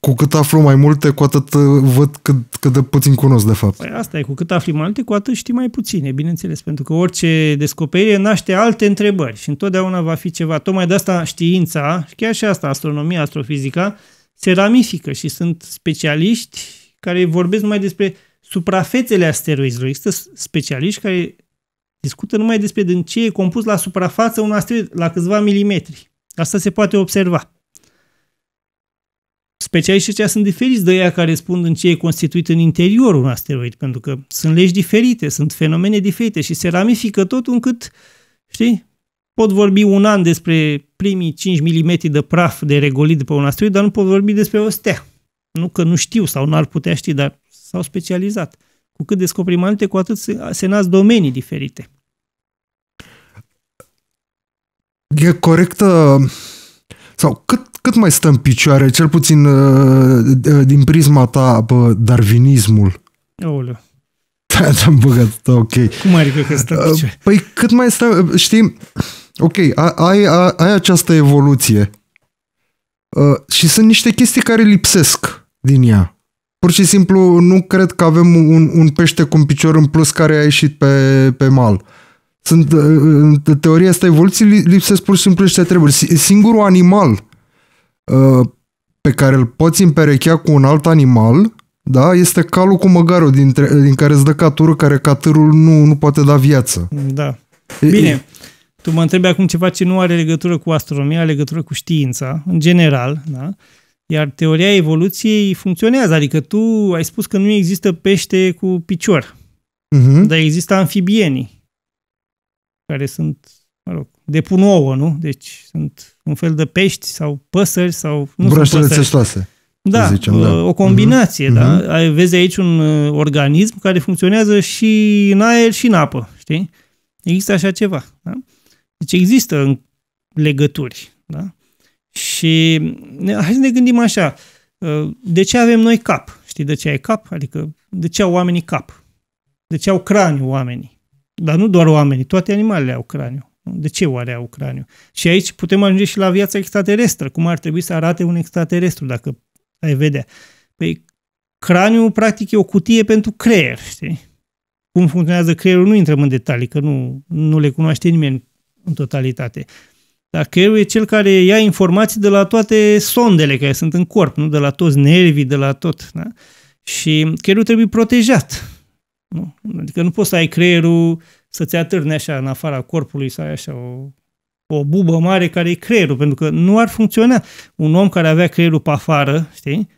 cu cât aflu mai multe, cu atât uh, văd cât, cât de puțin cunosc, de fapt. Păi asta e, cu cât afli mai multe, cu atât știi mai puține, bineînțeles, pentru că orice descoperire naște alte întrebări și întotdeauna va fi ceva. Tocmai de asta știința, chiar și asta, astronomia, astrofizica, se ramifică și sunt specialiști care vorbesc mai despre suprafețele asteroizilor. Există specialiști care Discută numai despre din ce e compus la suprafață un asteroid, la câțiva milimetri. Asta se poate observa. Specialiștii aceia sunt diferiți de ei care spun în ce e constituit în interior un asteroid, pentru că sunt legi diferite, sunt fenomene diferite și se ramifică tot încât, știi, pot vorbi un an despre primii 5 mm de praf de regolit pe un asteroid, dar nu pot vorbi despre o stea. Nu că nu știu sau n-ar putea ști, dar s-au specializat. Cu cât descoperi mai multe, cu atât se, se nasc domenii diferite. E corectă sau cât, cât mai stă în picioare, cel puțin uh, uh, din prisma ta, pe darvinismul? Aoleu. Da, am băgat, da, ok. Cum ai că stă în uh, Păi cât mai stă, știi, ok, ai, ai, ai această evoluție uh, și sunt niște chestii care lipsesc din ea pur și simplu nu cred că avem un, un pește cu un picior în plus care a ieșit pe, pe mal. Sunt, în teoria asta evoluției lipsesc pur și simplu niște treburi. Singurul animal uh, pe care îl poți împerechea cu un alt animal da, este calul cu măgarul din din care îți dă catură, care catârul nu, nu poate da viață. Da. Bine, tu mă întrebi acum ceva ce nu are legătură cu astronomia, are legătură cu știința, în general, da? Iar teoria evoluției funcționează, adică tu ai spus că nu există pește cu picior, uh-huh. dar există amfibienii, care sunt, mă rog, depun ouă, nu? Deci sunt un fel de pești sau păsări sau... Nu Broșele țestoase. Da, zicem, da, o combinație, uh-huh. da. Mhm. Ai, vezi aici un uh, organism care funcționează și în aer și în apă, știi? Există așa ceva, da? Deci există legături, da? Și hai să ne gândim așa, uh, de ce avem noi cap? Știi de ce ai cap? Adică de ce au oamenii cap? De ce au craniu oamenii? Dar nu doar oamenii, toate animalele au craniu. De ce oare au craniu? Și aici putem ajunge și la viața extraterestră. Cum ar trebui să arate un extraterestru, dacă ai vedea? Păi craniu practic, e o cutie pentru creier, știi? Cum funcționează creierul nu intrăm în detalii, că nu, nu le cunoaște nimeni în totalitate. Dar creierul e cel care ia informații de la toate sondele care sunt în corp, nu de la toți nervii, de la tot. Da? Și creierul trebuie protejat. Nu? Adică nu poți să ai creierul să-ți atârne așa în afara corpului, să ai așa o, o bubă mare care e creierul, pentru că nu ar funcționa. Un om care avea creierul pe afară, știi,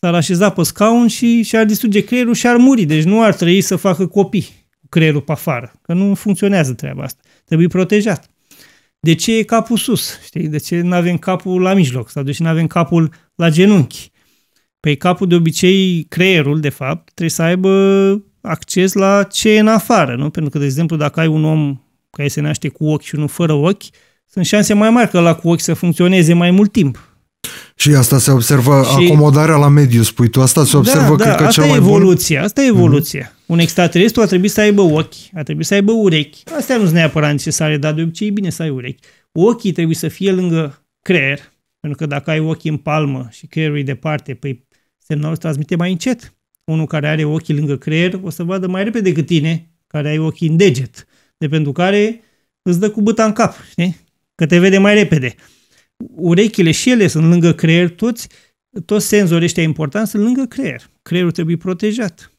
s-ar așeza pe scaun și și-ar distruge creierul și ar muri. Deci nu ar trebui să facă copii cu creierul pe afară, că nu funcționează treaba asta. Trebuie protejat de ce e capul sus, știi? De ce nu avem capul la mijloc sau de ce nu avem capul la genunchi? Păi capul de obicei, creierul de fapt, trebuie să aibă acces la ce e în afară, nu? Pentru că, de exemplu, dacă ai un om care se naște cu ochi și unul fără ochi, sunt șanse mai mari că la cu ochi să funcționeze mai mult timp, și asta se observă, și... acomodarea la mediu, spui tu, asta se da, observă, da, cred da, că asta cea e mai bună bun... asta e mhm. evoluție. Mm-hmm. Un extraterestru a trebuit să aibă ochi, a trebuit să aibă urechi. Astea nu sunt neapărat necesare, dar de obicei e bine să ai urechi. Ochii trebuie să fie lângă creier, pentru că dacă ai ochii în palmă și creierul e departe, păi semnalul se transmite mai încet. Unul care are ochii lângă creier o să vadă mai repede decât tine, care ai ochii în deget, de pentru care îți dă cu băta în cap, știi? Că te vede mai repede urechile și ele sunt lângă creier, toți, toți senzorii ăștia importanți sunt lângă creier. Creierul trebuie protejat.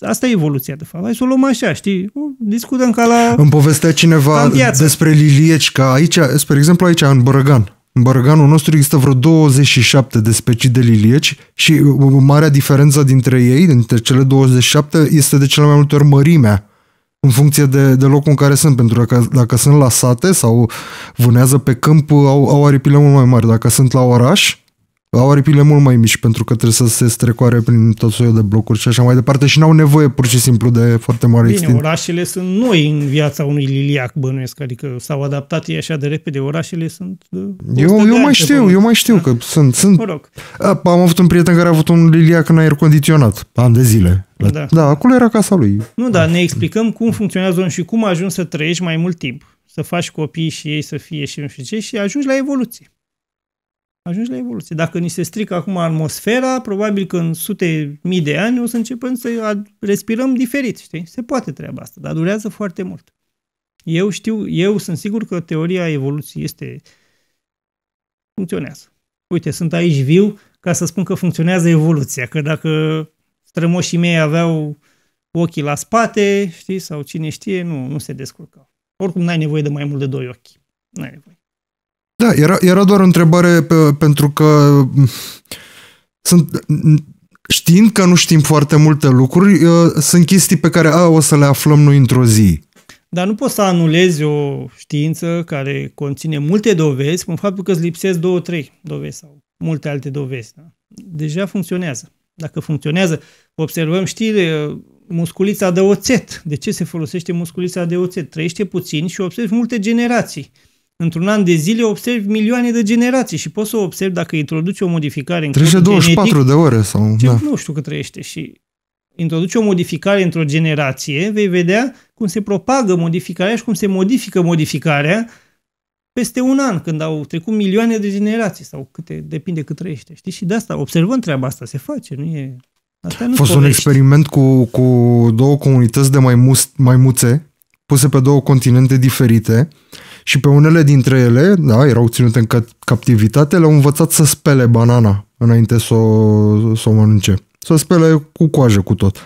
Asta e evoluția, de fapt. Hai să o luăm așa, știi? Discutăm ca la Îmi povestea cineva despre lilieci, că aici, spre exemplu, aici, în Bărăgan, în bărăganul nostru există vreo 27 de specii de lilieci și uh, marea diferență dintre ei, dintre cele 27, este de cele mai multe ori mărimea în funcție de, de locul în care sunt, pentru că dacă sunt la sate sau vânează pe câmp, au, au aripile mult mai mari. Dacă sunt la oraș, au aripile mult mai mici pentru că trebuie să se strecoare prin tot soiul de blocuri și așa mai departe și n-au nevoie pur și simplu de foarte mare Bine, extind. orașele sunt noi în viața unui liliac bănuiesc, adică s-au adaptat ei așa de repede, orașele sunt... Uh, eu, eu mai știu, bănuiesc, eu mai știu da? că sunt... sunt mă rog. Am avut un prieten care a avut un liliac în aer condiționat, ani de zile. Da. da, acolo era casa lui. Nu, da, ne explicăm cum funcționează și cum ajungi să trăiești mai mult timp, să faci copii și ei să fie și nu știu ce și ajungi la evoluție ajungi la evoluție. Dacă ni se strică acum atmosfera, probabil că în sute mii de ani o să începem să respirăm diferit, știi? Se poate treaba asta, dar durează foarte mult. Eu știu, eu sunt sigur că teoria evoluției este... funcționează. Uite, sunt aici viu ca să spun că funcționează evoluția, că dacă strămoșii mei aveau ochii la spate, știi, sau cine știe, nu, nu se descurcau. Oricum n-ai nevoie de mai mult de doi ochi. N-ai nevoie. Da, era, era doar o întrebare pe, pentru că mm, sunt, mm, știind că nu știm foarte multe lucruri, uh, sunt chestii pe care a, o să le aflăm noi într-o zi. Dar nu poți să anulezi o știință care conține multe dovezi în faptul că îți lipsesc două, trei dovezi sau multe alte dovezi. Da? Deja funcționează. Dacă funcționează, observăm știri, uh, musculița de oțet. De ce se folosește musculița de oțet? Trăiește puțin și observi multe generații într-un an de zile observi milioane de generații și poți să observi dacă introduci o modificare în Trece 24 genetic, de ore sau... Ce, da. Nu știu cât trăiește și introduci o modificare într-o generație, vei vedea cum se propagă modificarea și cum se modifică modificarea peste un an, când au trecut milioane de generații sau câte, depinde cât trăiește. Știi? Și de asta observăm treaba asta, se face, nu e... A fost povești. un experiment cu, cu două comunități de maimuțe, maimuțe puse pe două continente diferite și pe unele dintre ele, da, erau ținute în captivitate, le-au învățat să spele banana înainte să o, să o mănânce. Să spele cu coajă cu tot.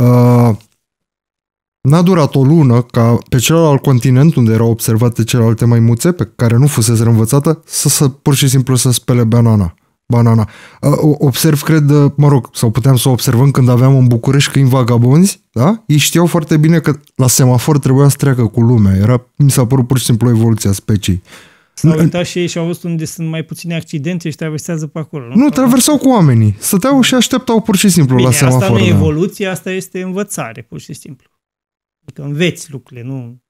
Uh, N-a durat o lună ca pe celălalt continent, unde erau observate celelalte maimuțe, pe care nu fusese învățată, să, să pur și simplu să spele banana banana. Observ, cred, mă rog, sau puteam să observăm când aveam în București câini vagabonzi, da? Ei știau foarte bine că la semafor trebuia să treacă cu lumea. Era, mi s-a părut pur și simplu evoluția speciei. S-au uitat și ei și au văzut unde sunt mai puține accidente și traversează pe acolo. Nu, nu traversau cu oamenii. Stăteau și așteptau pur și simplu Bine, la semafor. asta nu e evoluție, asta este învățare, pur și simplu. Adică înveți lucrurile, nu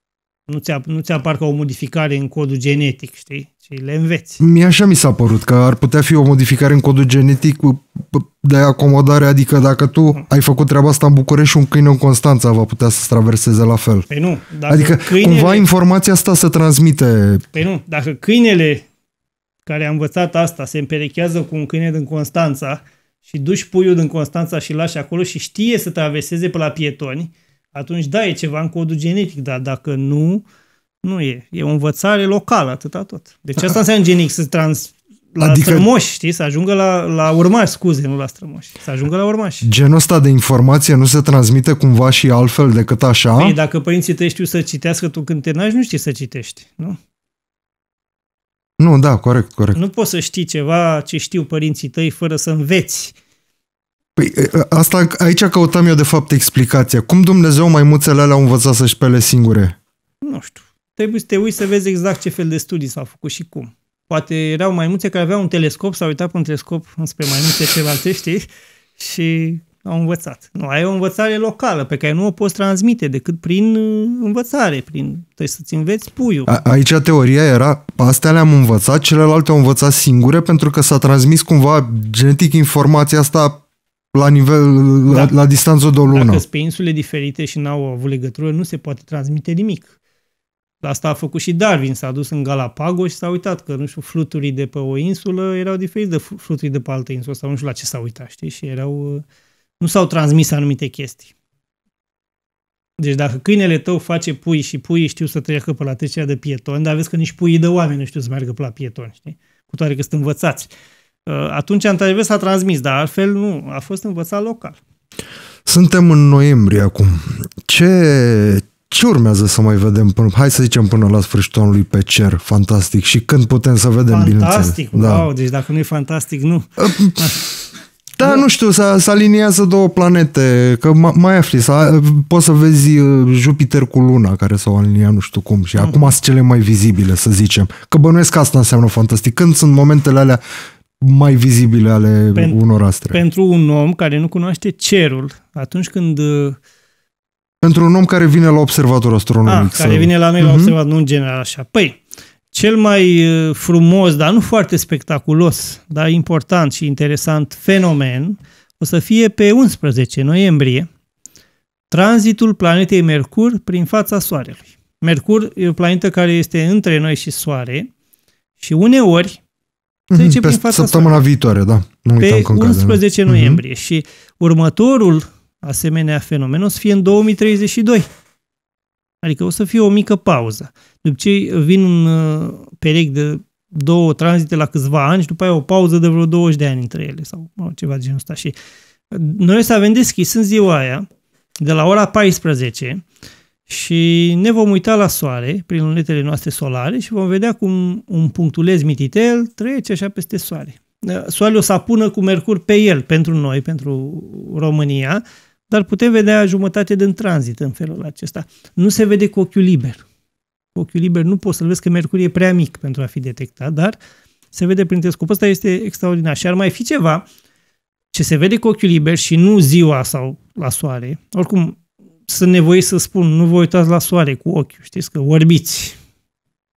nu ți, nu ți apar ca o modificare în codul genetic, știi? Și le înveți. Mi așa mi s-a părut, că ar putea fi o modificare în codul genetic de acomodare, adică dacă tu ai făcut treaba asta în București și un câine în Constanța va putea să traverseze la fel. Păi nu. Dacă adică câinele... cumva informația asta se transmite. Păi nu, dacă câinele care a învățat asta se împerechează cu un câine din Constanța și duci puiul din Constanța și lași acolo și știe să traverseze pe la pietoni, atunci da, e ceva în codul genetic, dar dacă nu, nu e. E o învățare locală, atâta tot. Deci asta înseamnă genetic, să trans la adică... strămoși, știi? Să ajungă la, la urmași, scuze, nu la strămoși. Să ajungă la urmași. Genul ăsta de informație nu se transmite cumva și altfel decât așa? Păi, dacă părinții tăi știu să citească, tu când te naști nu știi să citești, nu? Nu, da, corect, corect. Nu poți să știi ceva ce știu părinții tăi fără să înveți Păi asta, aici căutam eu de fapt explicația. Cum Dumnezeu maimuțele alea au învățat să-și pele singure? Nu știu. Trebuie să te uiți să vezi exact ce fel de studii s-au făcut și cum. Poate erau maimuțe care aveau un telescop, s-au uitat pe un telescop înspre maimuțe celelalte, știi? Și au învățat. Nu, ai o învățare locală pe care nu o poți transmite decât prin uh, învățare, prin trebuie să-ți înveți puiul. A, aici teoria era, astea le-am învățat, celelalte au învățat singure pentru că s-a transmis cumva genetic informația asta la nivel, la, da. la distanță de o lună. Dacă pe insule diferite și n-au avut legătură, nu se poate transmite nimic. Asta a făcut și Darwin, s-a dus în Galapagos și s-a uitat că, nu știu, fluturii de pe o insulă erau diferiți de fluturii de pe altă insulă sau nu știu la ce s-a uitat, știi? Și erau, nu s-au transmis anumite chestii. Deci dacă câinele tău face pui și pui știu să treacă pe la trecerea de pietoni, dar vezi că nici puii de oameni nu știu să meargă pe la pietoni, știi? Cu toate că sunt învățați. Uh, atunci, într-adevăr, s-a transmis, dar altfel nu, a fost învățat local. Suntem în noiembrie acum. Ce, ce urmează să mai vedem? Până, hai să zicem până la sfârșitul anului pe cer, fantastic. Și când putem să vedem, fantastic, bineînțeles. Fantastic, wow, da. deci dacă nu e fantastic, nu. Uh, da, nu, știu, să aliniază două planete, că mai afli, să, poți să vezi uh, Jupiter cu Luna, care s-au aliniat nu știu cum, și mm. acum sunt cele mai vizibile, să zicem. Că bănuiesc că asta înseamnă fantastic. Când sunt momentele alea mai vizibile ale Pent- unor astre. Pentru un om care nu cunoaște cerul, atunci când... Uh, pentru un om care vine la observator astronomic. A, ah, sau... care vine la noi uh-huh. la mhm. observator, nu în general așa. Păi, cel mai uh, frumos, dar nu foarte spectaculos, dar important și interesant fenomen o să fie pe 11 noiembrie, tranzitul planetei Mercur prin fața Soarelui. Mercur e o planetă care este între noi și Soare și uneori Mhm. Să zicem, pe fața săptămâna asta. viitoare, da. Nu pe 11 da. Mhm. noiembrie. Uh-huh. Și următorul asemenea fenomen o să fie în 2032. Adică o să fie o mică pauză. După ce vin un uh, perechi de două tranzite la câțiva ani și după aia o pauză de vreo 20 de ani între ele sau mă, ceva de genul ăsta. Și noi o să avem deschis în ziua aia, de la ora 14, și ne vom uita la soare prin lunetele noastre solare și vom vedea cum un punctulez mititel trece așa peste soare. Da, soarele o să apună cu mercur pe el pentru noi, pentru România, dar putem vedea jumătate din tranzit în felul acesta. Nu se vede cu ochiul liber. Cu ochiul liber nu poți să-l vezi că mercur e prea mic pentru a fi detectat, dar se vede prin telescop. Asta este extraordinar. Și ar mai fi ceva ce se vede cu ochiul liber și nu ziua sau la soare. Oricum, sunt nevoie să spun, nu vă uitați la soare cu ochiul, știți că orbiți.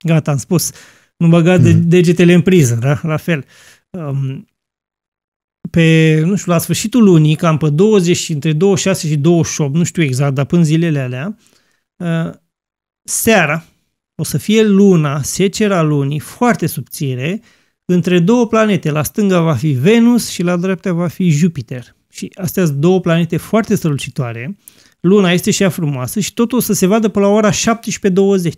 Gata, am spus. Nu băgați mm. degetele în priză, da? La fel. Um, pe, nu știu, la sfârșitul lunii, cam pe 20, între 26 și 28, nu știu exact, dar până zilele alea, uh, seara, o să fie luna, secera lunii, foarte subțire, între două planete. La stânga va fi Venus și la dreapta va fi Jupiter. Și astea sunt două planete foarte strălucitoare. Uh, Luna este și ea frumoasă și totul o să se vadă până la ora 17.20.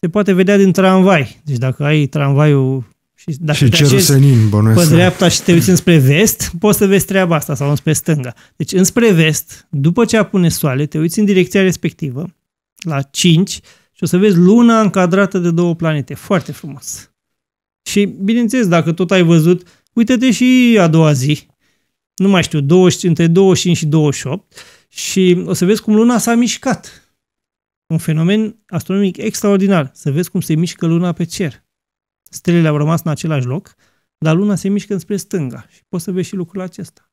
Se poate vedea din tramvai. Deci dacă ai tramvaiul și dacă și te senin, pe dreapta și te uiți înspre vest, poți să vezi treaba asta sau înspre stânga. Deci înspre vest, după ce apune soare, te uiți în direcția respectivă, la 5, și o să vezi luna încadrată de două planete. Foarte frumos. Și, bineînțeles, dacă tot ai văzut, uite-te și a doua zi, nu mai știu, 20, între 25 și 28, și o să vezi cum luna s-a mișcat. Un fenomen astronomic extraordinar. Să vezi cum se mișcă luna pe cer. Stelele au rămas în același loc, dar luna se mișcă înspre stânga și poți să vezi și lucrul acesta.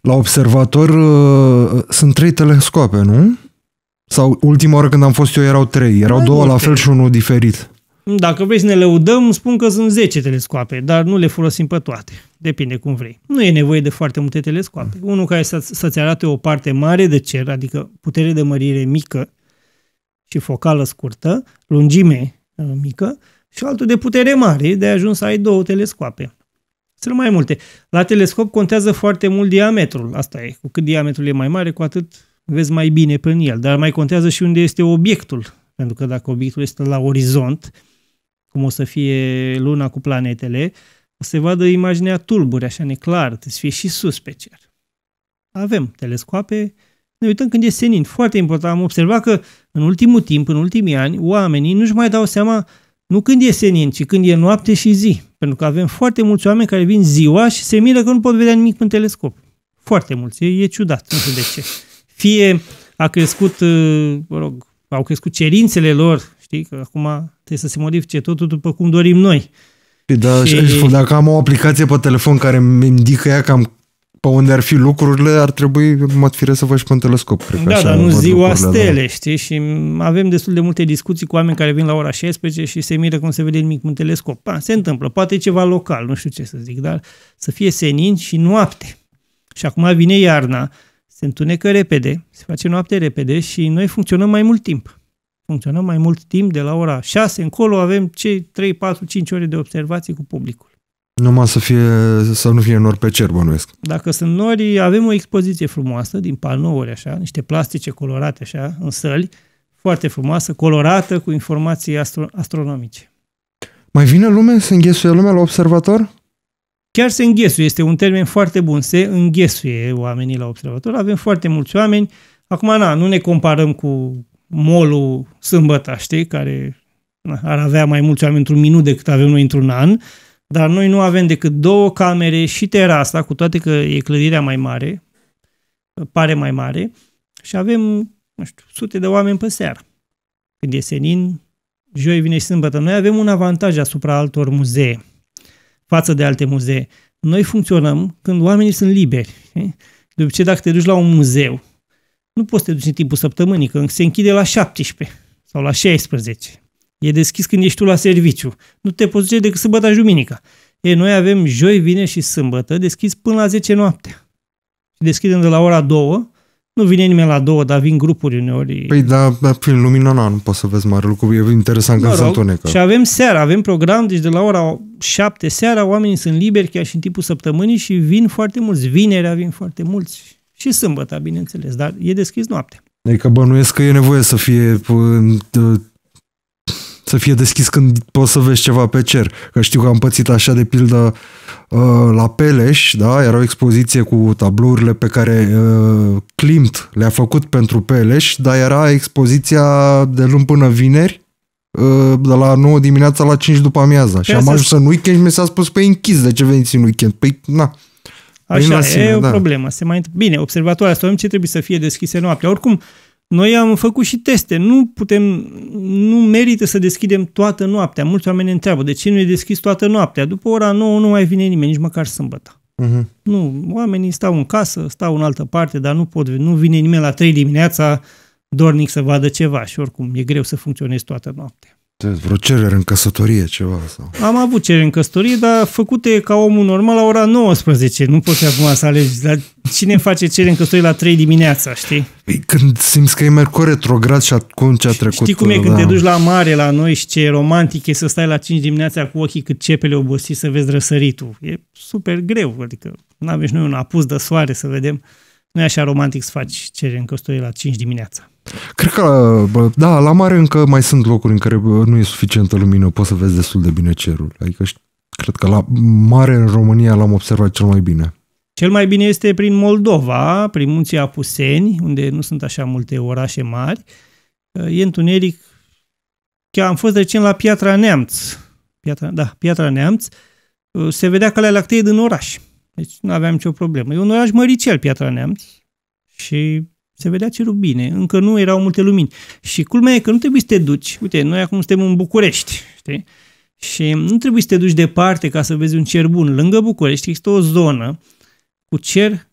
La observator uh, sunt trei telescoape, nu? Sau ultima oară când am fost eu erau trei, erau Mai două multe. la fel și unul diferit. Dacă vrei să ne lăudăm, spun că sunt 10 telescoape, dar nu le folosim pe toate. Depinde cum vrei. Nu e nevoie de foarte multe telescoape. Unul care să, să-ți arate o parte mare de cer, adică putere de mărire mică și focală scurtă, lungime uh, mică, și altul de putere mare, de ajuns să ai două telescoape. Sunt mai multe. La telescop contează foarte mult diametrul. Asta e. Cu cât diametrul e mai mare, cu atât vezi mai bine prin el. Dar mai contează și unde este obiectul. Pentru că dacă obiectul este la orizont, cum o să fie luna cu planetele, o să vadă imaginea tulburi, așa neclar, să fie și sus pe cer. Avem telescoape, ne uităm când e senin. Foarte important, am observat că în ultimul timp, în ultimii ani, oamenii nu-și mai dau seama nu când e senin, ci când e noapte și zi. Pentru că avem foarte mulți oameni care vin ziua și se miră că nu pot vedea nimic prin telescop. Foarte mulți. E, e ciudat, nu știu de ce. Fie a crescut, uh, mă rog, au crescut cerințele lor Știi că acum trebuie să se modifice totul după cum dorim noi. Păi da, și... și dacă am o aplicație pe telefon care îmi indică ea cam pe unde ar fi lucrurile, ar trebui, mă fire să faci pe un telescop. Cred da, dar nu ziua stele, da. știi? Și avem destul de multe discuții cu oameni care vin la ora 16 și se miră cum se vede nimic cu un telescop. Pa, se întâmplă, poate ceva local, nu știu ce să zic, dar să fie senin și noapte. Și acum vine iarna, se întunecă repede, se face noapte repede și noi funcționăm mai mult timp funcționăm mai mult timp, de la ora 6 încolo avem ce 3, 4, 5 ore de observații cu publicul. Numai să, fie, să nu fie nori pe cer, bănuiesc. Dacă sunt nori, avem o expoziție frumoasă din panouri, așa, niște plastice colorate așa, în săli, foarte frumoasă, colorată cu informații astro- astronomice. Mai vine lume? Se înghesuie lumea la observator? Chiar se înghesuie, este un termen foarte bun, se înghesuie oamenii la observator. Avem foarte mulți oameni. Acum, na, nu ne comparăm cu molul sâmbătă, știi, care ar avea mai mulți oameni într-un minut decât avem noi într-un an, dar noi nu avem decât două camere și terasa, cu toate că e clădirea mai mare, pare mai mare, și avem, nu știu, sute de oameni pe seară. Când e senin, joi, vine și sâmbătă. Noi avem un avantaj asupra altor muzee, față de alte muzee. Noi funcționăm când oamenii sunt liberi. De obicei, dacă te duci la un muzeu nu poți să te duci în timpul săptămânii, că se închide la 17 sau la 16. E deschis când ești tu la serviciu. Nu te poți duce decât sâmbătă și duminica. E, noi avem joi, vine și sâmbătă deschis până la 10 noaptea. Deschidem de la ora 2 nu vine nimeni la două, dar vin grupuri uneori. Păi, dar prin lumina na, nu poți să vezi mare lucru. E interesant mă că rog, întunecă. Și avem seara, avem program, deci de la ora 7 seara oamenii sunt liberi chiar și în timpul săptămânii și vin foarte mulți. Vinerea vin foarte mulți. Și sâmbătă, bineînțeles, dar e deschis noapte. Adică bănuiesc că e nevoie să fie ă, să fie deschis când poți să vezi ceva pe cer. Că știu că am pățit așa de pildă ă, la Peleș, da? era o expoziție cu tablourile pe care ă, Klimt le-a făcut pentru Peleș, dar era expoziția de luni până vineri, de la 9 dimineața la 5 după amiaza. Pe și am ajuns în weekend și mi s-a spus, păi închis, de ce veniți în weekend? Păi, na, Așa, sine, e o da. problemă. Se mai... Bine, observatoarea ce trebuie să fie deschise noaptea. Oricum, noi am făcut și teste. Nu putem, nu merită să deschidem toată noaptea. Mulți oameni ne întreabă, de ce nu e deschis toată noaptea? După ora 9 nu mai vine nimeni, nici măcar sâmbătă. Uh-huh. Nu, oamenii stau în casă, stau în altă parte, dar nu pot, nu vine nimeni la 3 dimineața dornic să vadă ceva și oricum e greu să funcționezi toată noaptea vreo cerere în căsătorie, ceva? Sau... Am avut cerere în căsătorie, dar făcute ca omul normal la ora 19. Nu poți acum să alegi. Dar cine face cerere în căsătorie la 3 dimineața, știi? Păi când simți că e mercur retrograd și atunci a trecut. Știi cum e când da. te duci la mare la noi și ce romantic e să stai la 5 dimineața cu ochii cât cepele obosiți să vezi răsăritul. E super greu, adică nu avem noi un apus de soare să vedem. Nu e așa romantic să faci cere în costurile la 5 dimineața. Cred că, da, la mare încă mai sunt locuri în care nu e suficientă lumină, poți să vezi destul de bine cerul. Adică cred că la mare în România l-am observat cel mai bine. Cel mai bine este prin Moldova, prin munții Apuseni, unde nu sunt așa multe orașe mari. E întuneric. Chiar am fost recent la Piatra Neamț. Piatra, da, Piatra Neamț. Se vedea calea lactei din oraș. Deci nu aveam nicio problemă. E un oraș măricel, Piatra Neamț, și se vedea cerul bine. Încă nu erau multe lumini. Și culmea e că nu trebuie să te duci. Uite, noi acum suntem în București, știi? Și nu trebuie să te duci departe ca să vezi un cer bun. Lângă București există o zonă cu cer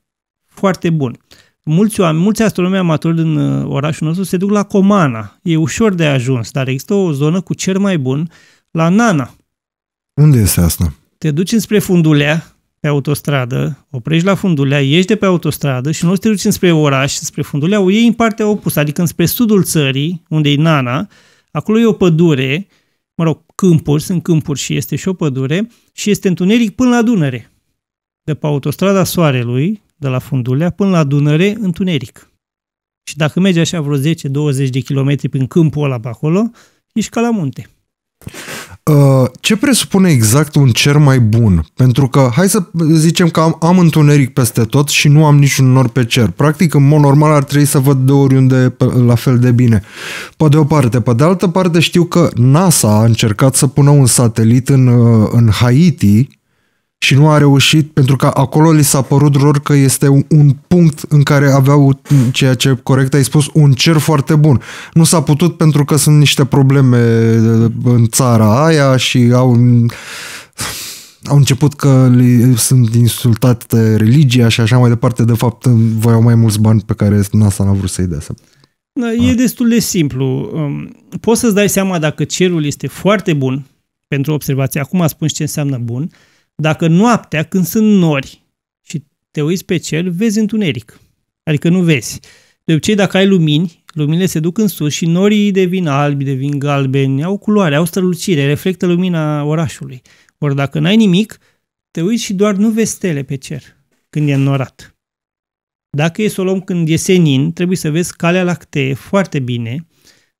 foarte bun. Mulți, oameni, mulți astronomi amatori din uh, orașul nostru se duc la Comana. E ușor de ajuns, dar există o zonă cu cer mai bun la Nana. Unde este asta? Te duci înspre Fundulea, pe autostradă, oprești la Fundulea, ieși de pe autostradă și nu o să te duci spre oraș, spre Fundulea, o iei în partea opusă, adică spre sudul țării, unde e Nana, acolo e o pădure, mă rog, câmpuri, sunt câmpuri și este și o pădure, și este întuneric până la Dunăre. De pe autostrada Soarelui, de la Fundulea, până la Dunăre, întuneric. Și dacă mergi așa vreo 10-20 de kilometri prin câmpul ăla pe acolo, ești ca la munte. Uh, ce presupune exact un cer mai bun? Pentru că, hai să zicem că am, am întuneric peste tot și nu am niciun nor pe cer. Practic, în mod normal, ar trebui să văd de oriunde la fel de bine. Pe de o parte. Pe de altă parte, știu că NASA a încercat să pună un satelit în, uh, în Haiti, și nu a reușit pentru că acolo li s-a părut lor că este un punct în care aveau ceea ce corect ai spus, un cer foarte bun. Nu s-a putut pentru că sunt niște probleme uh, în țara aia și au au început că li sunt insultate religia și așa mai departe. De fapt, voiau mai mulți bani pe care NASA n-a vrut să-i dea. Să... Da, e ah. destul de simplu. Um, poți să-ți dai seama dacă cerul este foarte bun pentru observație. Acum spun ce înseamnă bun dacă noaptea, când sunt nori și te uiți pe cer vezi întuneric. Adică nu vezi. De obicei, dacă ai lumini, luminile se duc în sus și norii devin albi, devin galbeni, au culoare, au strălucire, reflectă lumina orașului. Ori dacă n-ai nimic, te uiți și doar nu vezi stele pe cer când e norat. Dacă e să o luăm când e senin, trebuie să vezi calea lactee foarte bine,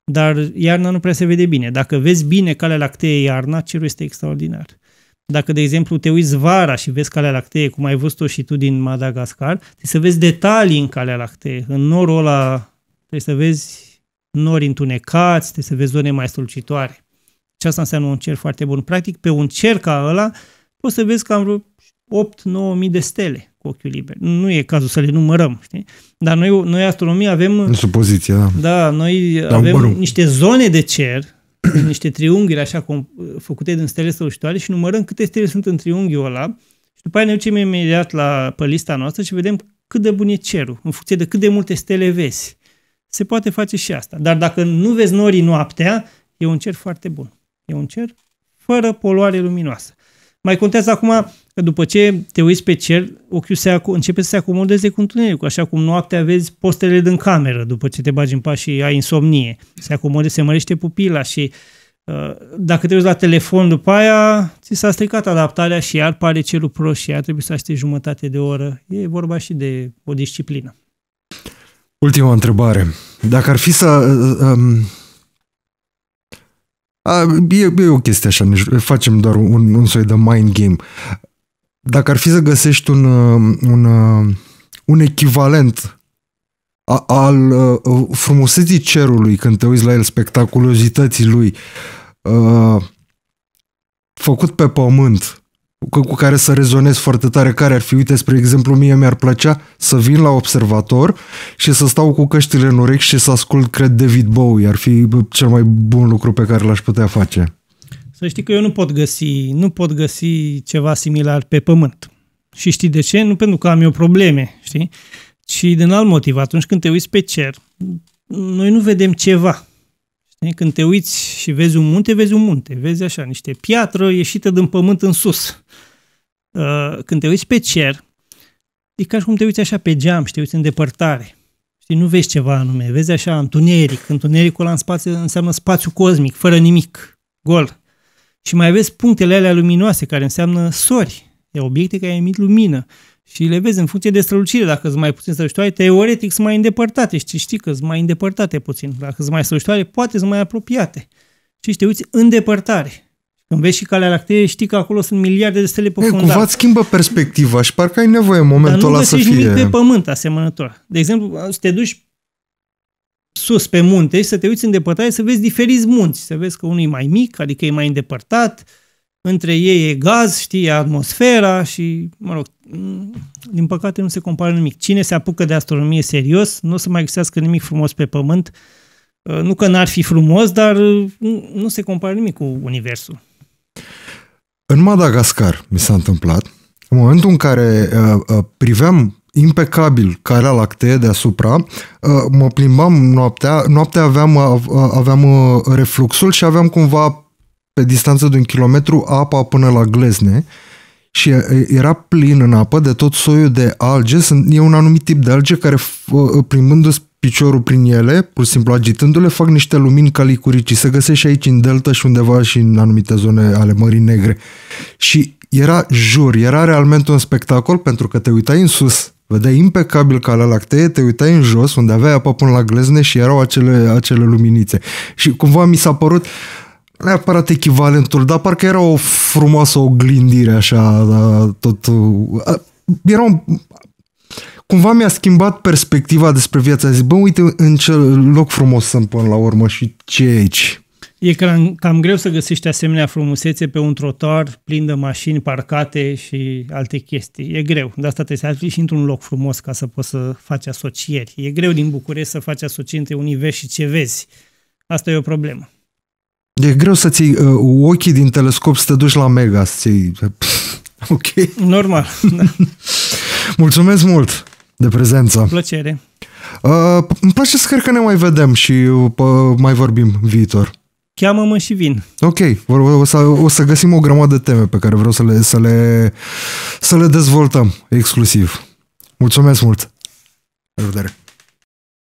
dar iarna nu prea se vede bine. Dacă vezi bine calea lactee iarna, cerul este extraordinar. Dacă, de exemplu, te uiți vara și vezi Calea Lactee, cum ai văzut-o și tu din Madagascar, trebuie să vezi detalii în Calea Lactee. În norul ăla trebuie să vezi nori întunecați, trebuie să vezi zone mai strălucitoare. Și asta înseamnă un cer foarte bun. Practic, pe un cer ca ăla, poți să vezi cam vreo 8-9 mii de stele cu ochiul liber. Nu e cazul să le numărăm, știi? Dar noi, noi astronomii avem... Supoziție, da. Da, noi da, avem niște zone de cer niște triunghiuri așa cum, uh, făcute din stele strălucitoare și numărăm câte stele sunt în triunghiul ăla și după aia ne ducem imediat la, pe lista noastră și vedem cât de bun e cerul, în funcție de cât de multe stele vezi. Se poate face și asta. Dar dacă nu vezi norii noaptea, e un cer foarte bun. E un cer fără poluare luminoasă. Mai contează acum că după ce te uiți pe cer, ochiul se acu- începe să se acomodeze cu întunericul, așa cum noaptea vezi postele din cameră după ce te bagi în pas și ai insomnie. Se acomode, se mărește pupila și uh, dacă te uiți la telefon după aia, ți s-a stricat adaptarea și iar pare celul pro și iar trebuie să aștepți jumătate de oră. E vorba și de o disciplină. Ultima întrebare. Dacă ar fi să uh, uh, um, a, e, e o chestie așa, Ne facem doar un, un soi de mind game. Dacă ar fi să găsești un, uh, un, uh, un echivalent a, al uh, frumuseții cerului când te uiți la el, spectaculozității lui, a, făcut pe pământ, cu, cu care să rezonez foarte tare, care ar fi, uite, spre exemplu, mie mi-ar plăcea să vin la observator și să stau cu căștile în urechi și să ascult, cred, David Bowie. Ar fi cel mai bun lucru pe care l-aș putea face. Să știi că eu nu pot găsi, nu pot găsi ceva similar pe pământ. Și știi de ce? Nu pentru că am eu probleme, știi? Și din alt motiv, atunci când te uiți pe cer, noi nu vedem ceva. Când te uiți și vezi un munte, vezi un munte, vezi așa, niște piatră ieșită din pământ în sus. Uh, când te uiți pe cer, e ca și cum te uiți așa pe geam și te uiți în depărtare. Știi, nu vezi ceva anume, vezi așa întuneric. Întunericul ăla în spațiu înseamnă spațiu cosmic, fără nimic, gol. Și mai vezi punctele alea luminoase, care înseamnă sori, e obiecte care emit lumină și le vezi în funcție de strălucire, dacă sunt mai puțin strălucitoare, teoretic sunt mai îndepărtate și știi că sunt mai îndepărtate puțin. Dacă sunt mai strălucitoare, poate sunt mai apropiate. Și te uiți îndepărtare. Când vezi și Calea Lactee, știi că acolo sunt miliarde de stele pe fundal. Cumva schimbă perspectiva și parcă ai nevoie în momentul ăla să fie... Dar nu pe pământ asemănător. De exemplu, să te duci sus pe munte și să te uiți în depărtare să vezi diferiți munți. Să vezi că unul e mai mic, adică e mai îndepărtat, între ei e gaz, știi, atmosfera și, mă rog, mm, din păcate nu se compară nimic. Cine se apucă de astronomie serios, nu o să mai găsească nimic frumos pe Pământ. Uh, nu că n-ar fi frumos, dar uh, nu se compară nimic cu Universul. În Madagascar mi s-a întâmplat, în momentul în care uh, uh, priveam impecabil calea Lactee deasupra, uh, mă plimbam noaptea, noaptea aveam, aveam refluxul și aveam cumva pe distanță de un kilometru apa până la glezne și era plin în apă de tot soiul de alge. E un anumit tip de alge care, primându ți piciorul prin ele, pur și simplu agitându-le, fac niște lumini calicuricii. Se găsește și aici în delta și undeva și în anumite zone ale Mării Negre. Și era jur, era realmente un spectacol pentru că te uitai în sus, vedeai impecabil Calea Lactee, te uitai în jos, unde aveai apă până la glezne și erau acele, acele luminițe. Și cumva mi s-a părut, uh, neapărat echivalentul, dar parcă era o frumoasă oglindire așa, da, tot... era un, cumva mi-a schimbat perspectiva despre viața. Zic, bă, uite în ce loc frumos sunt până la urmă și ce e aici. E cam, cam greu să găsești asemenea frumusețe pe un trotuar plin de mașini parcate și alte chestii. E greu. De asta trebuie să ajungi și într-un loc frumos ca să poți să faci asocieri. E greu din București să faci asocieri între univers și ce vezi. Asta e o problemă. E greu să ții uh, ochii din telescop să te duci la mega, să ții... ok. Normal. Da. Mulțumesc mult de prezență. Plăcere. Uh, îmi place să cred că ne mai vedem și uh, mai vorbim viitor. Cheamă-mă și vin. Ok, o, o, să, o să găsim o grămadă de teme pe care vreau să le, să le, să le dezvoltăm exclusiv. Mulțumesc mult! La revedere!